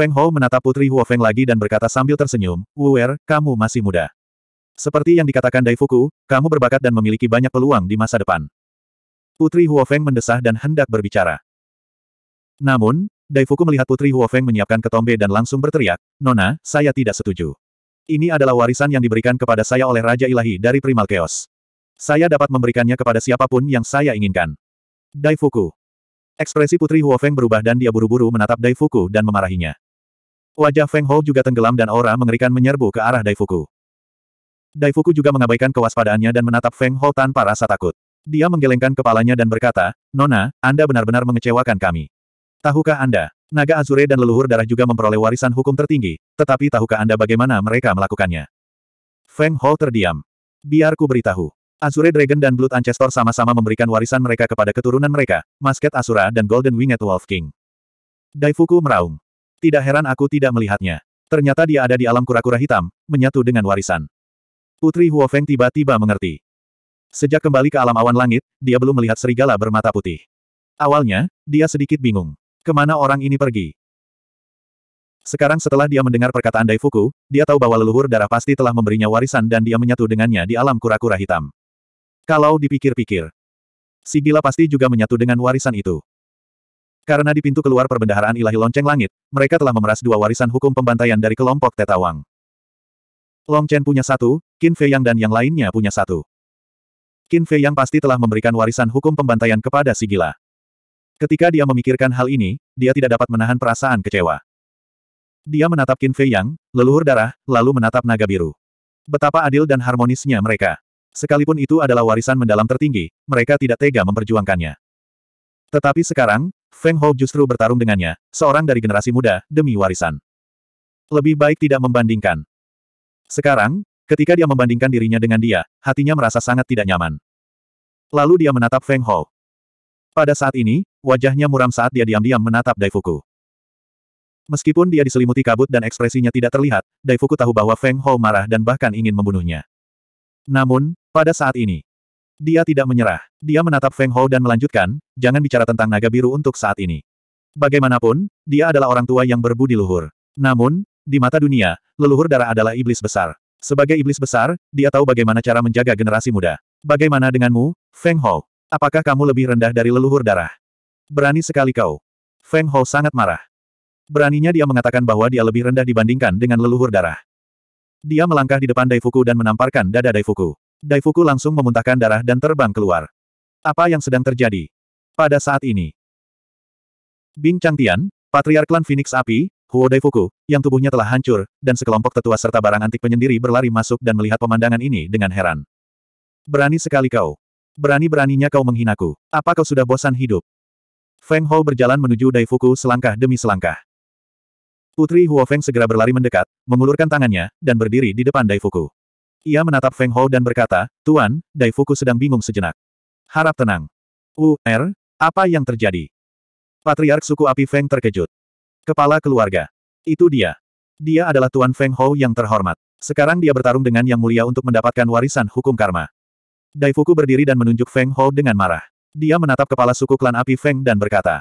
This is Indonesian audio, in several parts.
Feng Hou menatap Putri Huo Feng lagi dan berkata sambil tersenyum, Wuer, kamu masih muda. Seperti yang dikatakan Dai Daifuku, kamu berbakat dan memiliki banyak peluang di masa depan. Putri Huo Feng mendesah dan hendak berbicara. Namun, Dai Daifuku melihat Putri Huo Feng menyiapkan ketombe dan langsung berteriak, Nona, saya tidak setuju. Ini adalah warisan yang diberikan kepada saya oleh Raja Ilahi dari Primal Chaos. Saya dapat memberikannya kepada siapapun yang saya inginkan. Dai Daifuku, Ekspresi Putri Huo Feng berubah dan dia buru-buru menatap Dai Daifuku dan memarahinya. Wajah Feng Hou juga tenggelam dan aura mengerikan menyerbu ke arah Daifuku. Daifuku juga mengabaikan kewaspadaannya dan menatap Feng Hou tanpa rasa takut. Dia menggelengkan kepalanya dan berkata, Nona, Anda benar-benar mengecewakan kami. Tahukah Anda, naga Azure dan leluhur darah juga memperoleh warisan hukum tertinggi, tetapi tahukah Anda bagaimana mereka melakukannya? Feng Hou terdiam. Biar ku beritahu. Azure Dragon dan Blood Ancestor sama-sama memberikan warisan mereka kepada keturunan mereka, Masket Asura dan Golden Winged Wolf King. Daifuku meraung. Tidak heran aku tidak melihatnya. Ternyata dia ada di alam kura-kura hitam, menyatu dengan warisan. Putri Huofeng tiba-tiba mengerti. Sejak kembali ke alam awan langit, dia belum melihat serigala bermata putih. Awalnya, dia sedikit bingung. Kemana orang ini pergi? Sekarang setelah dia mendengar perkataan Daifuku, dia tahu bahwa leluhur darah pasti telah memberinya warisan dan dia menyatu dengannya di alam kura-kura hitam. Kalau dipikir-pikir, si gila pasti juga menyatu dengan warisan itu. Karena di pintu keluar perbendaharaan ilahi lonceng langit, mereka telah memeras dua warisan hukum pembantaian dari kelompok Tetawang. Long Chen punya satu, Qin Fei Yang dan yang lainnya punya satu. Qin Fei Yang pasti telah memberikan warisan hukum pembantaian kepada si gila. Ketika dia memikirkan hal ini, dia tidak dapat menahan perasaan kecewa. Dia menatap Qin Fei Yang, leluhur darah, lalu menatap naga biru. Betapa adil dan harmonisnya mereka. Sekalipun itu adalah warisan mendalam tertinggi, mereka tidak tega memperjuangkannya. Tetapi sekarang, Feng Hou justru bertarung dengannya, seorang dari generasi muda, demi warisan. Lebih baik tidak membandingkan. Sekarang, ketika dia membandingkan dirinya dengan dia, hatinya merasa sangat tidak nyaman. Lalu dia menatap Feng Hou. Pada saat ini, wajahnya muram saat dia diam-diam menatap Daifuku. Meskipun dia diselimuti kabut dan ekspresinya tidak terlihat, Daifuku tahu bahwa Feng Hou marah dan bahkan ingin membunuhnya. Namun, pada saat ini, dia tidak menyerah. Dia menatap Feng Hou dan melanjutkan, jangan bicara tentang naga biru untuk saat ini. Bagaimanapun, dia adalah orang tua yang berbudi luhur. Namun, di mata dunia, leluhur darah adalah iblis besar. Sebagai iblis besar, dia tahu bagaimana cara menjaga generasi muda. Bagaimana denganmu, Feng Hou? Apakah kamu lebih rendah dari leluhur darah? Berani sekali kau. Feng Hou sangat marah. Beraninya dia mengatakan bahwa dia lebih rendah dibandingkan dengan leluhur darah. Dia melangkah di depan Daifuku dan menamparkan dada Daifuku. Daifuku langsung memuntahkan darah dan terbang keluar. Apa yang sedang terjadi? Pada saat ini, Bing Changtian, Patriark Klan Phoenix Api, Huo Daifuku, yang tubuhnya telah hancur, dan sekelompok tetua serta barang antik penyendiri berlari masuk dan melihat pemandangan ini dengan heran. Berani sekali kau. Berani-beraninya kau menghinaku. Apa kau sudah bosan hidup? Feng Ho berjalan menuju Daifuku selangkah demi selangkah. Putri Huo Feng segera berlari mendekat, mengulurkan tangannya, dan berdiri di depan Daifuku. Ia menatap Feng Hou dan berkata, Tuan, Dai Daifuku sedang bingung sejenak. Harap tenang. U, Er, apa yang terjadi? Patriark suku api Feng terkejut. Kepala keluarga. Itu dia. Dia adalah Tuan Feng Hou yang terhormat. Sekarang dia bertarung dengan Yang Mulia untuk mendapatkan warisan hukum karma. Dai Daifuku berdiri dan menunjuk Feng Hou dengan marah. Dia menatap kepala suku klan api Feng dan berkata,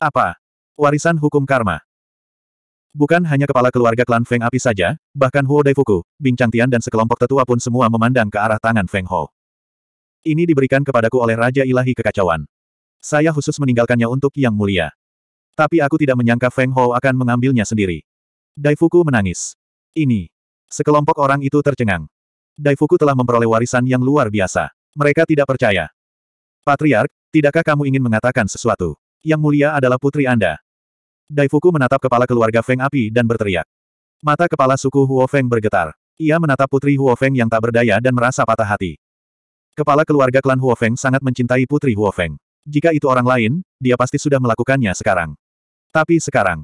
Apa? Warisan hukum karma. Bukan hanya kepala keluarga klan Feng Api saja, bahkan Huo Daifuku, Bing Changtian dan sekelompok tetua pun semua memandang ke arah tangan Feng Ho. Ini diberikan kepadaku oleh Raja Ilahi Kekacauan. Saya khusus meninggalkannya untuk Yang Mulia. Tapi aku tidak menyangka Feng Ho akan mengambilnya sendiri. Daifuku menangis. Ini. Sekelompok orang itu tercengang. Daifuku telah memperoleh warisan yang luar biasa. Mereka tidak percaya. Patriark, tidakkah kamu ingin mengatakan sesuatu? Yang mulia adalah putri Anda. Daifuku menatap kepala keluarga Feng Api dan berteriak. Mata kepala suku Huo Feng bergetar. Ia menatap putri Huo Feng yang tak berdaya dan merasa patah hati. Kepala keluarga klan Huo Feng sangat mencintai putri Huo Feng. Jika itu orang lain, dia pasti sudah melakukannya sekarang. Tapi sekarang,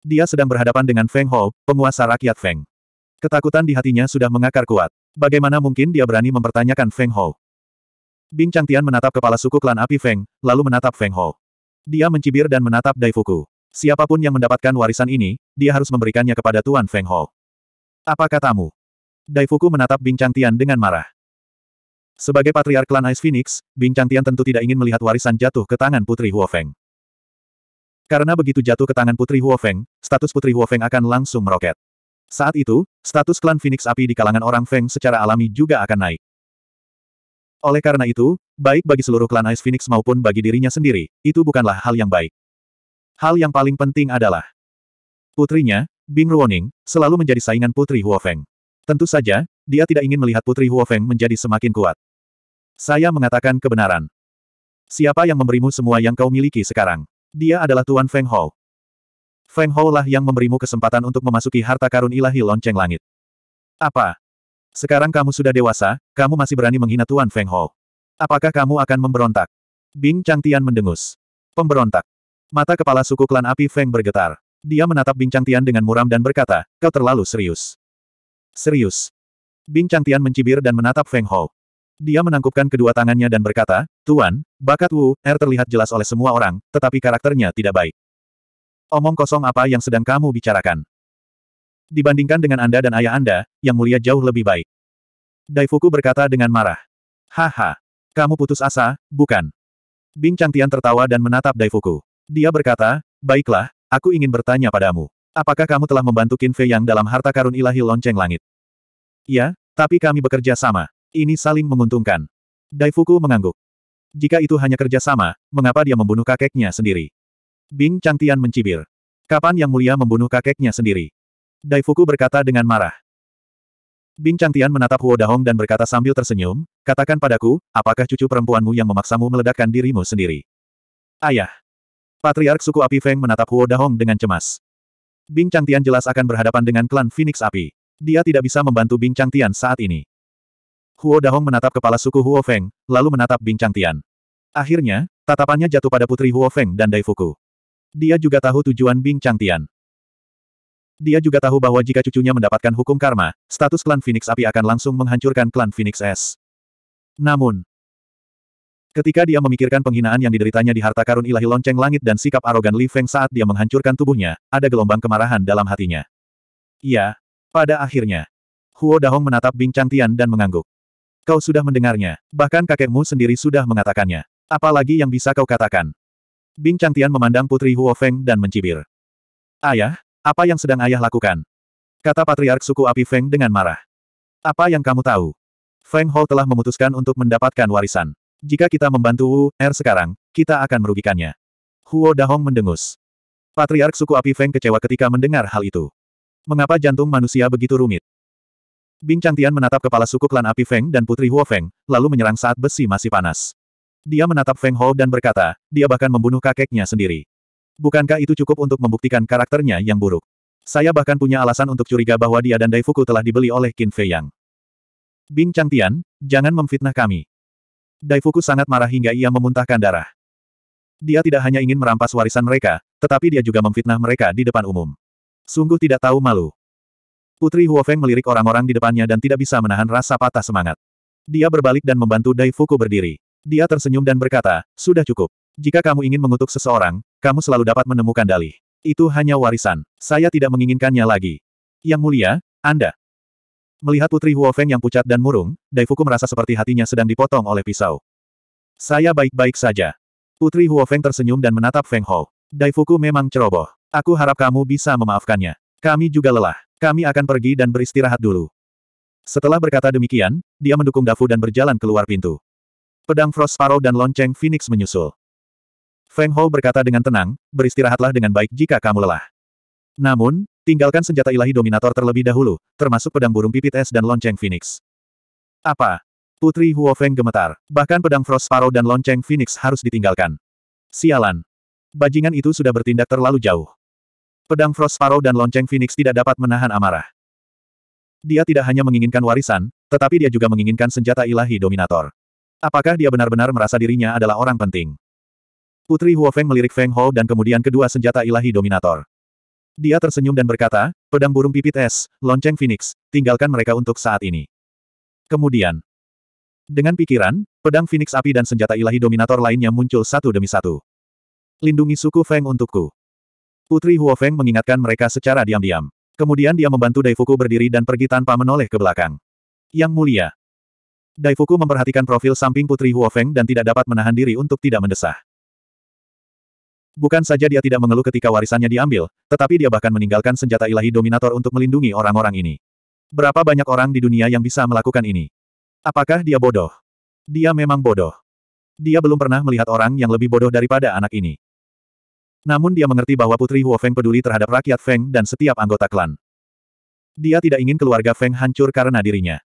dia sedang berhadapan dengan Feng Ho, penguasa rakyat Feng. Ketakutan di hatinya sudah mengakar kuat. Bagaimana mungkin dia berani mempertanyakan Feng Ho? Bing Changtian menatap kepala suku klan api Feng, lalu menatap Feng Ho. Dia mencibir dan menatap Daifuku. Siapapun yang mendapatkan warisan ini, dia harus memberikannya kepada Tuan Feng Ho. Apa katamu? Daifuku menatap Bing Tian dengan marah. Sebagai patriark klan Ice Phoenix, Bing Tian tentu tidak ingin melihat warisan jatuh ke tangan Putri Huo Feng. Karena begitu jatuh ke tangan Putri Huo Feng, status Putri Huo Feng akan langsung meroket. Saat itu, status klan Phoenix Api di kalangan orang Feng secara alami juga akan naik. Oleh karena itu, baik bagi seluruh klan Ice Phoenix maupun bagi dirinya sendiri, itu bukanlah hal yang baik. Hal yang paling penting adalah putrinya, Bing Ruoning, selalu menjadi saingan Putri Huofeng. Tentu saja, dia tidak ingin melihat Putri Huofeng menjadi semakin kuat. Saya mengatakan kebenaran. Siapa yang memberimu semua yang kau miliki sekarang? Dia adalah Tuan Feng Hou. Feng Hou lah yang memberimu kesempatan untuk memasuki harta karun ilahi lonceng langit. Apa? Sekarang kamu sudah dewasa, kamu masih berani menghina Tuan Feng Hou. Apakah kamu akan memberontak? Bing Changtian mendengus. Pemberontak. Mata kepala suku klan api Feng bergetar. Dia menatap Bing Changtian dengan muram dan berkata, kau terlalu serius. Serius. Bing Changtian mencibir dan menatap Feng Hou. Dia menangkupkan kedua tangannya dan berkata, Tuan, bakat Wu Er terlihat jelas oleh semua orang, tetapi karakternya tidak baik. Omong kosong apa yang sedang kamu bicarakan? Dibandingkan dengan Anda dan ayah Anda, yang mulia jauh lebih baik. Daifuku berkata dengan marah. Haha. Kamu putus asa, bukan? Bing Changtian tertawa dan menatap Daifuku. Dia berkata, baiklah, aku ingin bertanya padamu. Apakah kamu telah membantu Qin Fei Yang dalam harta karun ilahi lonceng langit? Ya, tapi kami bekerja sama. Ini saling menguntungkan. Daifuku mengangguk. Jika itu hanya kerja sama, mengapa dia membunuh kakeknya sendiri? Bing Chang Tian mencibir. Kapan Yang Mulia membunuh kakeknya sendiri? Daifuku berkata dengan marah. Bing Chang Tian menatap Huo Dahong dan berkata sambil tersenyum, katakan padaku, apakah cucu perempuanmu yang memaksamu meledakkan dirimu sendiri? Ayah, Patriark suku api Feng menatap Huo Dahong dengan cemas. Bing Changtian jelas akan berhadapan dengan klan Phoenix Api. Dia tidak bisa membantu Bing Changtian saat ini. Huo Dahong menatap kepala suku Huo Feng, lalu menatap Bing Changtian. Akhirnya, tatapannya jatuh pada putri Huo Feng dan Dai Daifuku. Dia juga tahu tujuan Bing Changtian. Dia juga tahu bahwa jika cucunya mendapatkan hukum karma, status klan Phoenix Api akan langsung menghancurkan klan Phoenix S. Namun, Ketika dia memikirkan penghinaan yang dideritanya di harta karun ilahi lonceng langit dan sikap arogan Li Feng saat dia menghancurkan tubuhnya, ada gelombang kemarahan dalam hatinya. Iya. Pada akhirnya. Huo Dahong menatap Bing Changtian dan mengangguk. Kau sudah mendengarnya, bahkan kakekmu sendiri sudah mengatakannya. Apalagi yang bisa kau katakan? Bing Changtian memandang putri Huo Feng dan mencibir. Ayah, apa yang sedang ayah lakukan? Kata patriark suku api Feng dengan marah. Apa yang kamu tahu? Feng Ho telah memutuskan untuk mendapatkan warisan. Jika kita membantu Wu Er sekarang, kita akan merugikannya. Huo Dahong mendengus. Patriark suku api Feng kecewa ketika mendengar hal itu. Mengapa jantung manusia begitu rumit? Bing Changtian menatap kepala suku klan api Feng dan putri Huo Feng, lalu menyerang saat besi masih panas. Dia menatap Feng Ho dan berkata, dia bahkan membunuh kakeknya sendiri. Bukankah itu cukup untuk membuktikan karakternya yang buruk? Saya bahkan punya alasan untuk curiga bahwa dia dan Daifuku telah dibeli oleh Qin Fei Yang. Bing Changtian, jangan memfitnah kami. Daifuku sangat marah hingga ia memuntahkan darah. Dia tidak hanya ingin merampas warisan mereka, tetapi dia juga memfitnah mereka di depan umum. Sungguh tidak tahu malu. Putri Huofeng melirik orang-orang di depannya dan tidak bisa menahan rasa patah semangat. Dia berbalik dan membantu Daifuku berdiri. Dia tersenyum dan berkata, sudah cukup. Jika kamu ingin mengutuk seseorang, kamu selalu dapat menemukan dalih. Itu hanya warisan. Saya tidak menginginkannya lagi. Yang mulia, Anda. Melihat putri Huofeng yang pucat dan murung, Daifuku merasa seperti hatinya sedang dipotong oleh pisau. Saya baik-baik saja. Putri Huofeng tersenyum dan menatap Feng Hou. Daifuku memang ceroboh. Aku harap kamu bisa memaafkannya. Kami juga lelah. Kami akan pergi dan beristirahat dulu. Setelah berkata demikian, dia mendukung Dafu dan berjalan keluar pintu. Pedang Frost Sparrow dan lonceng Phoenix menyusul. Feng Hou berkata dengan tenang, beristirahatlah dengan baik jika kamu lelah. Namun, tinggalkan senjata ilahi dominator terlebih dahulu, termasuk pedang burung pipit es dan lonceng phoenix. Apa? Putri Huofeng gemetar. Bahkan pedang Frost Sparrow dan lonceng phoenix harus ditinggalkan. Sialan. Bajingan itu sudah bertindak terlalu jauh. Pedang Frost Sparrow dan lonceng phoenix tidak dapat menahan amarah. Dia tidak hanya menginginkan warisan, tetapi dia juga menginginkan senjata ilahi dominator. Apakah dia benar-benar merasa dirinya adalah orang penting? Putri Huofeng melirik Feng Ho dan kemudian kedua senjata ilahi dominator. Dia tersenyum dan berkata, pedang burung pipit es, lonceng Phoenix, tinggalkan mereka untuk saat ini. Kemudian, dengan pikiran, pedang Phoenix api dan senjata ilahi dominator lainnya muncul satu demi satu. Lindungi suku Feng untukku. Putri Huo Feng mengingatkan mereka secara diam-diam. Kemudian dia membantu Daifuku berdiri dan pergi tanpa menoleh ke belakang. Yang mulia. Daifuku memperhatikan profil samping Putri Huo Feng dan tidak dapat menahan diri untuk tidak mendesah. Bukan saja dia tidak mengeluh ketika warisannya diambil, tetapi dia bahkan meninggalkan senjata ilahi dominator untuk melindungi orang-orang ini. Berapa banyak orang di dunia yang bisa melakukan ini? Apakah dia bodoh? Dia memang bodoh. Dia belum pernah melihat orang yang lebih bodoh daripada anak ini. Namun dia mengerti bahwa Putri Huo Feng peduli terhadap rakyat Feng dan setiap anggota klan. Dia tidak ingin keluarga Feng hancur karena dirinya.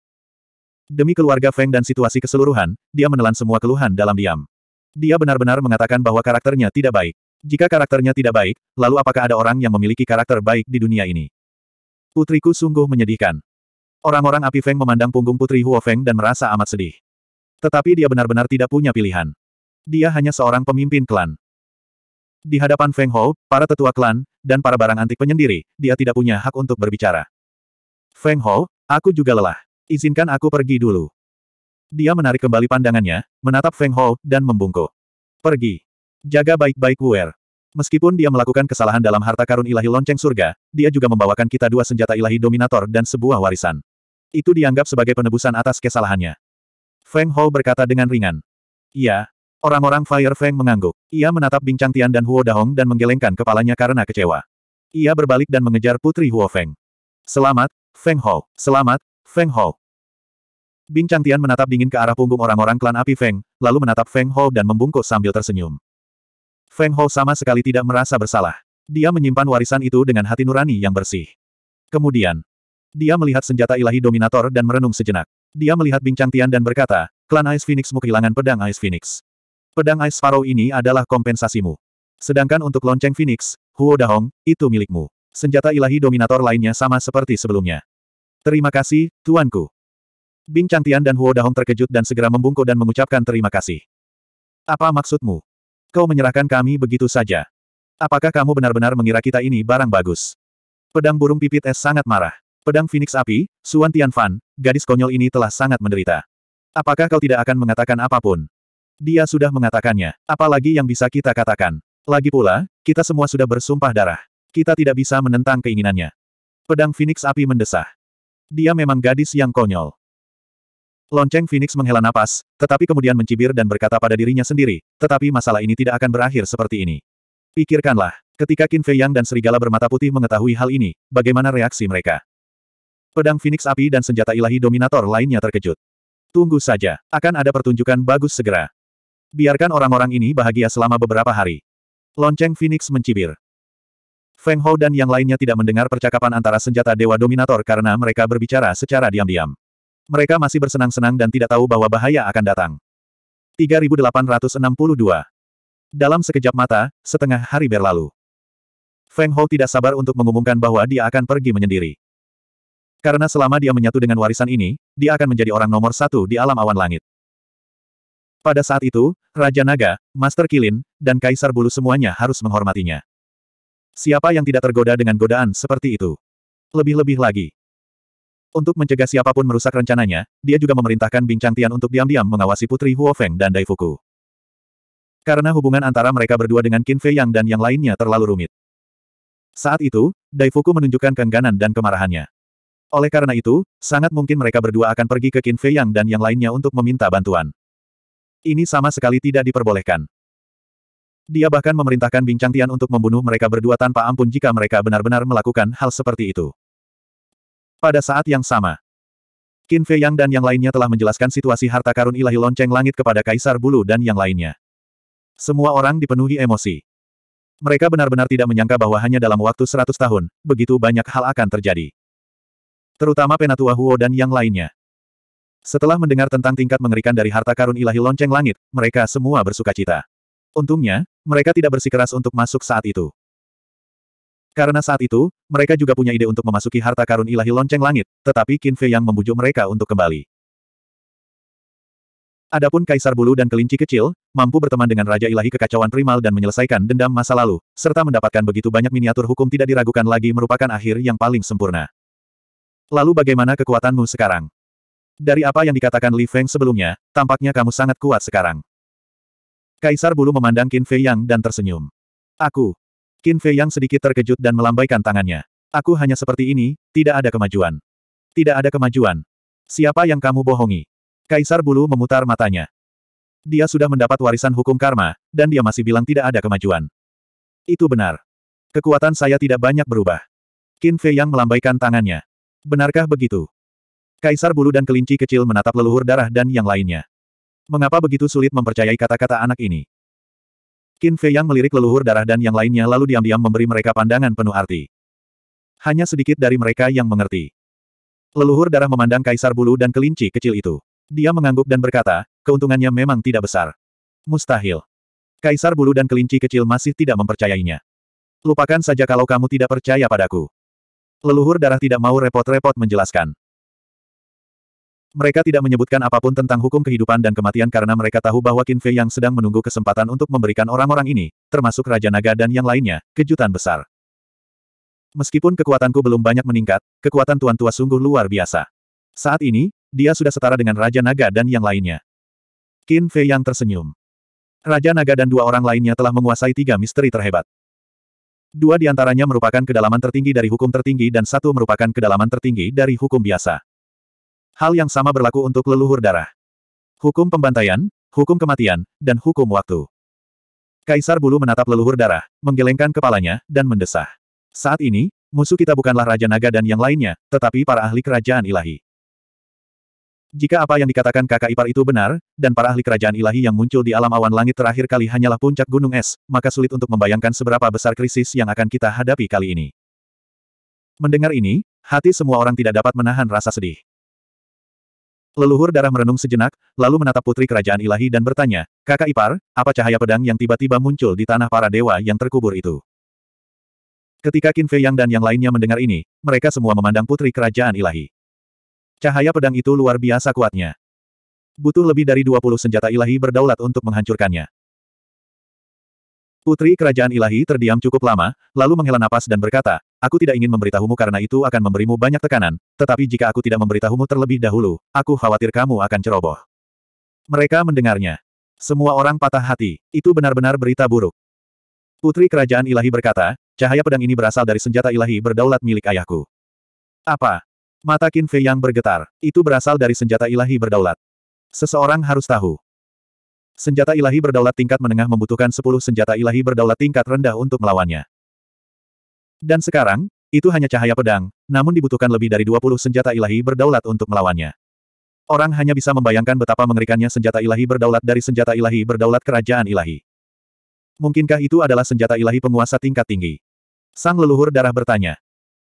Demi keluarga Feng dan situasi keseluruhan, dia menelan semua keluhan dalam diam. Dia benar-benar mengatakan bahwa karakternya tidak baik. Jika karakternya tidak baik, lalu apakah ada orang yang memiliki karakter baik di dunia ini? Putriku sungguh menyedihkan. Orang-orang api Feng memandang punggung putri Huo Feng dan merasa amat sedih. Tetapi dia benar-benar tidak punya pilihan. Dia hanya seorang pemimpin klan. Di hadapan Feng Hou, para tetua klan, dan para barang antik penyendiri, dia tidak punya hak untuk berbicara. Feng Hou, aku juga lelah. Izinkan aku pergi dulu. Dia menarik kembali pandangannya, menatap Feng Hou, dan membungkuk. Pergi. Jaga baik-baik Wuer. Meskipun dia melakukan kesalahan dalam harta karun ilahi lonceng surga, dia juga membawakan kita dua senjata ilahi dominator dan sebuah warisan. Itu dianggap sebagai penebusan atas kesalahannya. Feng Hou berkata dengan ringan. Iya. Orang-orang Fire Feng mengangguk. Ia menatap Bincang Tian dan Huo Dahong dan menggelengkan kepalanya karena kecewa. Ia berbalik dan mengejar Putri Huo Feng. Selamat, Feng Hou. Selamat, Feng Hou. Bing Tian menatap dingin ke arah punggung orang-orang klan api Feng, lalu menatap Feng Hou dan membungkuk sambil tersenyum. Feng Hou sama sekali tidak merasa bersalah. Dia menyimpan warisan itu dengan hati nurani yang bersih. Kemudian, dia melihat senjata ilahi Dominator dan merenung sejenak. Dia melihat Bing Tian dan berkata, klan Ice Phoenixmu kehilangan pedang Ice Phoenix. Pedang Ice Sparrow ini adalah kompensasimu. Sedangkan untuk lonceng Phoenix, Huo Dahong, itu milikmu. Senjata ilahi Dominator lainnya sama seperti sebelumnya. Terima kasih, Tuanku. Bing Changtian dan Huo Dahong terkejut dan segera membungkuk dan mengucapkan terima kasih. Apa maksudmu? Kau menyerahkan kami begitu saja. Apakah kamu benar-benar mengira kita ini barang bagus? Pedang burung pipit es sangat marah. Pedang Phoenix api, Suan Tianfan, gadis konyol ini telah sangat menderita. Apakah kau tidak akan mengatakan apapun? Dia sudah mengatakannya. Apalagi yang bisa kita katakan? Lagi pula, kita semua sudah bersumpah darah. Kita tidak bisa menentang keinginannya. Pedang Phoenix api mendesah. Dia memang gadis yang konyol. Lonceng Phoenix menghela napas, tetapi kemudian mencibir dan berkata pada dirinya sendiri, tetapi masalah ini tidak akan berakhir seperti ini. Pikirkanlah, ketika Qin Fei Yang dan Serigala bermata putih mengetahui hal ini, bagaimana reaksi mereka? Pedang Phoenix api dan senjata ilahi dominator lainnya terkejut. Tunggu saja, akan ada pertunjukan bagus segera. Biarkan orang-orang ini bahagia selama beberapa hari. Lonceng Phoenix mencibir. Feng Hou dan yang lainnya tidak mendengar percakapan antara senjata Dewa Dominator karena mereka berbicara secara diam-diam. Mereka masih bersenang-senang dan tidak tahu bahwa bahaya akan datang. 3862 Dalam sekejap mata, setengah hari berlalu. Feng Hou tidak sabar untuk mengumumkan bahwa dia akan pergi menyendiri. Karena selama dia menyatu dengan warisan ini, dia akan menjadi orang nomor satu di alam awan langit. Pada saat itu, Raja Naga, Master Kilin, dan Kaisar Bulu semuanya harus menghormatinya. Siapa yang tidak tergoda dengan godaan seperti itu? Lebih-lebih lagi, untuk mencegah siapapun merusak rencananya, dia juga memerintahkan Bing Tian untuk diam-diam mengawasi Putri Huo Feng dan Daifuku. Karena hubungan antara mereka berdua dengan Qin Fei Yang dan yang lainnya terlalu rumit. Saat itu, Daifuku menunjukkan keengganan dan kemarahannya. Oleh karena itu, sangat mungkin mereka berdua akan pergi ke Qin Fei Yang dan yang lainnya untuk meminta bantuan. Ini sama sekali tidak diperbolehkan. Dia bahkan memerintahkan Bing Tian untuk membunuh mereka berdua tanpa ampun jika mereka benar-benar melakukan hal seperti itu. Pada saat yang sama, Qin Fei Yang dan yang lainnya telah menjelaskan situasi harta karun ilahi lonceng langit kepada Kaisar Bulu dan yang lainnya. Semua orang dipenuhi emosi. Mereka benar-benar tidak menyangka bahwa hanya dalam waktu 100 tahun, begitu banyak hal akan terjadi. Terutama Penatua Huo dan yang lainnya. Setelah mendengar tentang tingkat mengerikan dari harta karun ilahi lonceng langit, mereka semua bersuka cita. Untungnya, mereka tidak bersikeras untuk masuk saat itu. Karena saat itu, mereka juga punya ide untuk memasuki harta karun ilahi lonceng langit, tetapi Qin Fei yang membujuk mereka untuk kembali. Adapun Kaisar Bulu dan Kelinci Kecil, mampu berteman dengan Raja Ilahi Kekacauan Primal dan menyelesaikan dendam masa lalu, serta mendapatkan begitu banyak miniatur hukum tidak diragukan lagi merupakan akhir yang paling sempurna. Lalu bagaimana kekuatanmu sekarang? Dari apa yang dikatakan Li Feng sebelumnya, tampaknya kamu sangat kuat sekarang. Kaisar Bulu memandang Qin Fei Yang dan tersenyum. Aku, Qin Fei yang sedikit terkejut dan melambaikan tangannya. Aku hanya seperti ini, tidak ada kemajuan. Tidak ada kemajuan. Siapa yang kamu bohongi? Kaisar Bulu memutar matanya. Dia sudah mendapat warisan hukum karma, dan dia masih bilang tidak ada kemajuan. Itu benar. Kekuatan saya tidak banyak berubah. Qin Fei yang melambaikan tangannya. Benarkah begitu? Kaisar Bulu dan Kelinci Kecil menatap leluhur darah dan yang lainnya. Mengapa begitu sulit mempercayai kata-kata anak ini? Qin Fei yang melirik leluhur darah dan yang lainnya lalu diam-diam memberi mereka pandangan penuh arti. Hanya sedikit dari mereka yang mengerti. Leluhur darah memandang kaisar bulu dan kelinci kecil itu. Dia mengangguk dan berkata, keuntungannya memang tidak besar. Mustahil. Kaisar bulu dan kelinci kecil masih tidak mempercayainya. Lupakan saja kalau kamu tidak percaya padaku. Leluhur darah tidak mau repot-repot menjelaskan. Mereka tidak menyebutkan apapun tentang hukum kehidupan dan kematian karena mereka tahu bahwa Qin Fei yang sedang menunggu kesempatan untuk memberikan orang-orang ini, termasuk Raja Naga dan yang lainnya, kejutan besar. Meskipun kekuatanku belum banyak meningkat, kekuatan Tuan Tua sungguh luar biasa. Saat ini, dia sudah setara dengan Raja Naga dan yang lainnya. Qin Fei yang tersenyum. Raja Naga dan dua orang lainnya telah menguasai tiga misteri terhebat. Dua di antaranya merupakan kedalaman tertinggi dari hukum tertinggi dan satu merupakan kedalaman tertinggi dari hukum biasa. Hal yang sama berlaku untuk leluhur darah. Hukum pembantaian, hukum kematian, dan hukum waktu. Kaisar Bulu menatap leluhur darah, menggelengkan kepalanya, dan mendesah. Saat ini, musuh kita bukanlah Raja Naga dan yang lainnya, tetapi para ahli kerajaan ilahi. Jika apa yang dikatakan kakak ipar itu benar, dan para ahli kerajaan ilahi yang muncul di alam awan langit terakhir kali hanyalah puncak gunung es, maka sulit untuk membayangkan seberapa besar krisis yang akan kita hadapi kali ini. Mendengar ini, hati semua orang tidak dapat menahan rasa sedih. Leluhur darah merenung sejenak, lalu menatap putri kerajaan ilahi dan bertanya, kakak ipar, apa cahaya pedang yang tiba-tiba muncul di tanah para dewa yang terkubur itu? Ketika Qin Fei Yang dan yang lainnya mendengar ini, mereka semua memandang putri kerajaan ilahi. Cahaya pedang itu luar biasa kuatnya. Butuh lebih dari 20 senjata ilahi berdaulat untuk menghancurkannya. Putri kerajaan ilahi terdiam cukup lama, lalu menghela napas dan berkata, Aku tidak ingin memberitahumu karena itu akan memberimu banyak tekanan, tetapi jika aku tidak memberitahumu terlebih dahulu, aku khawatir kamu akan ceroboh. Mereka mendengarnya. Semua orang patah hati, itu benar-benar berita buruk. Putri Kerajaan Ilahi berkata, cahaya pedang ini berasal dari senjata ilahi berdaulat milik ayahku. Apa? Mata Qin Fei yang bergetar, itu berasal dari senjata ilahi berdaulat. Seseorang harus tahu. Senjata ilahi berdaulat tingkat menengah membutuhkan 10 senjata ilahi berdaulat tingkat rendah untuk melawannya. Dan sekarang, itu hanya cahaya pedang, namun dibutuhkan lebih dari 20 senjata ilahi berdaulat untuk melawannya. Orang hanya bisa membayangkan betapa mengerikannya senjata ilahi berdaulat dari senjata ilahi berdaulat kerajaan ilahi. Mungkinkah itu adalah senjata ilahi penguasa tingkat tinggi? Sang leluhur darah bertanya.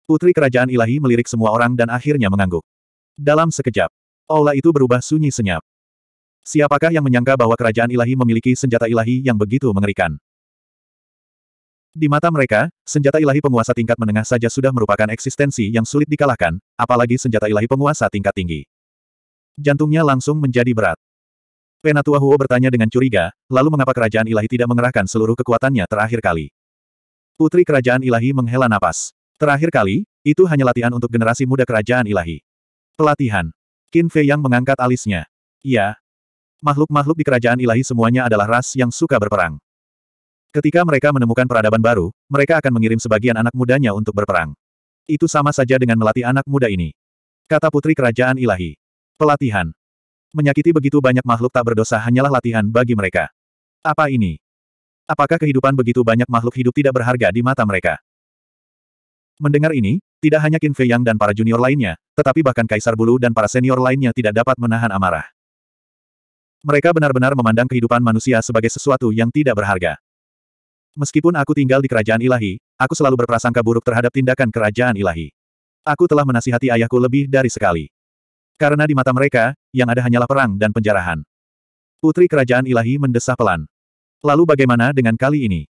Putri kerajaan ilahi melirik semua orang dan akhirnya mengangguk. Dalam sekejap, aula itu berubah sunyi senyap. Siapakah yang menyangka bahwa kerajaan ilahi memiliki senjata ilahi yang begitu mengerikan? Di mata mereka, senjata ilahi penguasa tingkat menengah saja sudah merupakan eksistensi yang sulit dikalahkan, apalagi senjata ilahi penguasa tingkat tinggi. Jantungnya langsung menjadi berat. Penatua Huo bertanya dengan curiga, lalu mengapa kerajaan ilahi tidak mengerahkan seluruh kekuatannya terakhir kali? Putri kerajaan ilahi menghela napas. Terakhir kali, itu hanya latihan untuk generasi muda kerajaan ilahi. Pelatihan. Qin Fei yang mengangkat alisnya. Iya. Makhluk-makhluk di kerajaan ilahi semuanya adalah ras yang suka berperang. Ketika mereka menemukan peradaban baru, mereka akan mengirim sebagian anak mudanya untuk berperang. Itu sama saja dengan melatih anak muda ini. Kata putri kerajaan ilahi. Pelatihan. Menyakiti begitu banyak makhluk tak berdosa hanyalah latihan bagi mereka. Apa ini? Apakah kehidupan begitu banyak makhluk hidup tidak berharga di mata mereka? Mendengar ini, tidak hanya Qin Fei Yang dan para junior lainnya, tetapi bahkan Kaisar Bulu dan para senior lainnya tidak dapat menahan amarah. Mereka benar-benar memandang kehidupan manusia sebagai sesuatu yang tidak berharga. Meskipun aku tinggal di kerajaan ilahi, aku selalu berprasangka buruk terhadap tindakan kerajaan ilahi. Aku telah menasihati ayahku lebih dari sekali. Karena di mata mereka, yang ada hanyalah perang dan penjarahan. Putri kerajaan ilahi mendesah pelan. Lalu bagaimana dengan kali ini?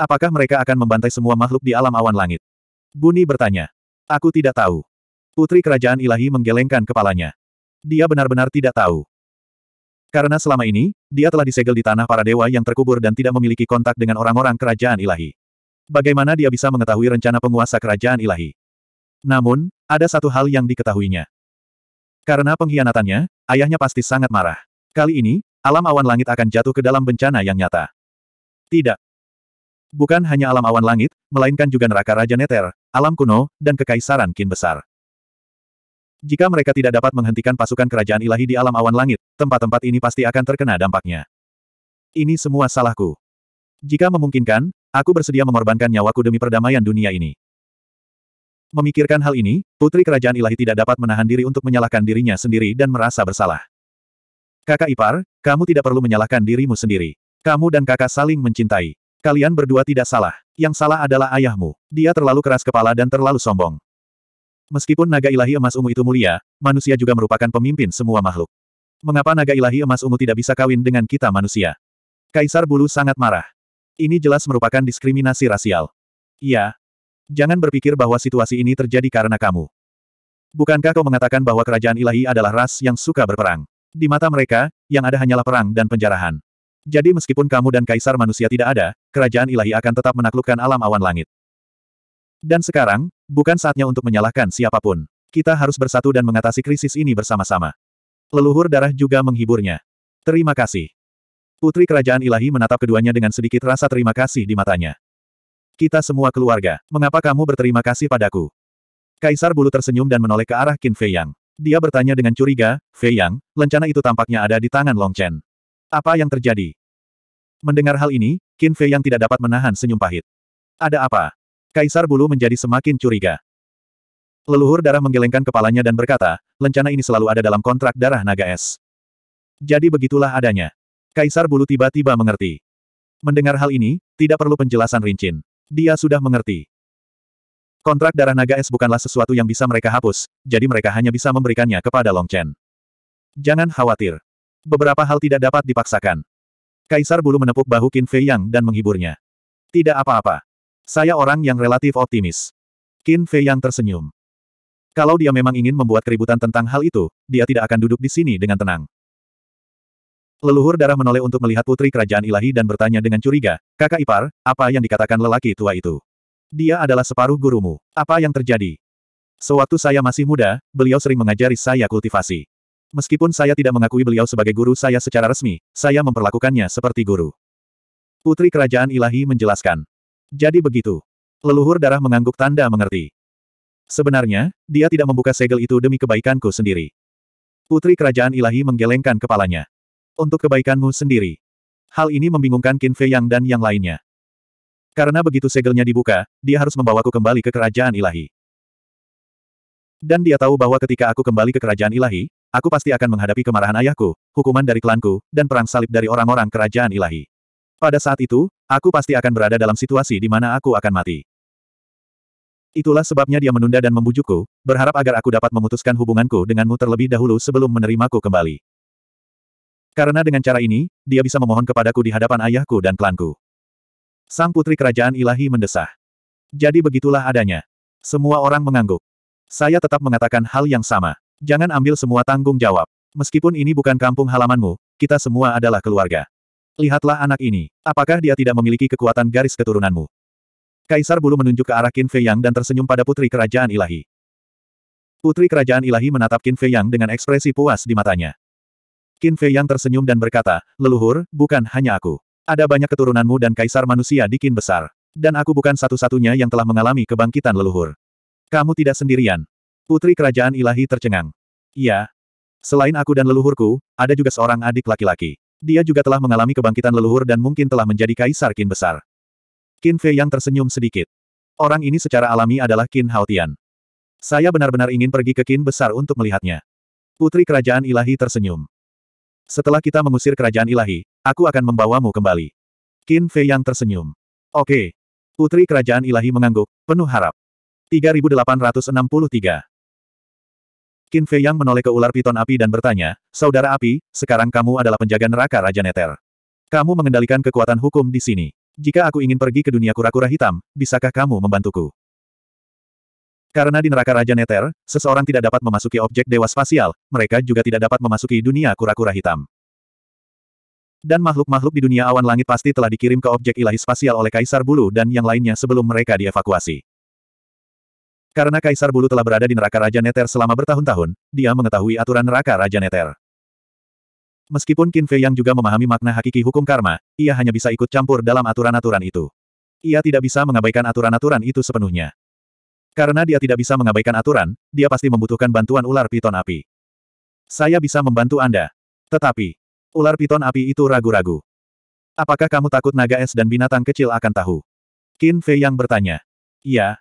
Apakah mereka akan membantai semua makhluk di alam awan langit? Buni bertanya. Aku tidak tahu. Putri kerajaan ilahi menggelengkan kepalanya. Dia benar-benar tidak tahu. Karena selama ini, dia telah disegel di tanah para dewa yang terkubur dan tidak memiliki kontak dengan orang-orang kerajaan ilahi. Bagaimana dia bisa mengetahui rencana penguasa kerajaan ilahi? Namun, ada satu hal yang diketahuinya. Karena pengkhianatannya, ayahnya pasti sangat marah. Kali ini, alam awan langit akan jatuh ke dalam bencana yang nyata. Tidak. Bukan hanya alam awan langit, melainkan juga neraka Raja Neter, alam kuno, dan kekaisaran kin besar. Jika mereka tidak dapat menghentikan pasukan kerajaan ilahi di alam awan langit, tempat-tempat ini pasti akan terkena dampaknya. Ini semua salahku. Jika memungkinkan, aku bersedia mengorbankan nyawaku demi perdamaian dunia ini. Memikirkan hal ini, putri kerajaan ilahi tidak dapat menahan diri untuk menyalahkan dirinya sendiri dan merasa bersalah. Kakak ipar, kamu tidak perlu menyalahkan dirimu sendiri. Kamu dan kakak saling mencintai. Kalian berdua tidak salah. Yang salah adalah ayahmu. Dia terlalu keras kepala dan terlalu sombong. Meskipun naga ilahi emas ungu itu mulia, manusia juga merupakan pemimpin semua makhluk. Mengapa naga ilahi emas ungu tidak bisa kawin dengan kita manusia? Kaisar Bulu sangat marah. Ini jelas merupakan diskriminasi rasial. Iya. Jangan berpikir bahwa situasi ini terjadi karena kamu. Bukankah kau mengatakan bahwa kerajaan ilahi adalah ras yang suka berperang? Di mata mereka, yang ada hanyalah perang dan penjarahan. Jadi meskipun kamu dan kaisar manusia tidak ada, kerajaan ilahi akan tetap menaklukkan alam awan langit. Dan sekarang, Bukan saatnya untuk menyalahkan siapapun. Kita harus bersatu dan mengatasi krisis ini bersama-sama. Leluhur darah juga menghiburnya. Terima kasih. Putri Kerajaan Ilahi menatap keduanya dengan sedikit rasa terima kasih di matanya. Kita semua keluarga, mengapa kamu berterima kasih padaku? Kaisar Bulu tersenyum dan menoleh ke arah Qin Fei Yang. Dia bertanya dengan curiga, Fei Yang, lencana itu tampaknya ada di tangan Long Chen. Apa yang terjadi? Mendengar hal ini, Qin Fei Yang tidak dapat menahan senyum pahit. Ada apa? Kaisar Bulu menjadi semakin curiga. Leluhur darah menggelengkan kepalanya dan berkata, lencana ini selalu ada dalam kontrak darah naga es. Jadi begitulah adanya. Kaisar Bulu tiba-tiba mengerti. Mendengar hal ini, tidak perlu penjelasan rincin. Dia sudah mengerti. Kontrak darah naga es bukanlah sesuatu yang bisa mereka hapus, jadi mereka hanya bisa memberikannya kepada Long Chen. Jangan khawatir. Beberapa hal tidak dapat dipaksakan. Kaisar Bulu menepuk bahu Qin Fei Yang dan menghiburnya. Tidak apa-apa. Saya orang yang relatif optimis. Qin Fei yang tersenyum. Kalau dia memang ingin membuat keributan tentang hal itu, dia tidak akan duduk di sini dengan tenang. Leluhur darah menoleh untuk melihat putri kerajaan ilahi dan bertanya dengan curiga, kakak ipar, apa yang dikatakan lelaki tua itu? Dia adalah separuh gurumu. Apa yang terjadi? Sewaktu saya masih muda, beliau sering mengajari saya kultivasi. Meskipun saya tidak mengakui beliau sebagai guru saya secara resmi, saya memperlakukannya seperti guru. Putri kerajaan ilahi menjelaskan. Jadi begitu. Leluhur darah mengangguk tanda mengerti. Sebenarnya, dia tidak membuka segel itu demi kebaikanku sendiri. Putri kerajaan ilahi menggelengkan kepalanya. Untuk kebaikanmu sendiri. Hal ini membingungkan Qin Fei Yang dan yang lainnya. Karena begitu segelnya dibuka, dia harus membawaku kembali ke kerajaan ilahi. Dan dia tahu bahwa ketika aku kembali ke kerajaan ilahi, aku pasti akan menghadapi kemarahan ayahku, hukuman dari klanku, dan perang salib dari orang-orang kerajaan ilahi. Pada saat itu, aku pasti akan berada dalam situasi di mana aku akan mati. Itulah sebabnya dia menunda dan membujukku, berharap agar aku dapat memutuskan hubunganku denganmu terlebih dahulu sebelum menerimaku kembali. Karena dengan cara ini, dia bisa memohon kepadaku di hadapan ayahku dan klanku. Sang putri kerajaan ilahi mendesah. Jadi begitulah adanya. Semua orang mengangguk. Saya tetap mengatakan hal yang sama. Jangan ambil semua tanggung jawab. Meskipun ini bukan kampung halamanmu, kita semua adalah keluarga. Lihatlah anak ini. Apakah dia tidak memiliki kekuatan garis keturunanmu? Kaisar Bulu menunjuk ke arah Qin Fei Yang dan tersenyum pada putri kerajaan ilahi. Putri kerajaan ilahi menatap Qin Fei Yang dengan ekspresi puas di matanya. Qin Fei Yang tersenyum dan berkata, leluhur, bukan hanya aku. Ada banyak keturunanmu dan kaisar manusia di Qin besar. Dan aku bukan satu-satunya yang telah mengalami kebangkitan leluhur. Kamu tidak sendirian. Putri kerajaan ilahi tercengang. Iya. Selain aku dan leluhurku, ada juga seorang adik laki-laki. Dia juga telah mengalami kebangkitan leluhur dan mungkin telah menjadi kaisar Kin besar. Qin Fei yang tersenyum sedikit. Orang ini secara alami adalah Qin Haotian. Saya benar-benar ingin pergi ke Kin besar untuk melihatnya. Putri Kerajaan Ilahi tersenyum. Setelah kita mengusir Kerajaan Ilahi, aku akan membawamu kembali. Qin Fei yang tersenyum. Oke. Putri Kerajaan Ilahi mengangguk, penuh harap. 3863. Qin Fei Yang menoleh ke ular piton api dan bertanya, Saudara api, sekarang kamu adalah penjaga neraka Raja Neter. Kamu mengendalikan kekuatan hukum di sini. Jika aku ingin pergi ke dunia kura-kura hitam, bisakah kamu membantuku? Karena di neraka Raja Neter, seseorang tidak dapat memasuki objek dewa spasial, mereka juga tidak dapat memasuki dunia kura-kura hitam. Dan makhluk-makhluk di dunia awan langit pasti telah dikirim ke objek ilahi spasial oleh Kaisar Bulu dan yang lainnya sebelum mereka dievakuasi. Karena Kaisar Bulu telah berada di neraka Raja Neter selama bertahun-tahun, dia mengetahui aturan neraka Raja Neter. Meskipun Qin Fei yang juga memahami makna hakiki hukum karma, ia hanya bisa ikut campur dalam aturan-aturan itu. Ia tidak bisa mengabaikan aturan-aturan itu sepenuhnya. Karena dia tidak bisa mengabaikan aturan, dia pasti membutuhkan bantuan ular piton api. Saya bisa membantu Anda. Tetapi, ular piton api itu ragu-ragu. Apakah kamu takut naga es dan binatang kecil akan tahu? Qin Fei yang bertanya. Ya.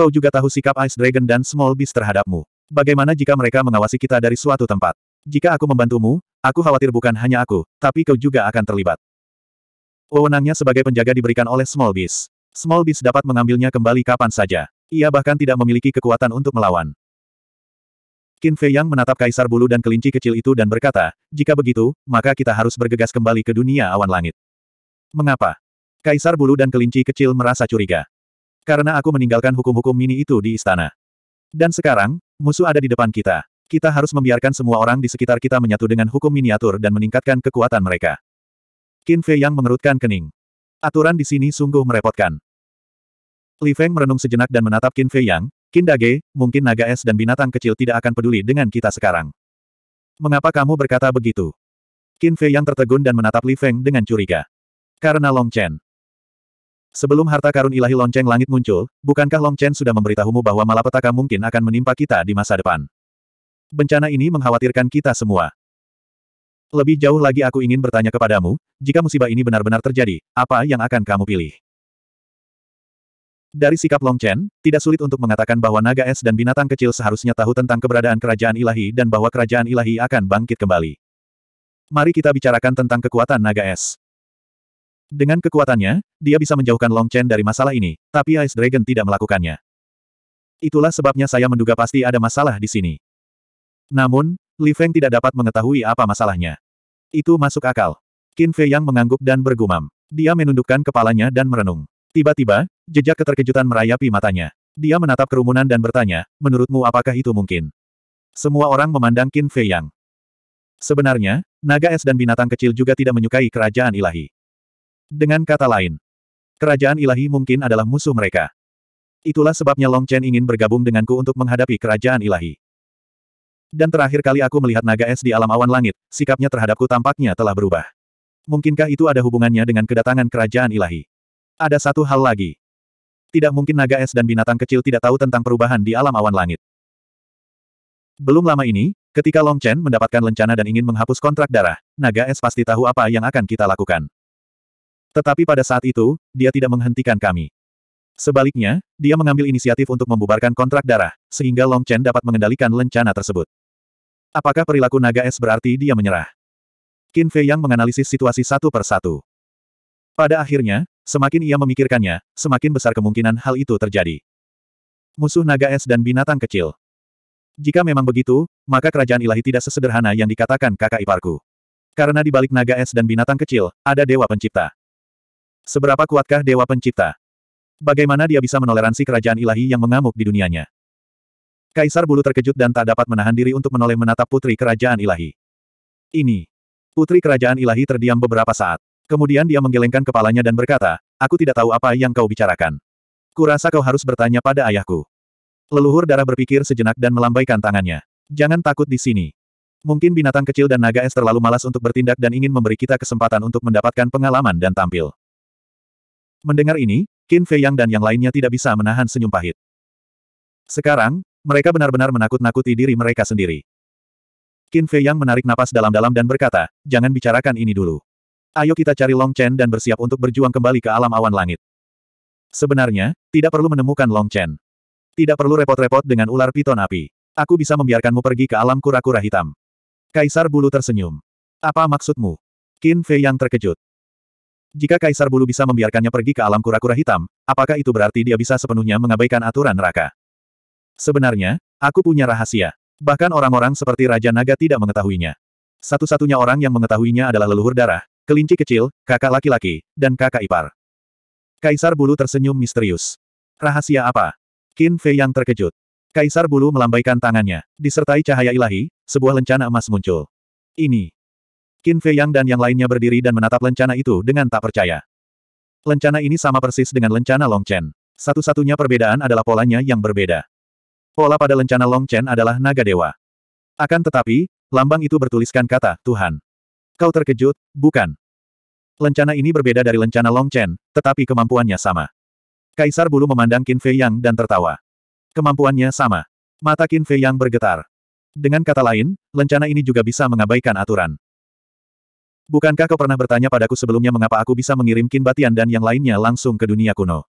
Kau juga tahu sikap Ice Dragon dan Small Beast terhadapmu. Bagaimana jika mereka mengawasi kita dari suatu tempat? Jika aku membantumu, aku khawatir bukan hanya aku, tapi kau juga akan terlibat. Wewenangnya sebagai penjaga diberikan oleh Small Beast. Small Beast dapat mengambilnya kembali kapan saja. Ia bahkan tidak memiliki kekuatan untuk melawan. Qin Fei Yang menatap kaisar bulu dan kelinci kecil itu dan berkata, jika begitu, maka kita harus bergegas kembali ke dunia awan langit. Mengapa? Kaisar bulu dan kelinci kecil merasa curiga. Karena aku meninggalkan hukum-hukum mini itu di istana. Dan sekarang, musuh ada di depan kita. Kita harus membiarkan semua orang di sekitar kita menyatu dengan hukum miniatur dan meningkatkan kekuatan mereka. Qin Fei yang mengerutkan kening. Aturan di sini sungguh merepotkan. Li Feng merenung sejenak dan menatap Qin Fei Yang, Qin Dage, mungkin naga es dan binatang kecil tidak akan peduli dengan kita sekarang. Mengapa kamu berkata begitu? Qin Fei Yang tertegun dan menatap Li Feng dengan curiga. Karena Long Chen. Sebelum harta karun ilahi lonceng langit muncul, bukankah Long Chen sudah memberitahumu bahwa malapetaka mungkin akan menimpa kita di masa depan? Bencana ini mengkhawatirkan kita semua. Lebih jauh lagi aku ingin bertanya kepadamu, jika musibah ini benar-benar terjadi, apa yang akan kamu pilih? Dari sikap Long Chen, tidak sulit untuk mengatakan bahwa naga es dan binatang kecil seharusnya tahu tentang keberadaan kerajaan ilahi dan bahwa kerajaan ilahi akan bangkit kembali. Mari kita bicarakan tentang kekuatan naga es. Dengan kekuatannya, dia bisa menjauhkan Long Chen dari masalah ini, tapi Ice Dragon tidak melakukannya. Itulah sebabnya saya menduga pasti ada masalah di sini. Namun, Li Feng tidak dapat mengetahui apa masalahnya. Itu masuk akal. Qin Fei Yang mengangguk dan bergumam. Dia menundukkan kepalanya dan merenung. Tiba-tiba, jejak keterkejutan merayapi matanya. Dia menatap kerumunan dan bertanya, menurutmu apakah itu mungkin? Semua orang memandang Qin Fei Yang. Sebenarnya, naga es dan binatang kecil juga tidak menyukai kerajaan ilahi. Dengan kata lain, kerajaan ilahi mungkin adalah musuh mereka. Itulah sebabnya Long Chen ingin bergabung denganku untuk menghadapi kerajaan ilahi. Dan terakhir kali aku melihat naga es di alam awan langit, sikapnya terhadapku tampaknya telah berubah. Mungkinkah itu ada hubungannya dengan kedatangan kerajaan ilahi? Ada satu hal lagi. Tidak mungkin naga es dan binatang kecil tidak tahu tentang perubahan di alam awan langit. Belum lama ini, ketika Long Chen mendapatkan lencana dan ingin menghapus kontrak darah, naga es pasti tahu apa yang akan kita lakukan. Tetapi pada saat itu, dia tidak menghentikan kami. Sebaliknya, dia mengambil inisiatif untuk membubarkan kontrak darah, sehingga Long Chen dapat mengendalikan lencana tersebut. Apakah perilaku naga es berarti dia menyerah? Qin Fei yang menganalisis situasi satu per satu. Pada akhirnya, semakin ia memikirkannya, semakin besar kemungkinan hal itu terjadi. Musuh naga es dan binatang kecil. Jika memang begitu, maka kerajaan ilahi tidak sesederhana yang dikatakan kakak iparku. Karena di balik naga es dan binatang kecil, ada dewa pencipta. Seberapa kuatkah Dewa Pencipta? Bagaimana dia bisa menoleransi kerajaan ilahi yang mengamuk di dunianya? Kaisar Bulu terkejut dan tak dapat menahan diri untuk menoleh menatap putri kerajaan ilahi. Ini. Putri kerajaan ilahi terdiam beberapa saat. Kemudian dia menggelengkan kepalanya dan berkata, aku tidak tahu apa yang kau bicarakan. Kurasa kau harus bertanya pada ayahku. Leluhur darah berpikir sejenak dan melambaikan tangannya. Jangan takut di sini. Mungkin binatang kecil dan naga es terlalu malas untuk bertindak dan ingin memberi kita kesempatan untuk mendapatkan pengalaman dan tampil. Mendengar ini, Qin Fei Yang dan yang lainnya tidak bisa menahan senyum pahit. Sekarang, mereka benar-benar menakut-nakuti diri mereka sendiri. Qin Fei Yang menarik napas dalam-dalam dan berkata, jangan bicarakan ini dulu. Ayo kita cari Long Chen dan bersiap untuk berjuang kembali ke alam awan langit. Sebenarnya, tidak perlu menemukan Long Chen. Tidak perlu repot-repot dengan ular piton api. Aku bisa membiarkanmu pergi ke alam kura-kura hitam. Kaisar Bulu tersenyum. Apa maksudmu? Qin Fei yang terkejut. Jika Kaisar Bulu bisa membiarkannya pergi ke alam kura-kura hitam, apakah itu berarti dia bisa sepenuhnya mengabaikan aturan neraka? Sebenarnya, aku punya rahasia. Bahkan orang-orang seperti Raja Naga tidak mengetahuinya. Satu-satunya orang yang mengetahuinya adalah leluhur darah, kelinci kecil, kakak laki-laki, dan kakak ipar. Kaisar Bulu tersenyum misterius. Rahasia apa? Qin Fei yang terkejut. Kaisar Bulu melambaikan tangannya, disertai cahaya ilahi, sebuah lencana emas muncul. Ini, Qin Fei Yang dan yang lainnya berdiri dan menatap lencana itu dengan tak percaya. Lencana ini sama persis dengan lencana Long Chen. Satu-satunya perbedaan adalah polanya yang berbeda. Pola pada lencana Long Chen adalah naga dewa. Akan tetapi, lambang itu bertuliskan kata, Tuhan. Kau terkejut, bukan? Lencana ini berbeda dari lencana Long Chen, tetapi kemampuannya sama. Kaisar Bulu memandang Qin Fei Yang dan tertawa. Kemampuannya sama. Mata Qin Fei Yang bergetar. Dengan kata lain, lencana ini juga bisa mengabaikan aturan. Bukankah kau pernah bertanya padaku sebelumnya mengapa aku bisa mengirim Kin Batian dan yang lainnya langsung ke dunia kuno?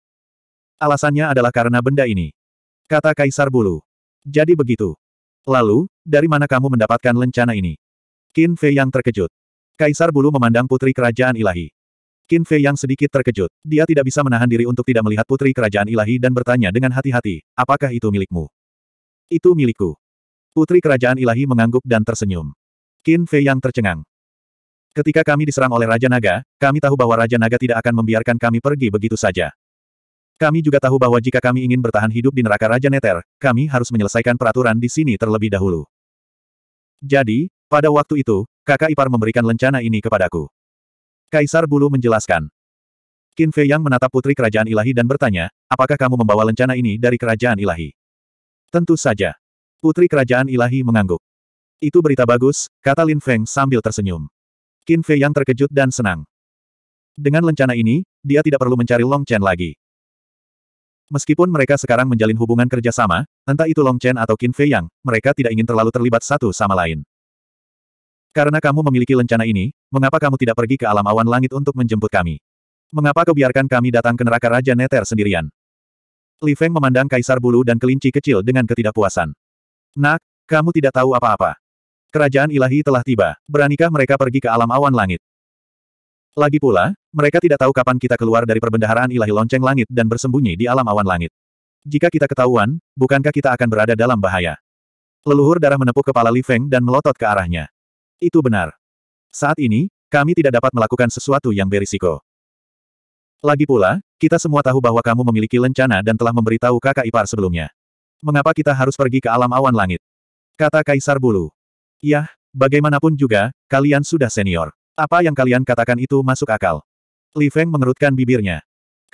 Alasannya adalah karena benda ini. Kata Kaisar Bulu. Jadi begitu. Lalu, dari mana kamu mendapatkan lencana ini? Qin Fei yang terkejut. Kaisar Bulu memandang putri kerajaan ilahi. Qin Fei yang sedikit terkejut. Dia tidak bisa menahan diri untuk tidak melihat putri kerajaan ilahi dan bertanya dengan hati-hati, apakah itu milikmu? Itu milikku. Putri kerajaan ilahi mengangguk dan tersenyum. Qin Fei yang tercengang. Ketika kami diserang oleh Raja Naga, kami tahu bahwa Raja Naga tidak akan membiarkan kami pergi begitu saja. Kami juga tahu bahwa jika kami ingin bertahan hidup di neraka Raja Neter, kami harus menyelesaikan peraturan di sini terlebih dahulu. Jadi, pada waktu itu, kakak ipar memberikan lencana ini kepadaku. Kaisar Bulu menjelaskan. Qin Fei Yang menatap putri kerajaan ilahi dan bertanya, apakah kamu membawa lencana ini dari kerajaan ilahi? Tentu saja. Putri kerajaan ilahi mengangguk. Itu berita bagus, kata Lin Feng sambil tersenyum. Qin Fei yang terkejut dan senang. Dengan lencana ini, dia tidak perlu mencari Long Chen lagi. Meskipun mereka sekarang menjalin hubungan kerjasama, entah itu Long Chen atau Qin Fei Yang, mereka tidak ingin terlalu terlibat satu sama lain. Karena kamu memiliki lencana ini, mengapa kamu tidak pergi ke alam awan langit untuk menjemput kami? Mengapa kau biarkan kami datang ke neraka Raja Neter sendirian? Li Feng memandang kaisar bulu dan kelinci kecil dengan ketidakpuasan. Nak, kamu tidak tahu apa-apa. Kerajaan ilahi telah tiba. Beranikah mereka pergi ke alam awan langit? Lagi pula, mereka tidak tahu kapan kita keluar dari perbendaharaan ilahi lonceng langit dan bersembunyi di alam awan langit. Jika kita ketahuan, bukankah kita akan berada dalam bahaya? Leluhur darah menepuk kepala Li Feng dan melotot ke arahnya. Itu benar. Saat ini, kami tidak dapat melakukan sesuatu yang berisiko. Lagi pula, kita semua tahu bahwa kamu memiliki lencana dan telah memberitahu kakak ipar sebelumnya. Mengapa kita harus pergi ke alam awan langit? Kata Kaisar Bulu. Yah, bagaimanapun juga, kalian sudah senior. Apa yang kalian katakan itu masuk akal. Li Feng mengerutkan bibirnya.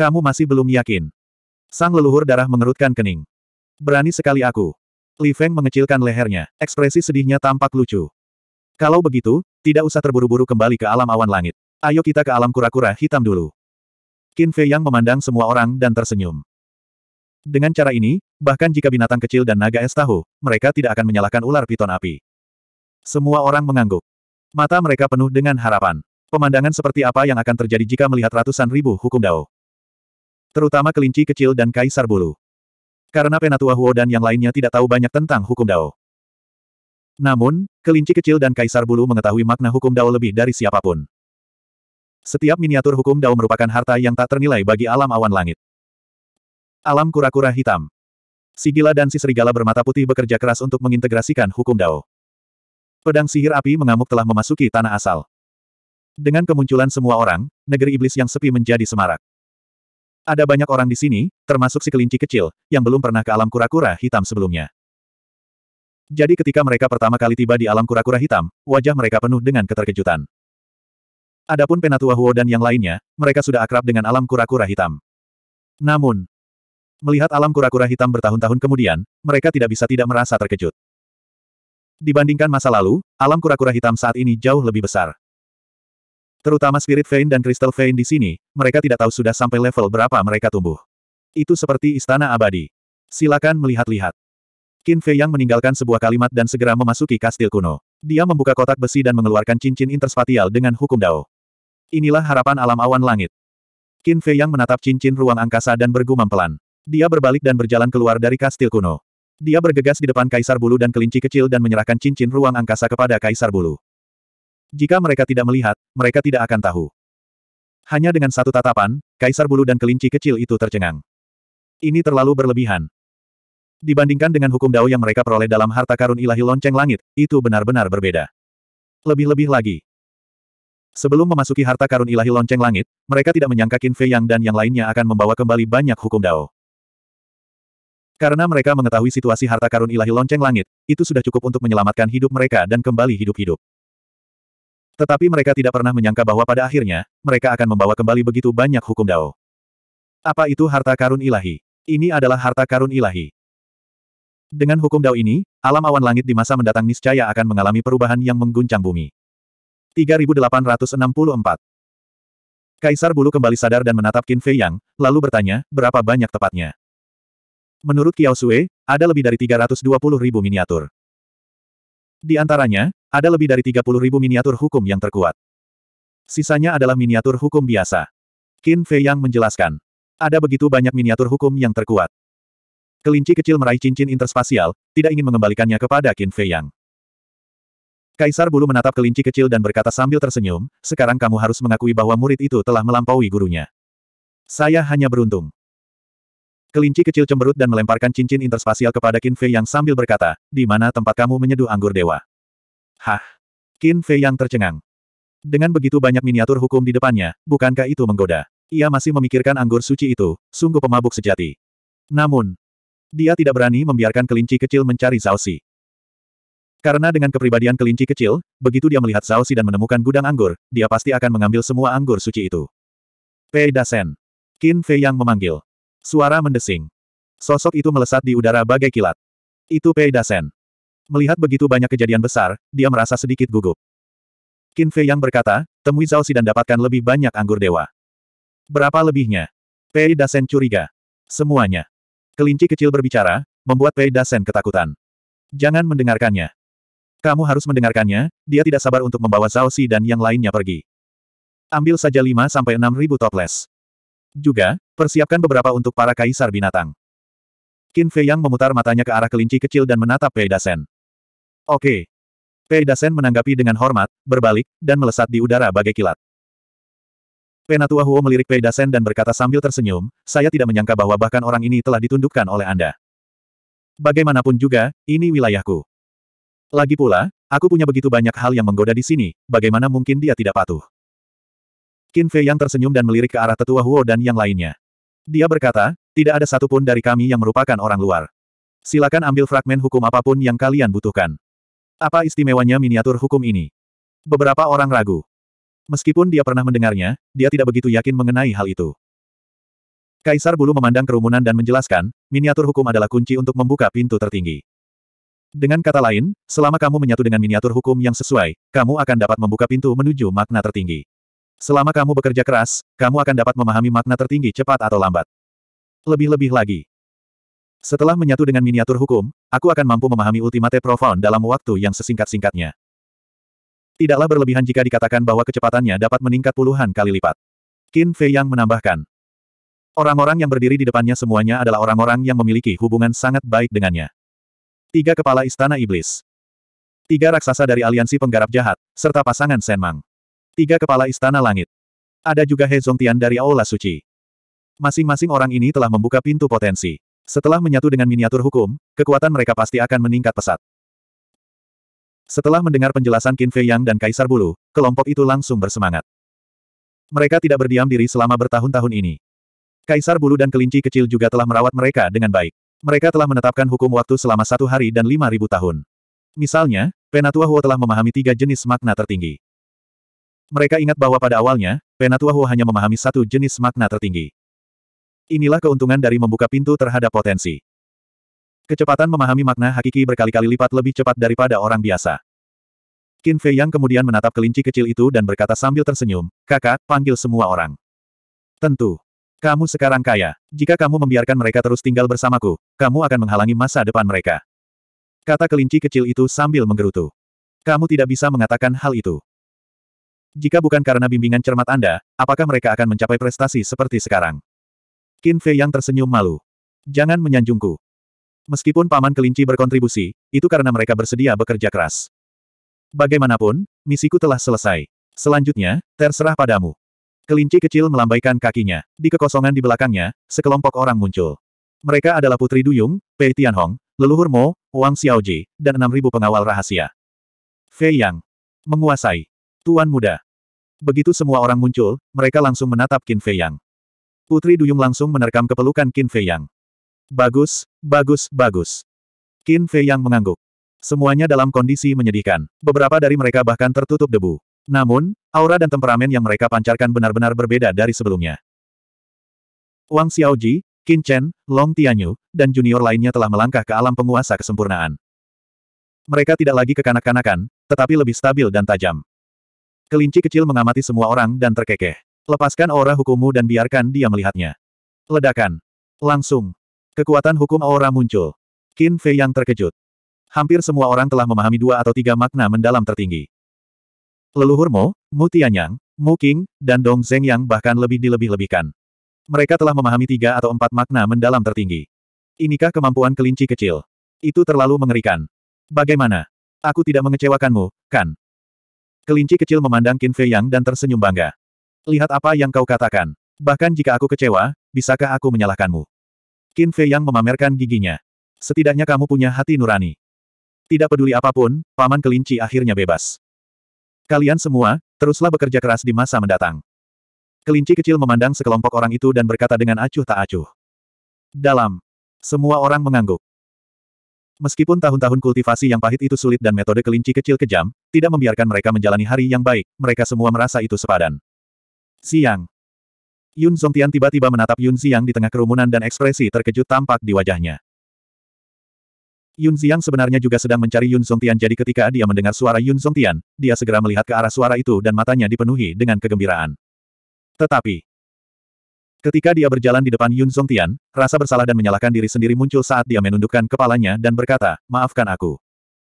Kamu masih belum yakin. Sang leluhur darah mengerutkan kening. Berani sekali aku. Li Feng mengecilkan lehernya, ekspresi sedihnya tampak lucu. Kalau begitu, tidak usah terburu-buru kembali ke alam awan langit. Ayo kita ke alam kura-kura hitam dulu. Qin Fei Yang memandang semua orang dan tersenyum. Dengan cara ini, bahkan jika binatang kecil dan naga es tahu, mereka tidak akan menyalahkan ular piton api. Semua orang mengangguk. Mata mereka penuh dengan harapan. Pemandangan seperti apa yang akan terjadi jika melihat ratusan ribu hukum dao. Terutama kelinci kecil dan kaisar bulu. Karena Penatua Huo dan yang lainnya tidak tahu banyak tentang hukum dao. Namun, kelinci kecil dan kaisar bulu mengetahui makna hukum dao lebih dari siapapun. Setiap miniatur hukum dao merupakan harta yang tak ternilai bagi alam awan langit. Alam kura-kura hitam. Sigila dan si serigala bermata putih bekerja keras untuk mengintegrasikan hukum dao. Pedang sihir api mengamuk telah memasuki tanah asal. Dengan kemunculan semua orang, negeri iblis yang sepi menjadi semarak. Ada banyak orang di sini, termasuk si kelinci kecil, yang belum pernah ke alam kura-kura hitam sebelumnya. Jadi ketika mereka pertama kali tiba di alam kura-kura hitam, wajah mereka penuh dengan keterkejutan. Adapun Penatua Huo dan yang lainnya, mereka sudah akrab dengan alam kura-kura hitam. Namun, melihat alam kura-kura hitam bertahun-tahun kemudian, mereka tidak bisa tidak merasa terkejut. Dibandingkan masa lalu, alam kura-kura hitam saat ini jauh lebih besar. Terutama Spirit Vein dan Crystal Vein di sini, mereka tidak tahu sudah sampai level berapa mereka tumbuh. Itu seperti istana abadi. Silakan melihat-lihat. Qin Fei yang meninggalkan sebuah kalimat dan segera memasuki kastil kuno. Dia membuka kotak besi dan mengeluarkan cincin interspatial dengan hukum Dao. Inilah harapan alam awan langit. Qin Fei yang menatap cincin ruang angkasa dan bergumam pelan. Dia berbalik dan berjalan keluar dari kastil kuno. Dia bergegas di depan Kaisar Bulu dan kelinci kecil dan menyerahkan cincin ruang angkasa kepada Kaisar Bulu. Jika mereka tidak melihat, mereka tidak akan tahu. Hanya dengan satu tatapan, Kaisar Bulu dan kelinci kecil itu tercengang. Ini terlalu berlebihan. Dibandingkan dengan hukum dao yang mereka peroleh dalam harta karun ilahi lonceng langit, itu benar-benar berbeda. Lebih-lebih lagi. Sebelum memasuki harta karun ilahi lonceng langit, mereka tidak menyangka Qin Fei Yang dan yang lainnya akan membawa kembali banyak hukum dao. Karena mereka mengetahui situasi harta karun ilahi lonceng langit, itu sudah cukup untuk menyelamatkan hidup mereka dan kembali hidup-hidup. Tetapi mereka tidak pernah menyangka bahwa pada akhirnya, mereka akan membawa kembali begitu banyak hukum dao. Apa itu harta karun ilahi? Ini adalah harta karun ilahi. Dengan hukum dao ini, alam awan langit di masa mendatang niscaya akan mengalami perubahan yang mengguncang bumi. 3864 Kaisar Bulu kembali sadar dan menatap Qin Fei Yang, lalu bertanya, berapa banyak tepatnya? Menurut Kiao Sue, ada lebih dari 320 ribu miniatur. Di antaranya, ada lebih dari 30 ribu miniatur hukum yang terkuat. Sisanya adalah miniatur hukum biasa. Qin Fei Yang menjelaskan. Ada begitu banyak miniatur hukum yang terkuat. Kelinci kecil meraih cincin interspasial, tidak ingin mengembalikannya kepada Qin Fei Yang. Kaisar Bulu menatap kelinci kecil dan berkata sambil tersenyum, sekarang kamu harus mengakui bahwa murid itu telah melampaui gurunya. Saya hanya beruntung. Kelinci kecil cemberut dan melemparkan cincin interspasial kepada Qin Fei Yang sambil berkata, di mana tempat kamu menyeduh anggur dewa? Hah? Qin Fei Yang tercengang. Dengan begitu banyak miniatur hukum di depannya, bukankah itu menggoda? Ia masih memikirkan anggur suci itu, sungguh pemabuk sejati. Namun, dia tidak berani membiarkan kelinci kecil mencari Zhao Xi. Karena dengan kepribadian kelinci kecil, begitu dia melihat Zhao Xi dan menemukan gudang anggur, dia pasti akan mengambil semua anggur suci itu. Pei Dasen. Qin Fei Yang memanggil. Suara mendesing. Sosok itu melesat di udara bagai kilat. Itu Pei Dasen. Melihat begitu banyak kejadian besar, dia merasa sedikit gugup. Qin Fei yang berkata, temui Zhao Si dan dapatkan lebih banyak anggur dewa. Berapa lebihnya? Pei Dasen curiga. Semuanya. Kelinci kecil berbicara, membuat Pei Dasen ketakutan. Jangan mendengarkannya. Kamu harus mendengarkannya, dia tidak sabar untuk membawa Zhao Si dan yang lainnya pergi. Ambil saja 5 sampai 6 ribu toples. Juga, Persiapkan beberapa untuk para kaisar binatang. Qin Fei Yang memutar matanya ke arah kelinci kecil dan menatap Pei Dasen. Oke. Pei Dasen menanggapi dengan hormat, berbalik, dan melesat di udara bagai kilat. Penatua Huo melirik Pei Dasen dan berkata sambil tersenyum, saya tidak menyangka bahwa bahkan orang ini telah ditundukkan oleh Anda. Bagaimanapun juga, ini wilayahku. Lagi pula, aku punya begitu banyak hal yang menggoda di sini, bagaimana mungkin dia tidak patuh? Qin Fei Yang tersenyum dan melirik ke arah tetua Huo dan yang lainnya. Dia berkata, tidak ada satupun dari kami yang merupakan orang luar. Silakan ambil fragmen hukum apapun yang kalian butuhkan. Apa istimewanya miniatur hukum ini? Beberapa orang ragu. Meskipun dia pernah mendengarnya, dia tidak begitu yakin mengenai hal itu. Kaisar Bulu memandang kerumunan dan menjelaskan, miniatur hukum adalah kunci untuk membuka pintu tertinggi. Dengan kata lain, selama kamu menyatu dengan miniatur hukum yang sesuai, kamu akan dapat membuka pintu menuju makna tertinggi. Selama kamu bekerja keras, kamu akan dapat memahami makna tertinggi cepat atau lambat. Lebih-lebih lagi. Setelah menyatu dengan miniatur hukum, aku akan mampu memahami ultimate profound dalam waktu yang sesingkat-singkatnya. Tidaklah berlebihan jika dikatakan bahwa kecepatannya dapat meningkat puluhan kali lipat. Qin Fei yang menambahkan. Orang-orang yang berdiri di depannya semuanya adalah orang-orang yang memiliki hubungan sangat baik dengannya. Tiga kepala istana iblis. Tiga raksasa dari aliansi penggarap jahat, serta pasangan Senmang. Tiga kepala istana langit. Ada juga He Zongtian dari Aula Suci. Masing-masing orang ini telah membuka pintu potensi. Setelah menyatu dengan miniatur hukum, kekuatan mereka pasti akan meningkat pesat. Setelah mendengar penjelasan Qin Fei Yang dan Kaisar Bulu, kelompok itu langsung bersemangat. Mereka tidak berdiam diri selama bertahun-tahun ini. Kaisar Bulu dan Kelinci Kecil juga telah merawat mereka dengan baik. Mereka telah menetapkan hukum waktu selama satu hari dan lima ribu tahun. Misalnya, Penatua Huo telah memahami tiga jenis makna tertinggi. Mereka ingat bahwa pada awalnya, Penatua Huo hanya memahami satu jenis makna tertinggi. Inilah keuntungan dari membuka pintu terhadap potensi. Kecepatan memahami makna hakiki berkali-kali lipat lebih cepat daripada orang biasa. Qin Fei Yang kemudian menatap kelinci kecil itu dan berkata sambil tersenyum, kakak, panggil semua orang. Tentu. Kamu sekarang kaya. Jika kamu membiarkan mereka terus tinggal bersamaku, kamu akan menghalangi masa depan mereka. Kata kelinci kecil itu sambil menggerutu. Kamu tidak bisa mengatakan hal itu. Jika bukan karena bimbingan cermat Anda, apakah mereka akan mencapai prestasi seperti sekarang? Qin Fei yang tersenyum malu. Jangan menyanjungku. Meskipun paman kelinci berkontribusi, itu karena mereka bersedia bekerja keras. Bagaimanapun, misiku telah selesai. Selanjutnya, terserah padamu. Kelinci kecil melambaikan kakinya. Di kekosongan di belakangnya, sekelompok orang muncul. Mereka adalah Putri Duyung, Pei Tianhong, Leluhur Mo, Wang Xiaoji, dan 6.000 pengawal rahasia. Fei Yang. Menguasai. Tuan muda. Begitu semua orang muncul, mereka langsung menatap Qin Fei Yang. Putri Duyung langsung menerkam kepelukan Qin Fei Yang. Bagus, bagus, bagus. Qin Fei Yang mengangguk. Semuanya dalam kondisi menyedihkan. Beberapa dari mereka bahkan tertutup debu. Namun, aura dan temperamen yang mereka pancarkan benar-benar berbeda dari sebelumnya. Wang Xiaoji, Qin Chen, Long Tianyu, dan junior lainnya telah melangkah ke alam penguasa kesempurnaan. Mereka tidak lagi kekanak-kanakan, tetapi lebih stabil dan tajam. Kelinci kecil mengamati semua orang dan terkekeh. Lepaskan aura hukummu dan biarkan dia melihatnya. Ledakan. Langsung. Kekuatan hukum aura muncul. Qin Fei yang terkejut. Hampir semua orang telah memahami dua atau tiga makna mendalam tertinggi. Leluhur Mo, Mu Tianyang, Mu King, dan Dong Zeng yang bahkan lebih dilebih-lebihkan. Mereka telah memahami tiga atau empat makna mendalam tertinggi. Inikah kemampuan kelinci kecil? Itu terlalu mengerikan. Bagaimana? Aku tidak mengecewakanmu, kan? Kelinci kecil memandang Qin Fei Yang dan tersenyum bangga. Lihat apa yang kau katakan. Bahkan jika aku kecewa, bisakah aku menyalahkanmu? Qin Fei Yang memamerkan giginya. Setidaknya kamu punya hati nurani. Tidak peduli apapun, paman kelinci akhirnya bebas. Kalian semua, teruslah bekerja keras di masa mendatang. Kelinci kecil memandang sekelompok orang itu dan berkata dengan acuh tak acuh. Dalam. Semua orang mengangguk. Meskipun tahun-tahun kultivasi yang pahit itu sulit dan metode kelinci kecil kejam, tidak membiarkan mereka menjalani hari yang baik, mereka semua merasa itu sepadan. Siang. Yun Zongtian tiba-tiba menatap Yun Xiang di tengah kerumunan dan ekspresi terkejut tampak di wajahnya. Yun Xiang sebenarnya juga sedang mencari Yun Zongtian jadi ketika dia mendengar suara Yun Zongtian, dia segera melihat ke arah suara itu dan matanya dipenuhi dengan kegembiraan. Tetapi, Ketika dia berjalan di depan Yun Tian, rasa bersalah dan menyalahkan diri sendiri muncul saat dia menundukkan kepalanya dan berkata, maafkan aku.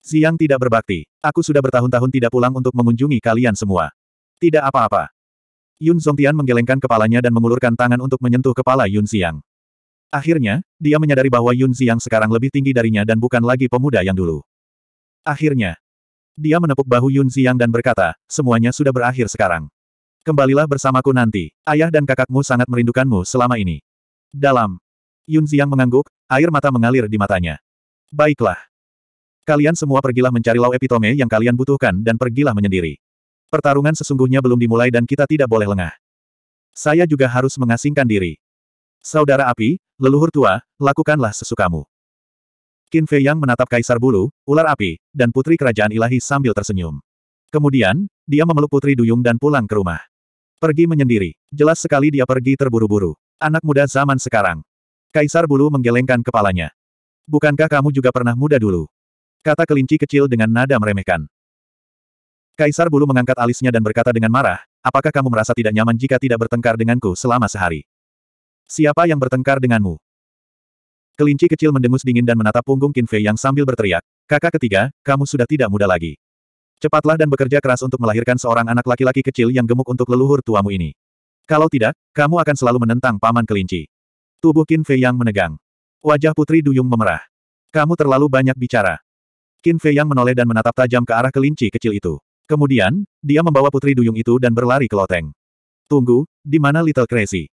Siang tidak berbakti. Aku sudah bertahun-tahun tidak pulang untuk mengunjungi kalian semua. Tidak apa-apa. Yun Tian menggelengkan kepalanya dan mengulurkan tangan untuk menyentuh kepala Yun Xiang. Akhirnya, dia menyadari bahwa Yun Xiang sekarang lebih tinggi darinya dan bukan lagi pemuda yang dulu. Akhirnya, dia menepuk bahu Yun Xiang dan berkata, semuanya sudah berakhir sekarang. Kembalilah bersamaku nanti. Ayah dan kakakmu sangat merindukanmu selama ini. Dalam. Yun Ziyang mengangguk, air mata mengalir di matanya. Baiklah. Kalian semua pergilah mencari lau epitome yang kalian butuhkan dan pergilah menyendiri. Pertarungan sesungguhnya belum dimulai dan kita tidak boleh lengah. Saya juga harus mengasingkan diri. Saudara api, leluhur tua, lakukanlah sesukamu. Qin Fei Yang menatap Kaisar Bulu, ular api, dan putri kerajaan ilahi sambil tersenyum. Kemudian, dia memeluk putri duyung dan pulang ke rumah. Pergi menyendiri. Jelas sekali dia pergi terburu-buru. Anak muda zaman sekarang. Kaisar Bulu menggelengkan kepalanya. Bukankah kamu juga pernah muda dulu? Kata kelinci kecil dengan nada meremehkan. Kaisar Bulu mengangkat alisnya dan berkata dengan marah, apakah kamu merasa tidak nyaman jika tidak bertengkar denganku selama sehari? Siapa yang bertengkar denganmu? Kelinci kecil mendengus dingin dan menatap punggung Kinfei yang sambil berteriak, kakak ketiga, kamu sudah tidak muda lagi. Cepatlah dan bekerja keras untuk melahirkan seorang anak laki-laki kecil yang gemuk untuk leluhur tuamu ini. Kalau tidak, kamu akan selalu menentang paman kelinci. Tubuh Qin Fei yang menegang. Wajah Putri Duyung memerah. Kamu terlalu banyak bicara. Qin Fei yang menoleh dan menatap tajam ke arah kelinci kecil itu. Kemudian, dia membawa Putri Duyung itu dan berlari ke loteng. Tunggu, di mana Little Crazy?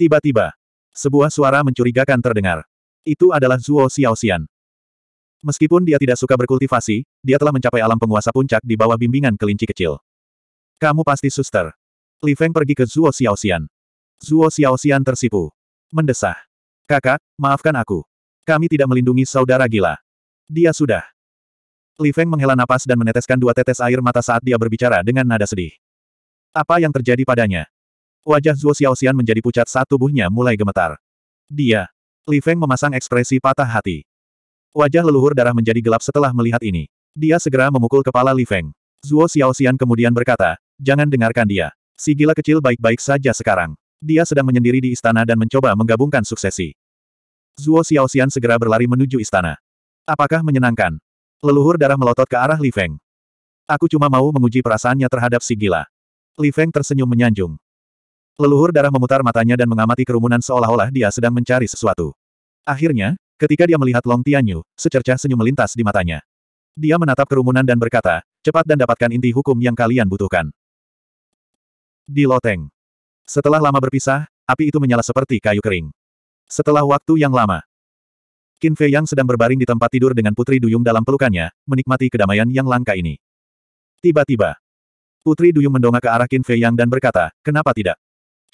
Tiba-tiba, sebuah suara mencurigakan terdengar. Itu adalah Zuo Xiaoxian. Meskipun dia tidak suka berkultivasi, dia telah mencapai alam penguasa puncak di bawah bimbingan kelinci kecil. Kamu pasti suster. Li Feng pergi ke Zuo Xiaoxian. Zuo Xiaoxian tersipu. Mendesah. Kakak, maafkan aku. Kami tidak melindungi saudara gila. Dia sudah. Li Feng menghela napas dan meneteskan dua tetes air mata saat dia berbicara dengan nada sedih. Apa yang terjadi padanya? Wajah Zuo Xiaoxian menjadi pucat saat tubuhnya mulai gemetar. Dia. Li Feng memasang ekspresi patah hati. Wajah leluhur darah menjadi gelap setelah melihat ini. Dia segera memukul kepala Li Feng. Zuo Xiaoxian kemudian berkata, jangan dengarkan dia. Si gila kecil baik-baik saja sekarang. Dia sedang menyendiri di istana dan mencoba menggabungkan suksesi. Zuo Xiaoxian segera berlari menuju istana. Apakah menyenangkan? Leluhur darah melotot ke arah Li Feng. Aku cuma mau menguji perasaannya terhadap si gila. Li Feng tersenyum menyanjung. Leluhur darah memutar matanya dan mengamati kerumunan seolah-olah dia sedang mencari sesuatu. Akhirnya, Ketika dia melihat Long Tianyu, secercah senyum melintas di matanya. Dia menatap kerumunan dan berkata, cepat dan dapatkan inti hukum yang kalian butuhkan. Di loteng. Setelah lama berpisah, api itu menyala seperti kayu kering. Setelah waktu yang lama, Qin Fei yang sedang berbaring di tempat tidur dengan Putri Duyung dalam pelukannya, menikmati kedamaian yang langka ini. Tiba-tiba, Putri Duyung mendongak ke arah Qin Fei yang dan berkata, kenapa tidak?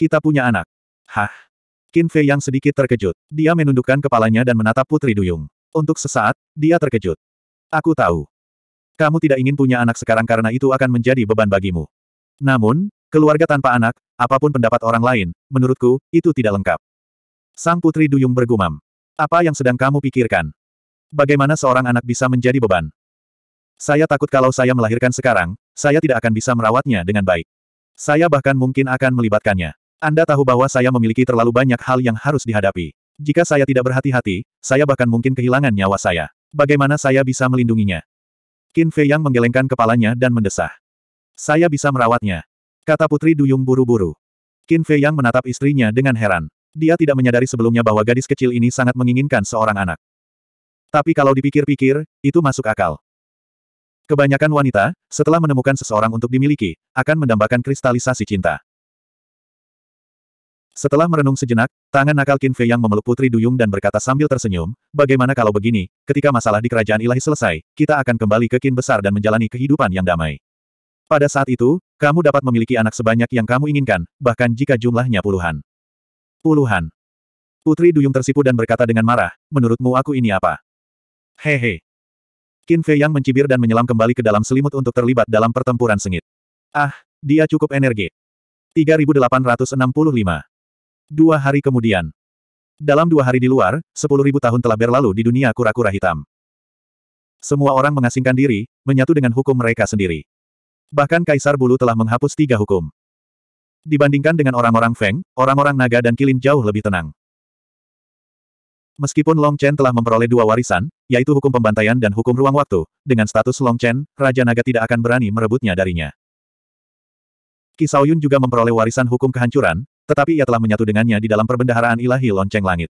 Kita punya anak. Hah? Qin Fei yang sedikit terkejut. Dia menundukkan kepalanya dan menatap Putri Duyung. Untuk sesaat, dia terkejut. Aku tahu. Kamu tidak ingin punya anak sekarang karena itu akan menjadi beban bagimu. Namun, keluarga tanpa anak, apapun pendapat orang lain, menurutku, itu tidak lengkap. Sang Putri Duyung bergumam. Apa yang sedang kamu pikirkan? Bagaimana seorang anak bisa menjadi beban? Saya takut kalau saya melahirkan sekarang, saya tidak akan bisa merawatnya dengan baik. Saya bahkan mungkin akan melibatkannya. Anda tahu bahwa saya memiliki terlalu banyak hal yang harus dihadapi. Jika saya tidak berhati-hati, saya bahkan mungkin kehilangan nyawa saya. Bagaimana saya bisa melindunginya? Qin Fei Yang menggelengkan kepalanya dan mendesah. Saya bisa merawatnya. Kata Putri Duyung buru-buru. Qin Fei Yang menatap istrinya dengan heran. Dia tidak menyadari sebelumnya bahwa gadis kecil ini sangat menginginkan seorang anak. Tapi kalau dipikir-pikir, itu masuk akal. Kebanyakan wanita, setelah menemukan seseorang untuk dimiliki, akan mendambakan kristalisasi cinta. Setelah merenung sejenak, tangan nakal Qin Fei yang memeluk Putri Duyung dan berkata sambil tersenyum, bagaimana kalau begini, ketika masalah di kerajaan ilahi selesai, kita akan kembali ke Qin besar dan menjalani kehidupan yang damai. Pada saat itu, kamu dapat memiliki anak sebanyak yang kamu inginkan, bahkan jika jumlahnya puluhan. Puluhan. Putri Duyung tersipu dan berkata dengan marah, menurutmu aku ini apa? Hehe. Qin Fei yang mencibir dan menyelam kembali ke dalam selimut untuk terlibat dalam pertempuran sengit. Ah, dia cukup energi. 3865 Dua hari kemudian. Dalam dua hari di luar, sepuluh ribu tahun telah berlalu di dunia kura-kura hitam. Semua orang mengasingkan diri, menyatu dengan hukum mereka sendiri. Bahkan Kaisar Bulu telah menghapus tiga hukum. Dibandingkan dengan orang-orang Feng, orang-orang naga dan kilin jauh lebih tenang. Meskipun Long Chen telah memperoleh dua warisan, yaitu hukum pembantaian dan hukum ruang waktu, dengan status Long Chen, Raja Naga tidak akan berani merebutnya darinya. Kisao Yun juga memperoleh warisan hukum kehancuran, tetapi ia telah menyatu dengannya di dalam perbendaharaan ilahi lonceng langit.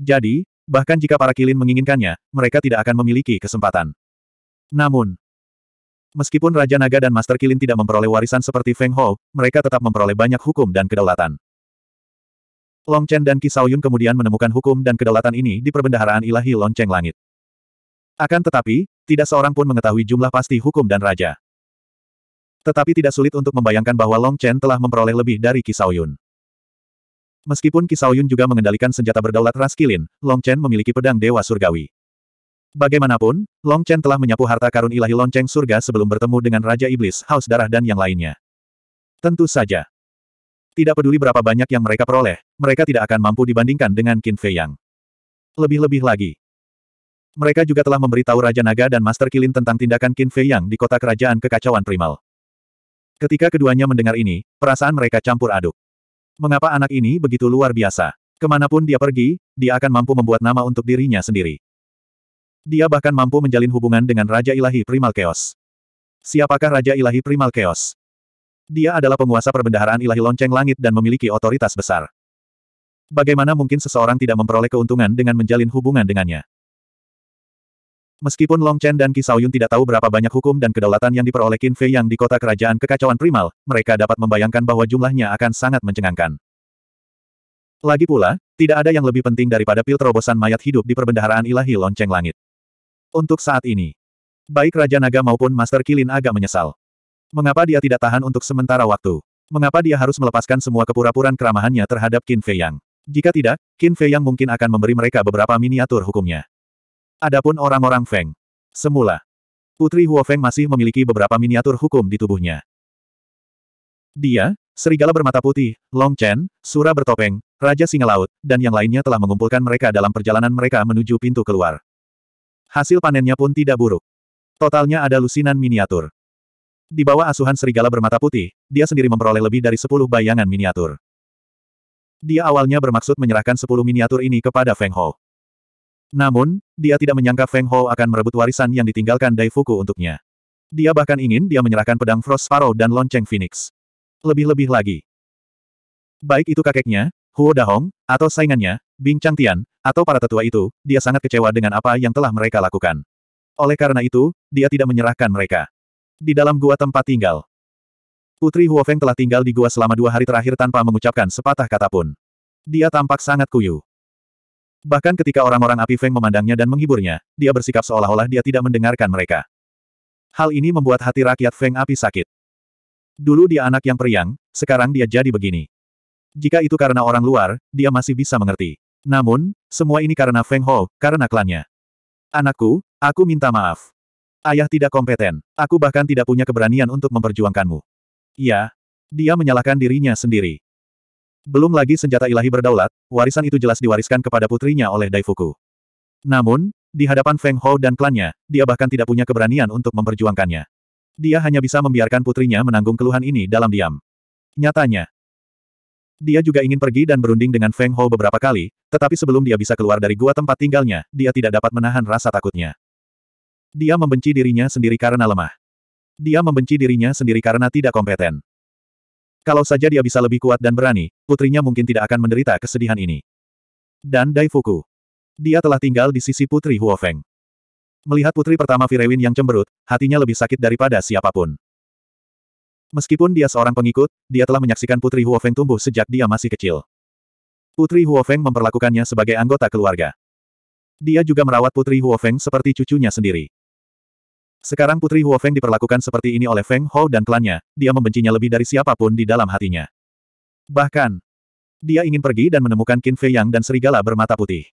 Jadi, bahkan jika para kilin menginginkannya, mereka tidak akan memiliki kesempatan. Namun, meskipun Raja Naga dan Master Kilin tidak memperoleh warisan seperti Feng Hou, mereka tetap memperoleh banyak hukum dan kedaulatan. Long Chen dan Kisao Yun kemudian menemukan hukum dan kedaulatan ini di perbendaharaan ilahi lonceng langit. Akan tetapi, tidak seorang pun mengetahui jumlah pasti hukum dan raja. Tetapi tidak sulit untuk membayangkan bahwa Long Chen telah memperoleh lebih dari Kisao Yun. Meskipun Kisao juga mengendalikan senjata berdaulat Raskilin, Long Chen memiliki pedang Dewa Surgawi. Bagaimanapun, Long Chen telah menyapu harta karun ilahi lonceng surga sebelum bertemu dengan Raja Iblis, Haus Darah dan yang lainnya. Tentu saja. Tidak peduli berapa banyak yang mereka peroleh, mereka tidak akan mampu dibandingkan dengan Qin Fei Yang. Lebih-lebih lagi. Mereka juga telah memberitahu Raja Naga dan Master Kilin tentang tindakan Qin Fei Yang di kota kerajaan kekacauan primal. Ketika keduanya mendengar ini, perasaan mereka campur aduk. Mengapa anak ini begitu luar biasa? Kemanapun dia pergi, dia akan mampu membuat nama untuk dirinya sendiri. Dia bahkan mampu menjalin hubungan dengan Raja Ilahi Primal Chaos. Siapakah Raja Ilahi Primal Chaos? Dia adalah penguasa perbendaharaan ilahi lonceng langit dan memiliki otoritas besar. Bagaimana mungkin seseorang tidak memperoleh keuntungan dengan menjalin hubungan dengannya? Meskipun Long Chen dan Ki Yun tidak tahu berapa banyak hukum dan kedaulatan yang diperoleh Qin Fei yang di kota kerajaan kekacauan primal, mereka dapat membayangkan bahwa jumlahnya akan sangat mencengangkan. Lagi pula, tidak ada yang lebih penting daripada pil terobosan mayat hidup di perbendaharaan ilahi lonceng langit. Untuk saat ini, baik Raja Naga maupun Master Kilin agak menyesal. Mengapa dia tidak tahan untuk sementara waktu? Mengapa dia harus melepaskan semua kepura puraan keramahannya terhadap Qin Fei Yang? Jika tidak, Qin Fei Yang mungkin akan memberi mereka beberapa miniatur hukumnya. Adapun orang-orang Feng. Semula. Putri Huo Feng masih memiliki beberapa miniatur hukum di tubuhnya. Dia, serigala bermata putih, Long Chen, Sura bertopeng, Raja Singa Laut, dan yang lainnya telah mengumpulkan mereka dalam perjalanan mereka menuju pintu keluar. Hasil panennya pun tidak buruk. Totalnya ada lusinan miniatur. Di bawah asuhan serigala bermata putih, dia sendiri memperoleh lebih dari 10 bayangan miniatur. Dia awalnya bermaksud menyerahkan 10 miniatur ini kepada Feng Ho. Namun, dia tidak menyangka Feng Hou akan merebut warisan yang ditinggalkan Dai Daifuku untuknya. Dia bahkan ingin dia menyerahkan pedang Frost Sparrow dan lonceng Phoenix. Lebih-lebih lagi. Baik itu kakeknya, Huo Dahong, atau saingannya, Bing Chang Tian, atau para tetua itu, dia sangat kecewa dengan apa yang telah mereka lakukan. Oleh karena itu, dia tidak menyerahkan mereka. Di dalam gua tempat tinggal. Putri Huo Feng telah tinggal di gua selama dua hari terakhir tanpa mengucapkan sepatah kata pun. Dia tampak sangat kuyuh. Bahkan ketika orang-orang api Feng memandangnya dan menghiburnya, dia bersikap seolah-olah dia tidak mendengarkan mereka. Hal ini membuat hati rakyat Feng api sakit. Dulu dia anak yang periang, sekarang dia jadi begini. Jika itu karena orang luar, dia masih bisa mengerti. Namun, semua ini karena Feng Ho, karena klannya. Anakku, aku minta maaf. Ayah tidak kompeten. Aku bahkan tidak punya keberanian untuk memperjuangkanmu. Ya, Dia menyalahkan dirinya sendiri. Belum lagi senjata ilahi berdaulat, warisan itu jelas diwariskan kepada putrinya oleh Daifuku. Namun, di hadapan Feng Hou dan klannya, dia bahkan tidak punya keberanian untuk memperjuangkannya. Dia hanya bisa membiarkan putrinya menanggung keluhan ini dalam diam. Nyatanya, dia juga ingin pergi dan berunding dengan Feng Hou beberapa kali, tetapi sebelum dia bisa keluar dari gua tempat tinggalnya, dia tidak dapat menahan rasa takutnya. Dia membenci dirinya sendiri karena lemah. Dia membenci dirinya sendiri karena tidak kompeten. Kalau saja dia bisa lebih kuat dan berani, putrinya mungkin tidak akan menderita kesedihan ini. Dan Daifuku. Dia telah tinggal di sisi putri Huofeng. Melihat putri pertama Firewin yang cemberut, hatinya lebih sakit daripada siapapun. Meskipun dia seorang pengikut, dia telah menyaksikan putri Huofeng tumbuh sejak dia masih kecil. Putri Huofeng memperlakukannya sebagai anggota keluarga. Dia juga merawat putri Huofeng seperti cucunya sendiri. Sekarang Putri Huo Feng diperlakukan seperti ini oleh Feng Hou dan klannya, dia membencinya lebih dari siapapun di dalam hatinya. Bahkan, dia ingin pergi dan menemukan Qin Fei Yang dan serigala bermata putih.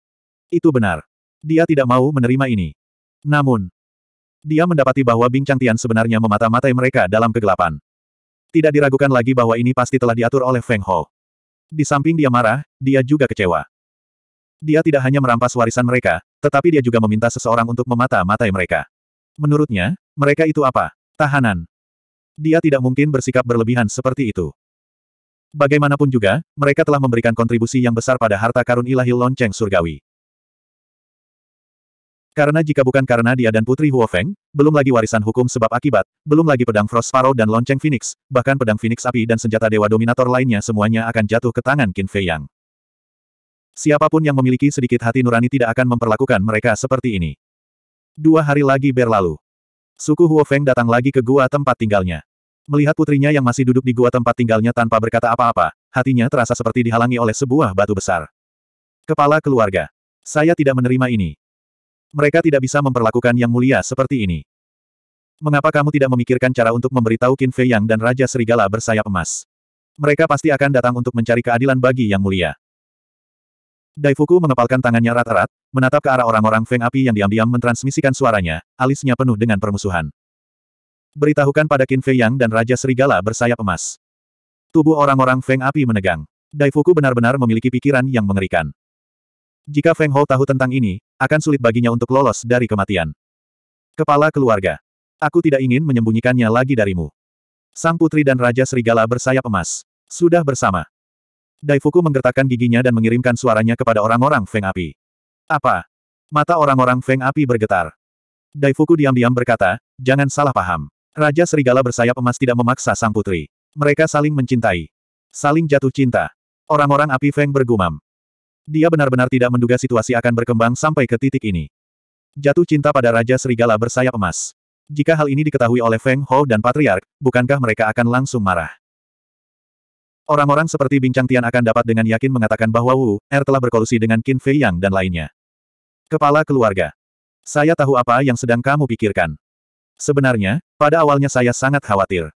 Itu benar. Dia tidak mau menerima ini. Namun, dia mendapati bahwa Bing Chang Tian sebenarnya memata-matai mereka dalam kegelapan. Tidak diragukan lagi bahwa ini pasti telah diatur oleh Feng Hou. Di samping dia marah, dia juga kecewa. Dia tidak hanya merampas warisan mereka, tetapi dia juga meminta seseorang untuk memata-matai mereka. Menurutnya, mereka itu apa? Tahanan. Dia tidak mungkin bersikap berlebihan seperti itu. Bagaimanapun juga, mereka telah memberikan kontribusi yang besar pada harta karun ilahi lonceng surgawi. Karena jika bukan karena dia dan Putri Huofeng, belum lagi warisan hukum sebab akibat, belum lagi pedang Frost Sparrow dan lonceng Phoenix, bahkan pedang Phoenix api dan senjata dewa dominator lainnya semuanya akan jatuh ke tangan Qin Fei Yang. Siapapun yang memiliki sedikit hati nurani tidak akan memperlakukan mereka seperti ini. Dua hari lagi berlalu. Suku Huofeng datang lagi ke gua tempat tinggalnya. Melihat putrinya yang masih duduk di gua tempat tinggalnya tanpa berkata apa-apa, hatinya terasa seperti dihalangi oleh sebuah batu besar. Kepala keluarga. Saya tidak menerima ini. Mereka tidak bisa memperlakukan yang mulia seperti ini. Mengapa kamu tidak memikirkan cara untuk memberitahu Qin Fei Yang dan Raja Serigala bersayap emas? Mereka pasti akan datang untuk mencari keadilan bagi Yang Mulia. Daifuku mengepalkan tangannya rata-rat, menatap ke arah orang-orang Feng Api yang diam-diam mentransmisikan suaranya, alisnya penuh dengan permusuhan. Beritahukan pada Qin Fei Yang dan Raja Serigala bersayap emas. Tubuh orang-orang Feng Api menegang. Daifuku benar-benar memiliki pikiran yang mengerikan. Jika Feng Hou tahu tentang ini, akan sulit baginya untuk lolos dari kematian. Kepala keluarga. Aku tidak ingin menyembunyikannya lagi darimu. Sang putri dan Raja Serigala bersayap emas. Sudah bersama. Daifuku menggertakkan giginya dan mengirimkan suaranya kepada orang-orang Feng Api. Apa? Mata orang-orang Feng Api bergetar. Daifuku diam-diam berkata, jangan salah paham. Raja Serigala bersayap emas tidak memaksa sang putri. Mereka saling mencintai. Saling jatuh cinta. Orang-orang api Feng bergumam. Dia benar-benar tidak menduga situasi akan berkembang sampai ke titik ini. Jatuh cinta pada Raja Serigala bersayap emas. Jika hal ini diketahui oleh Feng Hou dan Patriark, bukankah mereka akan langsung marah? Orang-orang seperti Bincang Tian akan dapat dengan yakin mengatakan bahwa Wu Er telah berkolusi dengan Qin Fei Yang dan lainnya. Kepala keluarga. Saya tahu apa yang sedang kamu pikirkan. Sebenarnya, pada awalnya saya sangat khawatir.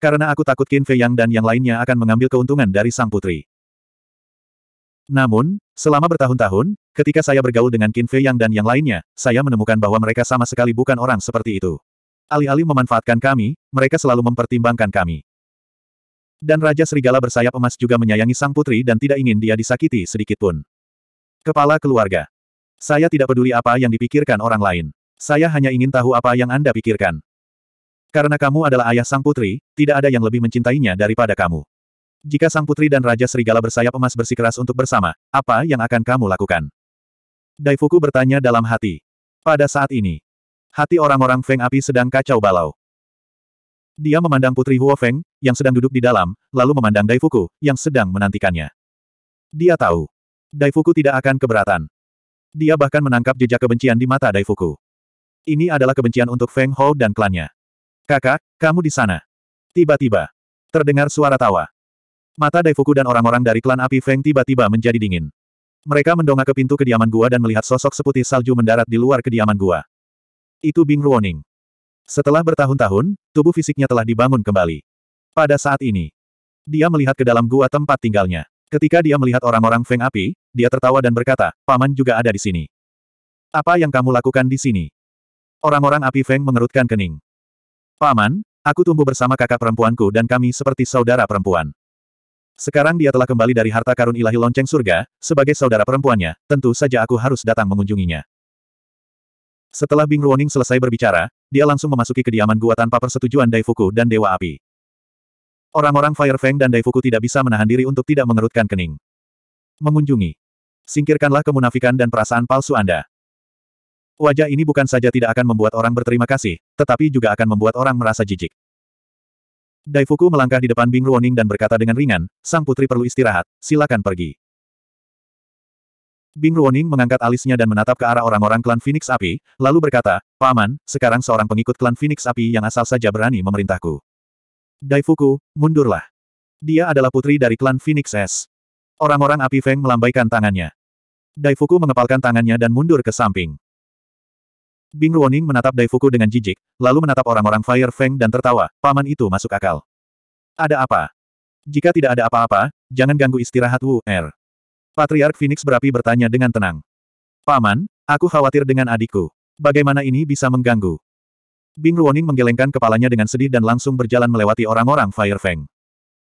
Karena aku takut Qin Fei Yang dan yang lainnya akan mengambil keuntungan dari sang putri. Namun, selama bertahun-tahun, ketika saya bergaul dengan Qin Fei Yang dan yang lainnya, saya menemukan bahwa mereka sama sekali bukan orang seperti itu. Alih-alih memanfaatkan kami, mereka selalu mempertimbangkan kami. Dan Raja Serigala bersayap emas juga menyayangi sang putri dan tidak ingin dia disakiti sedikit pun. Kepala keluarga. Saya tidak peduli apa yang dipikirkan orang lain. Saya hanya ingin tahu apa yang Anda pikirkan. Karena kamu adalah ayah sang putri, tidak ada yang lebih mencintainya daripada kamu. Jika sang putri dan Raja Serigala bersayap emas bersikeras untuk bersama, apa yang akan kamu lakukan? Daifuku bertanya dalam hati. Pada saat ini, hati orang-orang Feng Api sedang kacau balau. Dia memandang Putri Huo Feng, yang sedang duduk di dalam, lalu memandang Daifuku, yang sedang menantikannya. Dia tahu. Daifuku tidak akan keberatan. Dia bahkan menangkap jejak kebencian di mata Daifuku. Ini adalah kebencian untuk Feng Hou dan klannya. Kakak, kamu di sana. Tiba-tiba. Terdengar suara tawa. Mata Daifuku dan orang-orang dari klan api Feng tiba-tiba menjadi dingin. Mereka mendongak ke pintu kediaman gua dan melihat sosok seputih salju mendarat di luar kediaman gua. Itu Bing Ruoning. Setelah bertahun-tahun, tubuh fisiknya telah dibangun kembali. Pada saat ini, dia melihat ke dalam gua tempat tinggalnya. Ketika dia melihat orang-orang Feng Api, dia tertawa dan berkata, Paman juga ada di sini. Apa yang kamu lakukan di sini? Orang-orang api Feng mengerutkan kening. Paman, aku tumbuh bersama kakak perempuanku dan kami seperti saudara perempuan. Sekarang dia telah kembali dari harta karun ilahi lonceng surga, sebagai saudara perempuannya, tentu saja aku harus datang mengunjunginya. Setelah Bing Ruoning selesai berbicara, dia langsung memasuki kediaman gua tanpa persetujuan Daifuku dan Dewa Api. Orang-orang Firefang dan Daifuku tidak bisa menahan diri untuk tidak mengerutkan kening. Mengunjungi. Singkirkanlah kemunafikan dan perasaan palsu Anda. Wajah ini bukan saja tidak akan membuat orang berterima kasih, tetapi juga akan membuat orang merasa jijik. Daifuku melangkah di depan Bing Ruoning dan berkata dengan ringan, Sang Putri perlu istirahat, silakan pergi. Bing Ruoning mengangkat alisnya dan menatap ke arah orang-orang klan Phoenix Api, lalu berkata, Paman, sekarang seorang pengikut klan Phoenix Api yang asal saja berani memerintahku. Daifuku, mundurlah. Dia adalah putri dari klan Phoenix S. Orang-orang api Feng melambaikan tangannya. Daifuku mengepalkan tangannya dan mundur ke samping. Bing Ruoning menatap Daifuku dengan jijik, lalu menatap orang-orang Fire Feng dan tertawa, paman itu masuk akal. Ada apa? Jika tidak ada apa-apa, jangan ganggu istirahat Wu Er. Patriark Phoenix berapi bertanya dengan tenang. Paman, aku khawatir dengan adikku. Bagaimana ini bisa mengganggu? Bing Ruoning menggelengkan kepalanya dengan sedih dan langsung berjalan melewati orang-orang Fire Feng.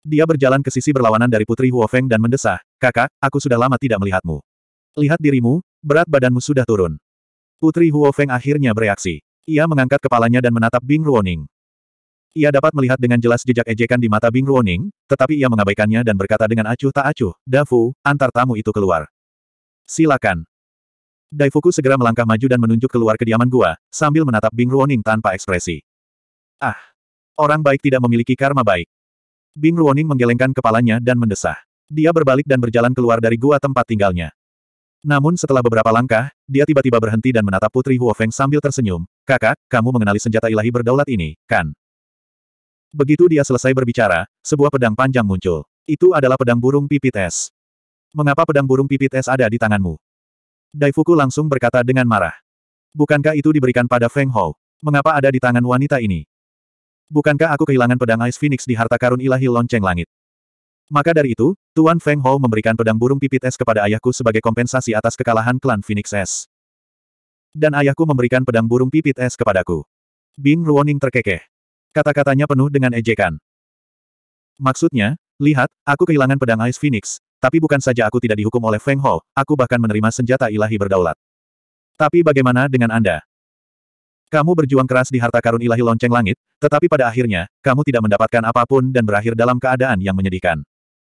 Dia berjalan ke sisi berlawanan dari Putri Huo Feng dan mendesah, kakak, aku sudah lama tidak melihatmu. Lihat dirimu, berat badanmu sudah turun. Putri Huo Feng akhirnya bereaksi. Ia mengangkat kepalanya dan menatap Bing Ruoning. Ia dapat melihat dengan jelas jejak ejekan di mata Bing Ruoning, tetapi ia mengabaikannya dan berkata dengan acuh tak acuh, Dafu, antar tamu itu keluar. Silakan. Daifuku segera melangkah maju dan menunjuk keluar kediaman gua, sambil menatap Bing Ruoning tanpa ekspresi. Ah! Orang baik tidak memiliki karma baik. Bing Ruoning menggelengkan kepalanya dan mendesah. Dia berbalik dan berjalan keluar dari gua tempat tinggalnya. Namun setelah beberapa langkah, dia tiba-tiba berhenti dan menatap Putri Huofeng sambil tersenyum. Kakak, kamu mengenali senjata ilahi berdaulat ini, kan? Begitu dia selesai berbicara, sebuah pedang panjang muncul. Itu adalah pedang burung pipit es. Mengapa pedang burung pipit es ada di tanganmu? Daifuku langsung berkata dengan marah. Bukankah itu diberikan pada Feng Hou? Mengapa ada di tangan wanita ini? Bukankah aku kehilangan pedang Ice Phoenix di harta karun ilahi lonceng langit? Maka dari itu, Tuan Feng Hou memberikan pedang burung pipit es kepada ayahku sebagai kompensasi atas kekalahan klan Phoenix Es. Dan ayahku memberikan pedang burung pipit es kepadaku. Bing Ruoning terkekeh. Kata-katanya penuh dengan ejekan. Maksudnya, lihat, aku kehilangan pedang Ice Phoenix, tapi bukan saja aku tidak dihukum oleh Feng Ho, aku bahkan menerima senjata ilahi berdaulat. Tapi bagaimana dengan Anda? Kamu berjuang keras di harta karun ilahi lonceng langit, tetapi pada akhirnya, kamu tidak mendapatkan apapun dan berakhir dalam keadaan yang menyedihkan.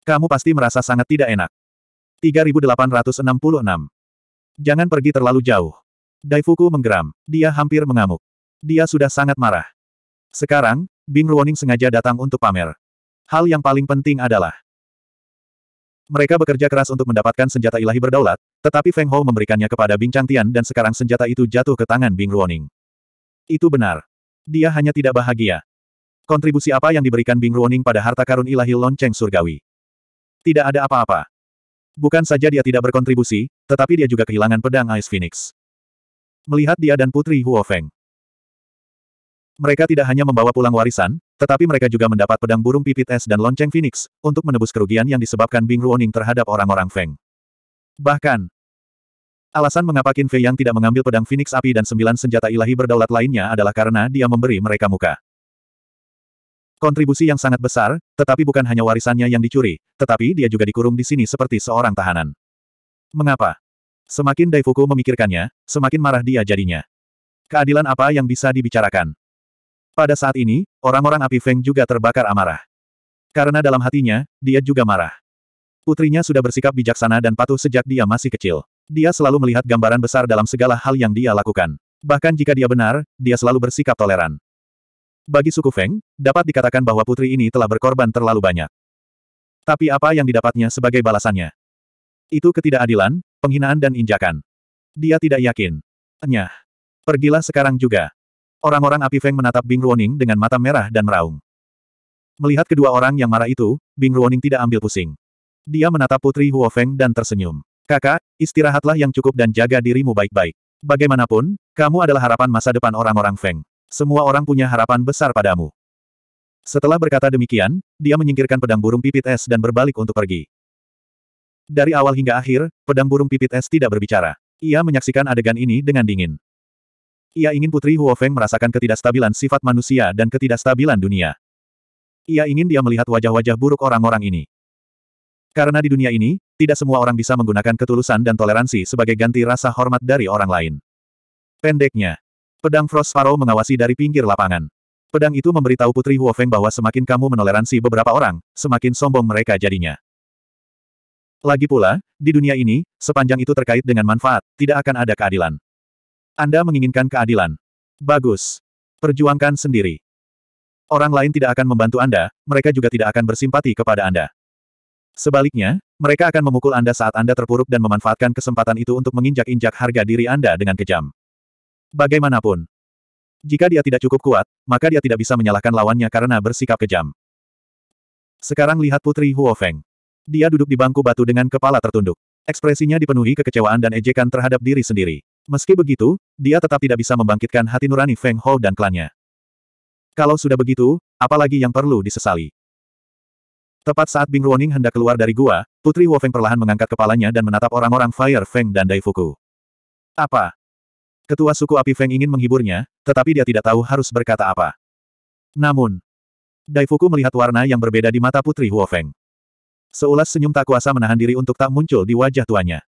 Kamu pasti merasa sangat tidak enak. 3866 Jangan pergi terlalu jauh. Daifuku menggeram. Dia hampir mengamuk. Dia sudah sangat marah. Sekarang, Bing Ruoning sengaja datang untuk pamer. Hal yang paling penting adalah mereka bekerja keras untuk mendapatkan senjata ilahi berdaulat, tetapi Feng Hou memberikannya kepada Bing Changtian dan sekarang senjata itu jatuh ke tangan Bing Ruoning. Itu benar. Dia hanya tidak bahagia. Kontribusi apa yang diberikan Bing Ruoning pada harta karun ilahi lonceng surgawi? Tidak ada apa-apa. Bukan saja dia tidak berkontribusi, tetapi dia juga kehilangan pedang Ice Phoenix. Melihat dia dan Putri Huo Feng, mereka tidak hanya membawa pulang warisan, tetapi mereka juga mendapat pedang burung pipit es dan lonceng phoenix, untuk menebus kerugian yang disebabkan Bing Ruoning terhadap orang-orang Feng. Bahkan, alasan mengapa Qin Fei yang tidak mengambil pedang phoenix api dan sembilan senjata ilahi berdaulat lainnya adalah karena dia memberi mereka muka. Kontribusi yang sangat besar, tetapi bukan hanya warisannya yang dicuri, tetapi dia juga dikurung di sini seperti seorang tahanan. Mengapa? Semakin Daifuku memikirkannya, semakin marah dia jadinya. Keadilan apa yang bisa dibicarakan? Pada saat ini, orang-orang api Feng juga terbakar amarah. Karena dalam hatinya, dia juga marah. Putrinya sudah bersikap bijaksana dan patuh sejak dia masih kecil. Dia selalu melihat gambaran besar dalam segala hal yang dia lakukan. Bahkan jika dia benar, dia selalu bersikap toleran. Bagi suku Feng, dapat dikatakan bahwa putri ini telah berkorban terlalu banyak. Tapi apa yang didapatnya sebagai balasannya? Itu ketidakadilan, penghinaan dan injakan. Dia tidak yakin. Enyah. Pergilah sekarang juga. Orang-orang api Feng menatap Bing Ruoning dengan mata merah dan meraung. Melihat kedua orang yang marah itu, Bing Ruoning tidak ambil pusing. Dia menatap Putri Huo Feng dan tersenyum. Kakak, istirahatlah yang cukup dan jaga dirimu baik-baik. Bagaimanapun, kamu adalah harapan masa depan orang-orang Feng. Semua orang punya harapan besar padamu. Setelah berkata demikian, dia menyingkirkan pedang burung pipit es dan berbalik untuk pergi. Dari awal hingga akhir, pedang burung pipit es tidak berbicara. Ia menyaksikan adegan ini dengan dingin. Ia ingin Putri Huofeng merasakan ketidakstabilan sifat manusia dan ketidakstabilan dunia. Ia ingin dia melihat wajah-wajah buruk orang-orang ini. Karena di dunia ini, tidak semua orang bisa menggunakan ketulusan dan toleransi sebagai ganti rasa hormat dari orang lain. Pendeknya, pedang Frost Sparrow mengawasi dari pinggir lapangan. Pedang itu memberitahu Putri Huofeng bahwa semakin kamu menoleransi beberapa orang, semakin sombong mereka jadinya. Lagi pula, di dunia ini, sepanjang itu terkait dengan manfaat, tidak akan ada keadilan. Anda menginginkan keadilan. Bagus. Perjuangkan sendiri. Orang lain tidak akan membantu Anda, mereka juga tidak akan bersimpati kepada Anda. Sebaliknya, mereka akan memukul Anda saat Anda terpuruk dan memanfaatkan kesempatan itu untuk menginjak-injak harga diri Anda dengan kejam. Bagaimanapun, jika dia tidak cukup kuat, maka dia tidak bisa menyalahkan lawannya karena bersikap kejam. Sekarang lihat Putri Huofeng. Dia duduk di bangku batu dengan kepala tertunduk. Ekspresinya dipenuhi kekecewaan dan ejekan terhadap diri sendiri. Meski begitu, dia tetap tidak bisa membangkitkan hati nurani Feng Hou dan klannya. Kalau sudah begitu, apalagi yang perlu disesali? Tepat saat Bing Ruoning hendak keluar dari gua, Putri Wu Feng perlahan mengangkat kepalanya dan menatap orang-orang Fire Feng dan Dai Daifuku. Apa? Ketua suku api Feng ingin menghiburnya, tetapi dia tidak tahu harus berkata apa. Namun, Dai Daifuku melihat warna yang berbeda di mata Putri Huo Feng. Seulas senyum tak kuasa menahan diri untuk tak muncul di wajah tuanya.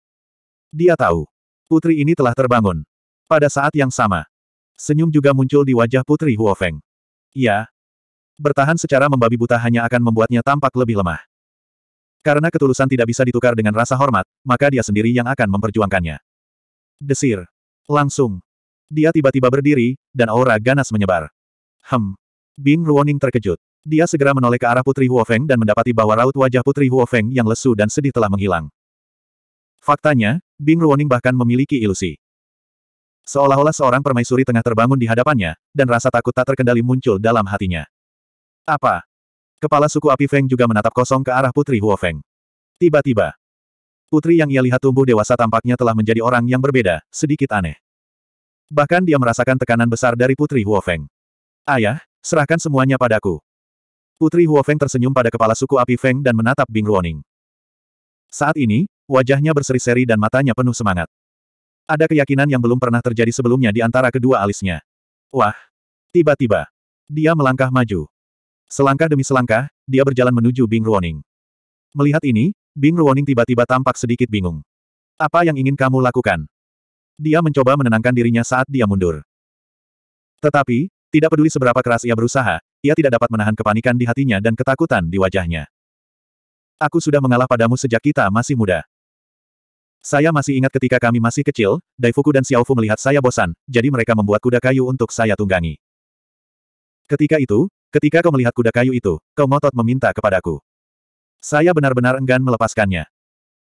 Dia tahu. Putri ini telah terbangun. Pada saat yang sama, senyum juga muncul di wajah Putri Huofeng. Ya, bertahan secara membabi buta hanya akan membuatnya tampak lebih lemah. Karena ketulusan tidak bisa ditukar dengan rasa hormat, maka dia sendiri yang akan memperjuangkannya. Desir. Langsung. Dia tiba-tiba berdiri, dan aura ganas menyebar. Hem. Bing Ruoning terkejut. Dia segera menoleh ke arah Putri Huofeng dan mendapati bahwa raut wajah Putri Huofeng yang lesu dan sedih telah menghilang. Faktanya, Bing Ruoning bahkan memiliki ilusi. Seolah-olah seorang permaisuri tengah terbangun di hadapannya, dan rasa takut tak terkendali muncul dalam hatinya. Apa? Kepala suku api Feng juga menatap kosong ke arah Putri Huo Feng. Tiba-tiba, Putri yang ia lihat tumbuh dewasa tampaknya telah menjadi orang yang berbeda, sedikit aneh. Bahkan dia merasakan tekanan besar dari Putri Huo Feng. Ayah, serahkan semuanya padaku. Putri Huo Feng tersenyum pada kepala suku api Feng dan menatap Bing Ruoning. Saat ini, wajahnya berseri-seri dan matanya penuh semangat. Ada keyakinan yang belum pernah terjadi sebelumnya di antara kedua alisnya. Wah! Tiba-tiba, dia melangkah maju. Selangkah demi selangkah, dia berjalan menuju Bing Ruoning. Melihat ini, Bing Ruoning tiba-tiba tampak sedikit bingung. Apa yang ingin kamu lakukan? Dia mencoba menenangkan dirinya saat dia mundur. Tetapi, tidak peduli seberapa keras ia berusaha, ia tidak dapat menahan kepanikan di hatinya dan ketakutan di wajahnya. Aku sudah mengalah padamu sejak kita masih muda. Saya masih ingat ketika kami masih kecil, Daifuku dan Xiaofu melihat saya bosan, jadi mereka membuat kuda kayu untuk saya tunggangi. Ketika itu, ketika kau melihat kuda kayu itu, kau ngotot meminta kepadaku. Saya benar-benar enggan melepaskannya.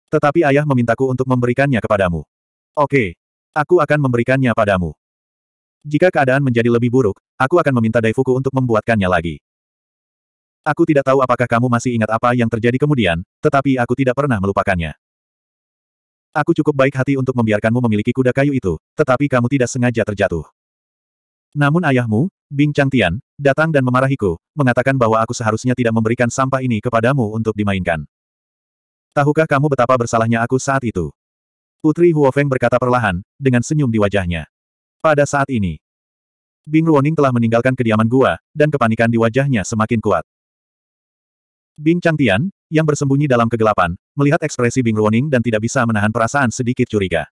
Tetapi ayah memintaku untuk memberikannya kepadamu. Oke. Aku akan memberikannya padamu. Jika keadaan menjadi lebih buruk, aku akan meminta Daifuku untuk membuatkannya lagi. Aku tidak tahu apakah kamu masih ingat apa yang terjadi kemudian, tetapi aku tidak pernah melupakannya. Aku cukup baik hati untuk membiarkanmu memiliki kuda kayu itu, tetapi kamu tidak sengaja terjatuh. Namun ayahmu, Bing Changtian, datang dan memarahiku, mengatakan bahwa aku seharusnya tidak memberikan sampah ini kepadamu untuk dimainkan. Tahukah kamu betapa bersalahnya aku saat itu? Putri Huofeng berkata perlahan, dengan senyum di wajahnya. Pada saat ini, Bing Ruoning telah meninggalkan kediaman gua, dan kepanikan di wajahnya semakin kuat. Bing Changtian, yang bersembunyi dalam kegelapan, melihat ekspresi Bing Ruoning dan tidak bisa menahan perasaan sedikit curiga.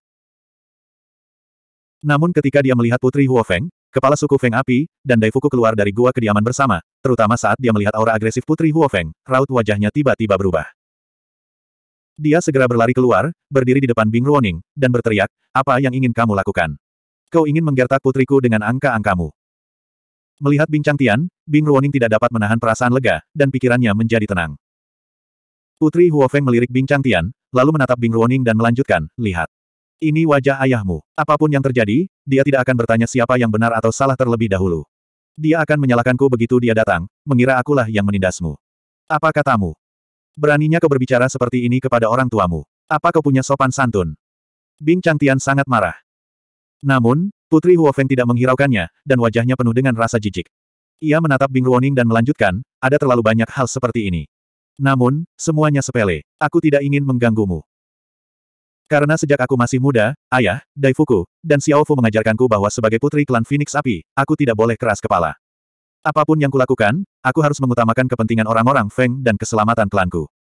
Namun ketika dia melihat Putri Huo Feng, kepala suku Feng Api, dan Daifuku keluar dari gua kediaman bersama, terutama saat dia melihat aura agresif Putri Huo Feng, raut wajahnya tiba-tiba berubah. Dia segera berlari keluar, berdiri di depan Bing Ruoning, dan berteriak, apa yang ingin kamu lakukan? Kau ingin menggertak putriku dengan angka-angkamu. Melihat Bing Tian, Bing Ruoning tidak dapat menahan perasaan lega, dan pikirannya menjadi tenang. Putri Huofeng melirik Bing Changtian, lalu menatap Bing Ruoning dan melanjutkan, lihat. Ini wajah ayahmu. Apapun yang terjadi, dia tidak akan bertanya siapa yang benar atau salah terlebih dahulu. Dia akan menyalahkanku begitu dia datang, mengira akulah yang menindasmu. Apa katamu? Beraninya kau berbicara seperti ini kepada orang tuamu. Apa kau punya sopan santun? Bing Changtian sangat marah. Namun, Putri Huofeng tidak menghiraukannya, dan wajahnya penuh dengan rasa jijik. Ia menatap Bing Ruoning dan melanjutkan, ada terlalu banyak hal seperti ini. Namun, semuanya sepele. Aku tidak ingin mengganggumu. Karena sejak aku masih muda, ayah, Daifuku, dan Xiaofu mengajarkanku bahwa sebagai putri klan Phoenix Api, aku tidak boleh keras kepala. Apapun yang kulakukan, aku harus mengutamakan kepentingan orang-orang Feng dan keselamatan klanku.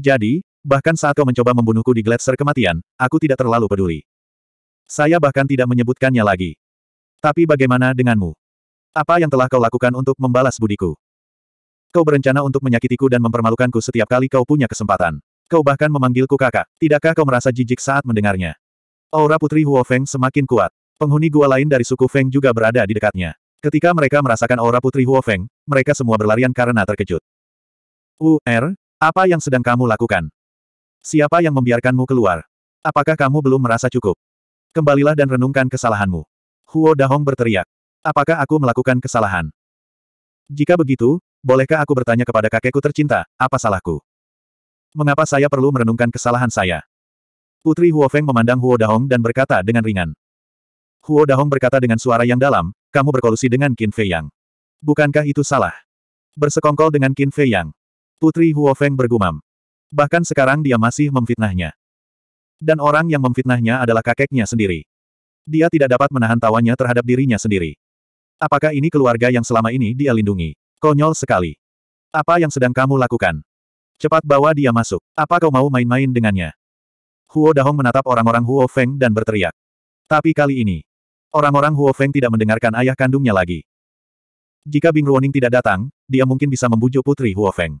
Jadi, bahkan saat kau mencoba membunuhku di gletser kematian, aku tidak terlalu peduli. Saya bahkan tidak menyebutkannya lagi. Tapi bagaimana denganmu? Apa yang telah kau lakukan untuk membalas budiku? Kau berencana untuk menyakitiku dan mempermalukanku setiap kali kau punya kesempatan. Kau bahkan memanggilku kakak. Tidakkah kau merasa jijik saat mendengarnya? Aura Putri Huo Feng semakin kuat. Penghuni gua lain dari suku Feng juga berada di dekatnya. Ketika mereka merasakan aura Putri Huo Feng, mereka semua berlarian karena terkejut. U-R, apa yang sedang kamu lakukan? Siapa yang membiarkanmu keluar? Apakah kamu belum merasa cukup? Kembalilah dan renungkan kesalahanmu. Huo Dahong berteriak. Apakah aku melakukan kesalahan? Jika begitu, bolehkah aku bertanya kepada kakekku tercinta, apa salahku? Mengapa saya perlu merenungkan kesalahan saya? Putri Huo Feng memandang Huo Dahong dan berkata dengan ringan. Huo Dahong berkata dengan suara yang dalam, kamu berkolusi dengan Qin Fei Yang. Bukankah itu salah? Bersekongkol dengan Qin Fei Yang. Putri Huo Feng bergumam. Bahkan sekarang dia masih memfitnahnya. Dan orang yang memfitnahnya adalah kakeknya sendiri. Dia tidak dapat menahan tawanya terhadap dirinya sendiri. Apakah ini keluarga yang selama ini dia lindungi? Konyol sekali. Apa yang sedang kamu lakukan? Cepat bawa dia masuk. Apa kau mau main-main dengannya? Huo Dahong menatap orang-orang Huo Feng dan berteriak. Tapi kali ini, orang-orang Huo Feng tidak mendengarkan ayah kandungnya lagi. Jika Bing Ruoning tidak datang, dia mungkin bisa membujuk putri Huo Feng.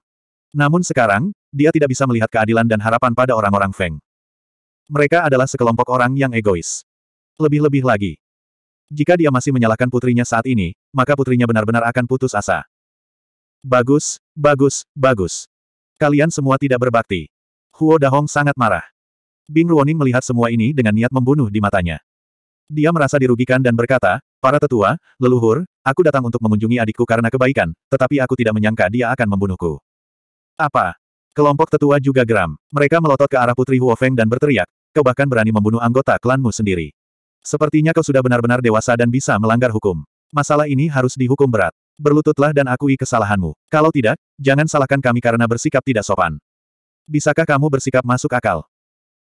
Namun sekarang, dia tidak bisa melihat keadilan dan harapan pada orang-orang Feng. Mereka adalah sekelompok orang yang egois. Lebih-lebih lagi. Jika dia masih menyalahkan putrinya saat ini, maka putrinya benar-benar akan putus asa. Bagus, bagus, bagus. Kalian semua tidak berbakti. Huo Dahong sangat marah. Bing Ruoning melihat semua ini dengan niat membunuh di matanya. Dia merasa dirugikan dan berkata, Para tetua, leluhur, aku datang untuk mengunjungi adikku karena kebaikan, tetapi aku tidak menyangka dia akan membunuhku. Apa? Kelompok tetua juga geram. Mereka melotot ke arah Putri Huo Feng dan berteriak, kau bahkan berani membunuh anggota klanmu sendiri. Sepertinya kau sudah benar-benar dewasa dan bisa melanggar hukum. Masalah ini harus dihukum berat. Berlututlah dan akui kesalahanmu. Kalau tidak, jangan salahkan kami karena bersikap tidak sopan. Bisakah kamu bersikap masuk akal?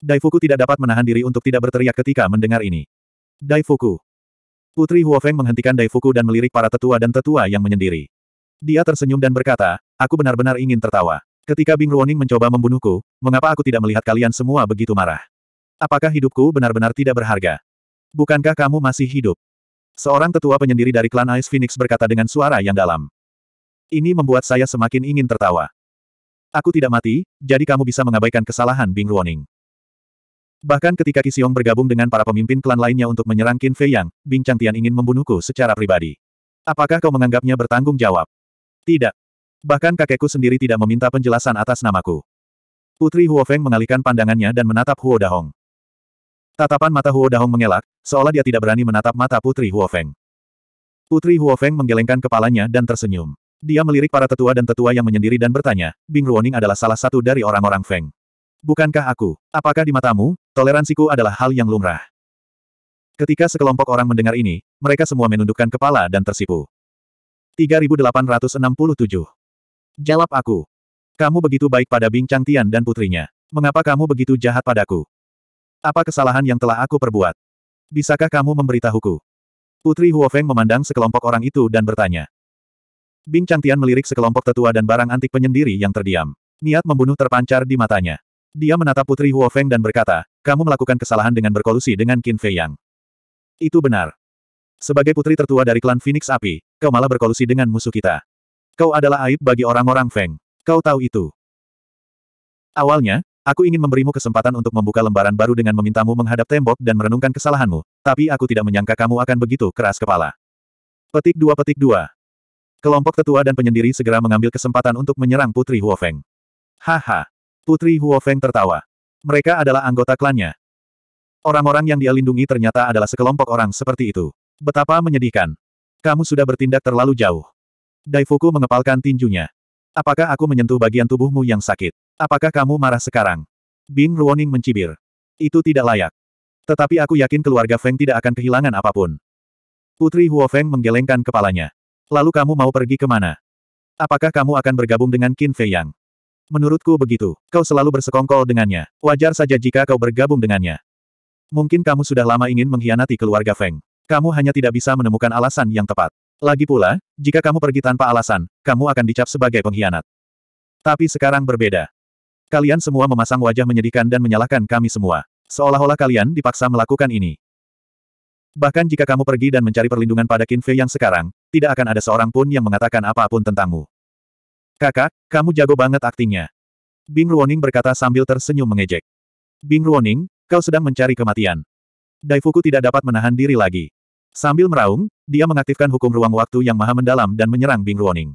Daifuku tidak dapat menahan diri untuk tidak berteriak ketika mendengar ini. Daifuku. Putri Huofeng menghentikan Daifuku dan melirik para tetua dan tetua yang menyendiri. Dia tersenyum dan berkata, aku benar-benar ingin tertawa. Ketika Bing Ruoning mencoba membunuhku, mengapa aku tidak melihat kalian semua begitu marah? Apakah hidupku benar-benar tidak berharga? Bukankah kamu masih hidup? Seorang tetua penyendiri dari klan Ice Phoenix berkata dengan suara yang dalam. Ini membuat saya semakin ingin tertawa. Aku tidak mati, jadi kamu bisa mengabaikan kesalahan Bing Ruoning. Bahkan ketika Kisiong bergabung dengan para pemimpin klan lainnya untuk menyerang Qin Fei Yang, Bing Changtian ingin membunuhku secara pribadi. Apakah kau menganggapnya bertanggung jawab? Tidak. Bahkan kakekku sendiri tidak meminta penjelasan atas namaku. Putri Huofeng mengalihkan pandangannya dan menatap Huo Dahong. Tatapan mata Huo Dahong mengelak, seolah dia tidak berani menatap mata Putri Huo Feng. Putri Huo Feng menggelengkan kepalanya dan tersenyum. Dia melirik para tetua dan tetua yang menyendiri dan bertanya, Bing Ruoning adalah salah satu dari orang-orang Feng. Bukankah aku? Apakah di matamu, toleransiku adalah hal yang lumrah? Ketika sekelompok orang mendengar ini, mereka semua menundukkan kepala dan tersipu. 3867. Jawab aku. Kamu begitu baik pada Bing Changtian dan putrinya. Mengapa kamu begitu jahat padaku? Apa kesalahan yang telah aku perbuat? Bisakah kamu memberitahuku? Putri Huofeng memandang sekelompok orang itu dan bertanya. Bing Changtian melirik sekelompok tetua dan barang antik penyendiri yang terdiam. Niat membunuh terpancar di matanya. Dia menatap Putri Huofeng dan berkata, kamu melakukan kesalahan dengan berkolusi dengan Qin Fei Yang. Itu benar. Sebagai putri tertua dari klan Phoenix Api, kau malah berkolusi dengan musuh kita. Kau adalah aib bagi orang-orang Feng. Kau tahu itu. Awalnya, Aku ingin memberimu kesempatan untuk membuka lembaran baru dengan memintamu menghadap tembok dan merenungkan kesalahanmu, tapi aku tidak menyangka kamu akan begitu keras kepala. Petik dua petik dua. Kelompok tetua dan penyendiri segera mengambil kesempatan untuk menyerang Putri Huofeng. Haha. Putri Huofeng tertawa. Mereka adalah anggota klannya. Orang-orang yang dia lindungi ternyata adalah sekelompok orang seperti itu. Betapa menyedihkan. Kamu sudah bertindak terlalu jauh. Daifuku mengepalkan tinjunya. Apakah aku menyentuh bagian tubuhmu yang sakit? Apakah kamu marah sekarang? Bing Ruoning mencibir. Itu tidak layak. Tetapi aku yakin keluarga Feng tidak akan kehilangan apapun. Putri Huo Feng menggelengkan kepalanya. Lalu kamu mau pergi kemana? Apakah kamu akan bergabung dengan Qin Fei Yang? Menurutku begitu. Kau selalu bersekongkol dengannya. Wajar saja jika kau bergabung dengannya. Mungkin kamu sudah lama ingin mengkhianati keluarga Feng. Kamu hanya tidak bisa menemukan alasan yang tepat. Lagi pula, jika kamu pergi tanpa alasan, kamu akan dicap sebagai pengkhianat. Tapi sekarang berbeda. Kalian semua memasang wajah menyedihkan dan menyalahkan kami semua. Seolah-olah kalian dipaksa melakukan ini. Bahkan jika kamu pergi dan mencari perlindungan pada Qin yang sekarang, tidak akan ada seorang pun yang mengatakan apapun tentangmu. Kakak, kamu jago banget aktingnya. Bing Ruoning berkata sambil tersenyum mengejek. Bing Ruoning, kau sedang mencari kematian. Daifuku tidak dapat menahan diri lagi. Sambil meraung, dia mengaktifkan hukum ruang waktu yang maha mendalam dan menyerang Bing Ruoning.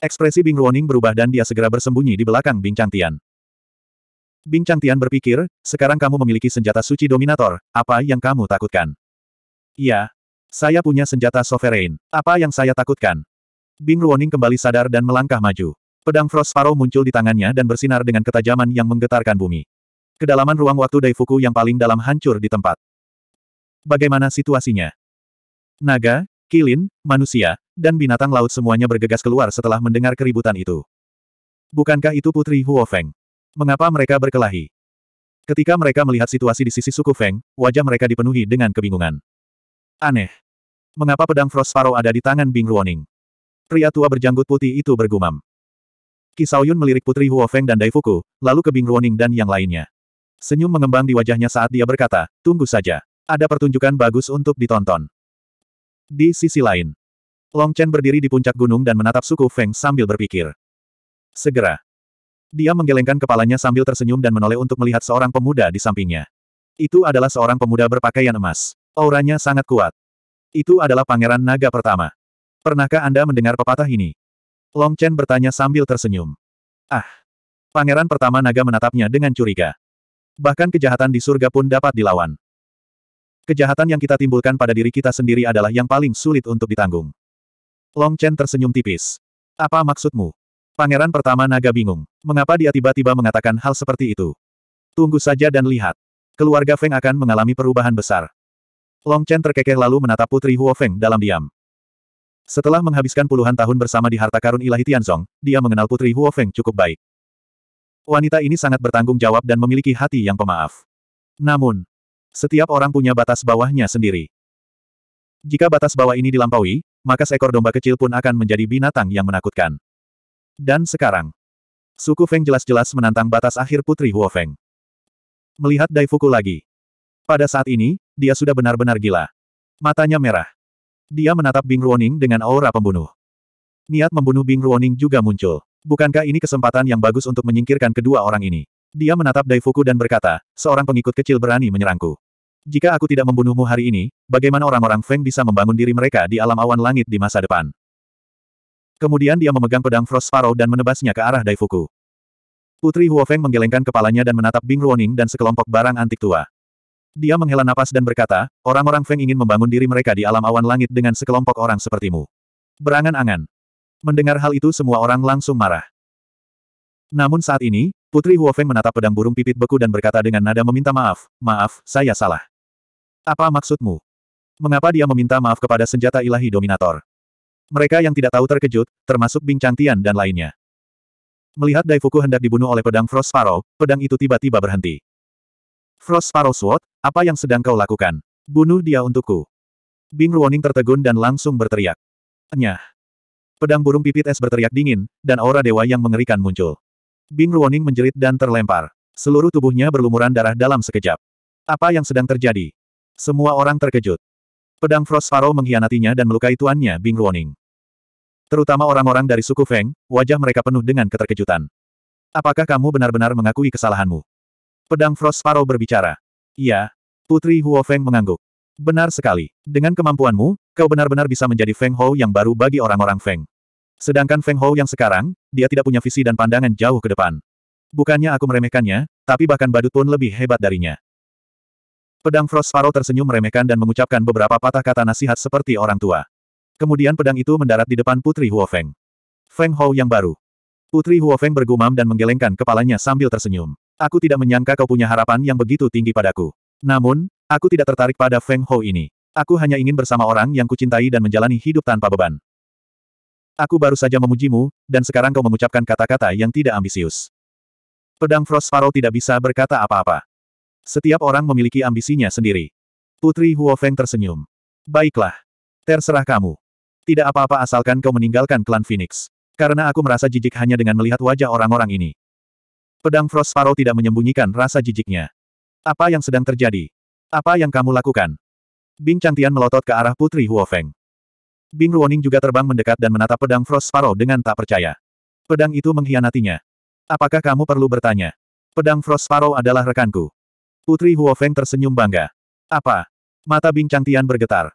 Ekspresi Bing Ruoning berubah dan dia segera bersembunyi di belakang Bing Changtian. Bing Changtian berpikir, sekarang kamu memiliki senjata suci dominator, apa yang kamu takutkan? Ya, Saya punya senjata sovereign. Apa yang saya takutkan? Bing Ruoning kembali sadar dan melangkah maju. Pedang Frost Sparrow muncul di tangannya dan bersinar dengan ketajaman yang menggetarkan bumi. Kedalaman ruang waktu Daifuku yang paling dalam hancur di tempat. Bagaimana situasinya? Naga, kilin, manusia, dan binatang laut semuanya bergegas keluar setelah mendengar keributan itu. Bukankah itu Putri Huo Feng? Mengapa mereka berkelahi? Ketika mereka melihat situasi di sisi suku Feng, wajah mereka dipenuhi dengan kebingungan. Aneh. Mengapa pedang Frost Sparrow ada di tangan Bing Ruoning? Pria tua berjanggut putih itu bergumam. Kisauyun melirik Putri Huo Feng dan Daifuku, lalu ke Bing Ruoning dan yang lainnya. Senyum mengembang di wajahnya saat dia berkata, tunggu saja. Ada pertunjukan bagus untuk ditonton. Di sisi lain, Long Chen berdiri di puncak gunung dan menatap suku Feng sambil berpikir. Segera. Dia menggelengkan kepalanya sambil tersenyum dan menoleh untuk melihat seorang pemuda di sampingnya. Itu adalah seorang pemuda berpakaian emas. Auranya sangat kuat. Itu adalah pangeran naga pertama. Pernahkah Anda mendengar pepatah ini? Long Chen bertanya sambil tersenyum. Ah! Pangeran pertama naga menatapnya dengan curiga. Bahkan kejahatan di surga pun dapat dilawan. Kejahatan yang kita timbulkan pada diri kita sendiri adalah yang paling sulit untuk ditanggung. Long Chen tersenyum tipis. Apa maksudmu? Pangeran pertama naga bingung. Mengapa dia tiba-tiba mengatakan hal seperti itu? Tunggu saja dan lihat. Keluarga Feng akan mengalami perubahan besar. Long Chen terkekeh lalu menatap Putri Huo Feng dalam diam. Setelah menghabiskan puluhan tahun bersama di harta karun ilahi Tianzong, dia mengenal Putri Huo Feng cukup baik. Wanita ini sangat bertanggung jawab dan memiliki hati yang pemaaf. Namun, setiap orang punya batas bawahnya sendiri. Jika batas bawah ini dilampaui, maka seekor domba kecil pun akan menjadi binatang yang menakutkan. Dan sekarang, suku Feng jelas-jelas menantang batas akhir Putri Huo Feng. Melihat Daifuku lagi. Pada saat ini, dia sudah benar-benar gila. Matanya merah. Dia menatap Bing Ruoning dengan aura pembunuh. Niat membunuh Bing Ruoning juga muncul. Bukankah ini kesempatan yang bagus untuk menyingkirkan kedua orang ini? Dia menatap Daifuku dan berkata, seorang pengikut kecil berani menyerangku. Jika aku tidak membunuhmu hari ini, bagaimana orang-orang Feng bisa membangun diri mereka di alam awan langit di masa depan? Kemudian dia memegang pedang Frost Sparrow dan menebasnya ke arah Daifuku. Putri Huo Feng menggelengkan kepalanya dan menatap Bing Ruoning dan sekelompok barang antik tua. Dia menghela napas dan berkata, orang-orang Feng ingin membangun diri mereka di alam awan langit dengan sekelompok orang sepertimu. Berangan-angan. Mendengar hal itu semua orang langsung marah. Namun saat ini, Putri Huofeng menatap pedang burung pipit beku dan berkata dengan nada meminta maaf, maaf, saya salah. Apa maksudmu? Mengapa dia meminta maaf kepada senjata ilahi dominator? Mereka yang tidak tahu terkejut, termasuk Bing Changtian dan lainnya. Melihat Daifuku hendak dibunuh oleh pedang Frost Sparrow, pedang itu tiba-tiba berhenti. Frost Sparrow Sword, apa yang sedang kau lakukan? Bunuh dia untukku. Bing Ruoning tertegun dan langsung berteriak. Enyah. Pedang burung pipit es berteriak dingin, dan aura dewa yang mengerikan muncul. Bing Ruoning menjerit dan terlempar. Seluruh tubuhnya berlumuran darah dalam sekejap. Apa yang sedang terjadi? Semua orang terkejut. Pedang Frost Sparrow mengkhianatinya dan melukai tuannya Bing Ruoning. Terutama orang-orang dari suku Feng, wajah mereka penuh dengan keterkejutan. Apakah kamu benar-benar mengakui kesalahanmu? Pedang Frost Sparrow berbicara. Iya. Putri Huo Feng mengangguk. Benar sekali. Dengan kemampuanmu, kau benar-benar bisa menjadi Feng Hou yang baru bagi orang-orang Feng. Sedangkan Feng Hou yang sekarang, dia tidak punya visi dan pandangan jauh ke depan. Bukannya aku meremehkannya, tapi bahkan badut pun lebih hebat darinya. Pedang Frost Sparrow tersenyum meremehkan dan mengucapkan beberapa patah kata nasihat seperti orang tua. Kemudian pedang itu mendarat di depan Putri Huofeng. Feng Hou yang baru. Putri Huofeng bergumam dan menggelengkan kepalanya sambil tersenyum. Aku tidak menyangka kau punya harapan yang begitu tinggi padaku. Namun, aku tidak tertarik pada Feng Hou ini. Aku hanya ingin bersama orang yang kucintai dan menjalani hidup tanpa beban. Aku baru saja memujimu, dan sekarang kau mengucapkan kata-kata yang tidak ambisius. Pedang Frost Sparrow tidak bisa berkata apa-apa. Setiap orang memiliki ambisinya sendiri. Putri Huofeng tersenyum. Baiklah. Terserah kamu. Tidak apa-apa asalkan kau meninggalkan klan Phoenix. Karena aku merasa jijik hanya dengan melihat wajah orang-orang ini. Pedang Frost Sparrow tidak menyembunyikan rasa jijiknya. Apa yang sedang terjadi? Apa yang kamu lakukan? Bing Cantian melotot ke arah Putri Huofeng. Bing Ruoning juga terbang mendekat dan menatap pedang Frost Sparrow dengan tak percaya. Pedang itu mengkhianatinya. Apakah kamu perlu bertanya? Pedang Frost Sparrow adalah rekanku. Putri Huofeng tersenyum bangga. Apa? Mata Bing Changtian bergetar.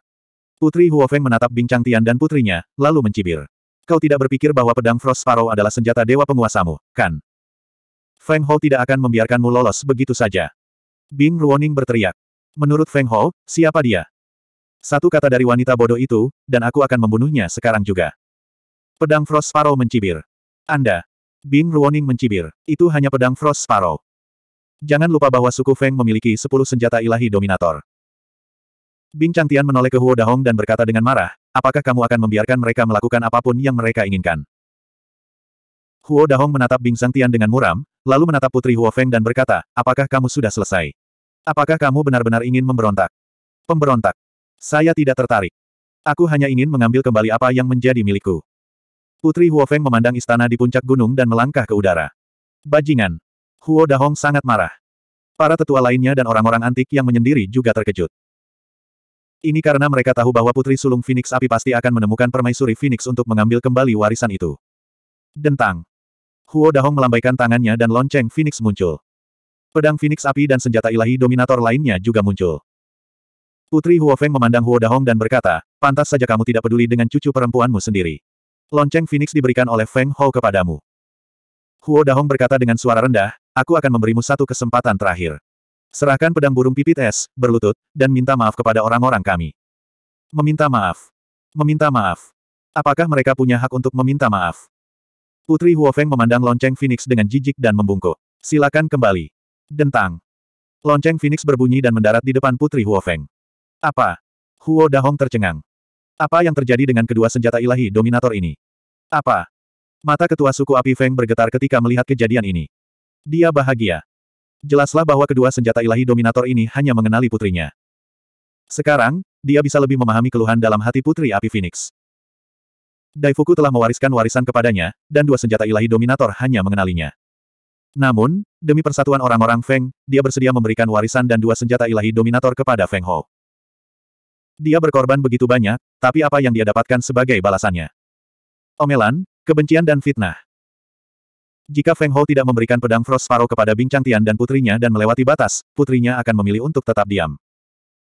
Putri Huofeng menatap Bing Changtian dan putrinya, lalu mencibir. Kau tidak berpikir bahwa pedang Frost Sparrow adalah senjata dewa penguasamu, kan? Feng Hou tidak akan membiarkanmu lolos begitu saja. Bing Ruoning berteriak. Menurut Feng Hou, siapa dia? Satu kata dari wanita bodoh itu, dan aku akan membunuhnya sekarang juga. Pedang Frost Sparrow mencibir. Anda. Bing Ruoning mencibir. Itu hanya pedang Frost Sparrow. Jangan lupa bahwa suku Feng memiliki sepuluh senjata ilahi dominator. Bing Changtian menoleh ke Huo Dahong dan berkata dengan marah, apakah kamu akan membiarkan mereka melakukan apapun yang mereka inginkan? Huo Dahong menatap Bing Changtian dengan muram, lalu menatap Putri Huo Feng dan berkata, apakah kamu sudah selesai? Apakah kamu benar-benar ingin memberontak? Pemberontak. Saya tidak tertarik. Aku hanya ingin mengambil kembali apa yang menjadi milikku. Putri Huofeng memandang istana di puncak gunung dan melangkah ke udara. Bajingan. Huo Dahong sangat marah. Para tetua lainnya dan orang-orang antik yang menyendiri juga terkejut. Ini karena mereka tahu bahwa Putri Sulung Phoenix Api pasti akan menemukan permaisuri Phoenix untuk mengambil kembali warisan itu. Dentang. Huo Dahong melambaikan tangannya dan lonceng Phoenix muncul. Pedang Phoenix Api dan senjata ilahi Dominator lainnya juga muncul. Putri Huo Feng memandang Huo Dahong dan berkata, pantas saja kamu tidak peduli dengan cucu perempuanmu sendiri. Lonceng Phoenix diberikan oleh Feng Hou kepadamu. Huo Dahong berkata dengan suara rendah, aku akan memberimu satu kesempatan terakhir. Serahkan pedang burung pipit es, berlutut, dan minta maaf kepada orang-orang kami. Meminta maaf. Meminta maaf. Apakah mereka punya hak untuk meminta maaf? Putri Huo Feng memandang lonceng Phoenix dengan jijik dan membungkuk. Silakan kembali. Dentang. Lonceng Phoenix berbunyi dan mendarat di depan Putri Huo Feng. Apa? Huo Dahong tercengang. Apa yang terjadi dengan kedua senjata ilahi dominator ini? Apa? Mata ketua suku api Feng bergetar ketika melihat kejadian ini. Dia bahagia. Jelaslah bahwa kedua senjata ilahi dominator ini hanya mengenali putrinya. Sekarang, dia bisa lebih memahami keluhan dalam hati putri api Phoenix. Daifuku telah mewariskan warisan kepadanya, dan dua senjata ilahi dominator hanya mengenalinya. Namun, demi persatuan orang-orang Feng, dia bersedia memberikan warisan dan dua senjata ilahi dominator kepada Feng Ho. Dia berkorban begitu banyak, tapi apa yang dia dapatkan sebagai balasannya? Omelan, kebencian dan fitnah. Jika Feng Hou tidak memberikan pedang Frost Sparrow kepada Bing Changtian dan putrinya dan melewati batas, putrinya akan memilih untuk tetap diam.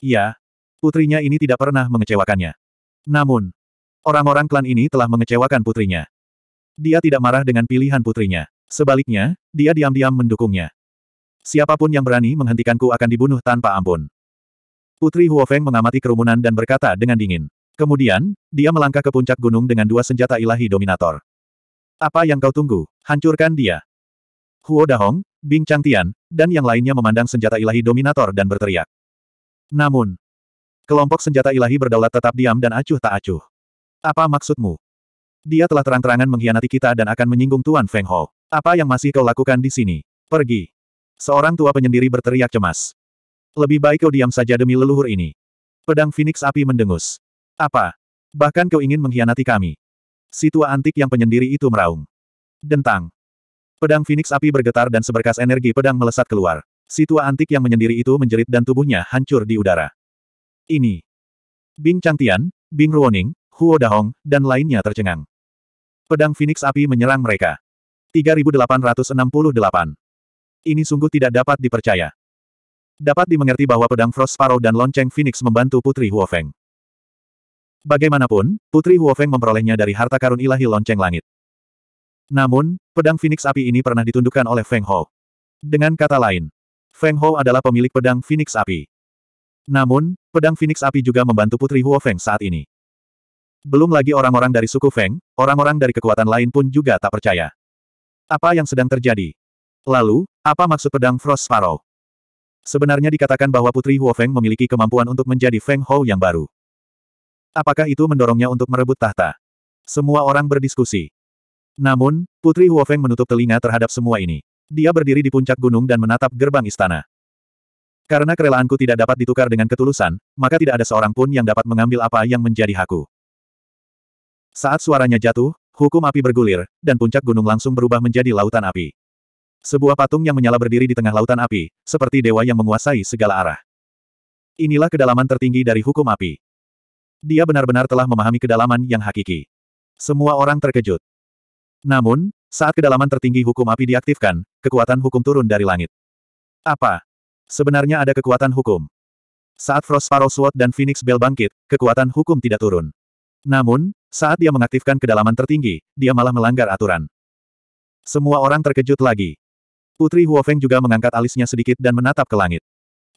Iya, putrinya ini tidak pernah mengecewakannya. Namun, orang-orang klan ini telah mengecewakan putrinya. Dia tidak marah dengan pilihan putrinya. Sebaliknya, dia diam-diam mendukungnya. Siapapun yang berani menghentikanku akan dibunuh tanpa ampun. Putri Huofeng mengamati kerumunan dan berkata dengan dingin. Kemudian, dia melangkah ke puncak gunung dengan dua senjata ilahi dominator. Apa yang kau tunggu? Hancurkan dia. Huo Dahong, Bing Changtian, dan yang lainnya memandang senjata ilahi dominator dan berteriak. Namun, kelompok senjata ilahi berdaulat tetap diam dan acuh tak acuh. Apa maksudmu? Dia telah terang-terangan mengkhianati kita dan akan menyinggung Tuan Feng Ho. Apa yang masih kau lakukan di sini? Pergi. Seorang tua penyendiri berteriak cemas. Lebih baik kau diam saja demi leluhur ini. Pedang Phoenix api mendengus. Apa? Bahkan kau ingin mengkhianati kami. Si tua antik yang penyendiri itu meraung. Dentang. Pedang Phoenix api bergetar dan seberkas energi pedang melesat keluar. Si tua antik yang menyendiri itu menjerit dan tubuhnya hancur di udara. Ini. Bing Changtian, Bing Ruoning, Huo Dahong, dan lainnya tercengang. Pedang Phoenix api menyerang mereka. 3868. Ini sungguh tidak dapat dipercaya. Dapat dimengerti bahwa pedang Frost Sparrow dan lonceng Phoenix membantu Putri Huofeng. Bagaimanapun, Putri Huofeng memperolehnya dari harta karun ilahi lonceng langit. Namun, pedang Phoenix api ini pernah ditundukkan oleh Feng Hou. Dengan kata lain, Feng Hou adalah pemilik pedang Phoenix api. Namun, pedang Phoenix api juga membantu Putri Huofeng saat ini. Belum lagi orang-orang dari suku Feng, orang-orang dari kekuatan lain pun juga tak percaya. Apa yang sedang terjadi? Lalu, apa maksud pedang Frost Sparrow? Sebenarnya dikatakan bahwa Putri Huofeng memiliki kemampuan untuk menjadi Feng Hou yang baru. Apakah itu mendorongnya untuk merebut tahta? Semua orang berdiskusi. Namun, Putri Huofeng menutup telinga terhadap semua ini. Dia berdiri di puncak gunung dan menatap gerbang istana. Karena kerelaanku tidak dapat ditukar dengan ketulusan, maka tidak ada seorang pun yang dapat mengambil apa yang menjadi hakku. Saat suaranya jatuh, hukum api bergulir, dan puncak gunung langsung berubah menjadi lautan api. Sebuah patung yang menyala berdiri di tengah lautan api, seperti dewa yang menguasai segala arah. Inilah kedalaman tertinggi dari hukum api. Dia benar-benar telah memahami kedalaman yang hakiki. Semua orang terkejut. Namun, saat kedalaman tertinggi hukum api diaktifkan, kekuatan hukum turun dari langit. Apa? Sebenarnya ada kekuatan hukum. Saat Frost Sparrow Sword dan Phoenix Bell bangkit, kekuatan hukum tidak turun. Namun, saat dia mengaktifkan kedalaman tertinggi, dia malah melanggar aturan. Semua orang terkejut lagi. Putri Huofeng juga mengangkat alisnya sedikit dan menatap ke langit.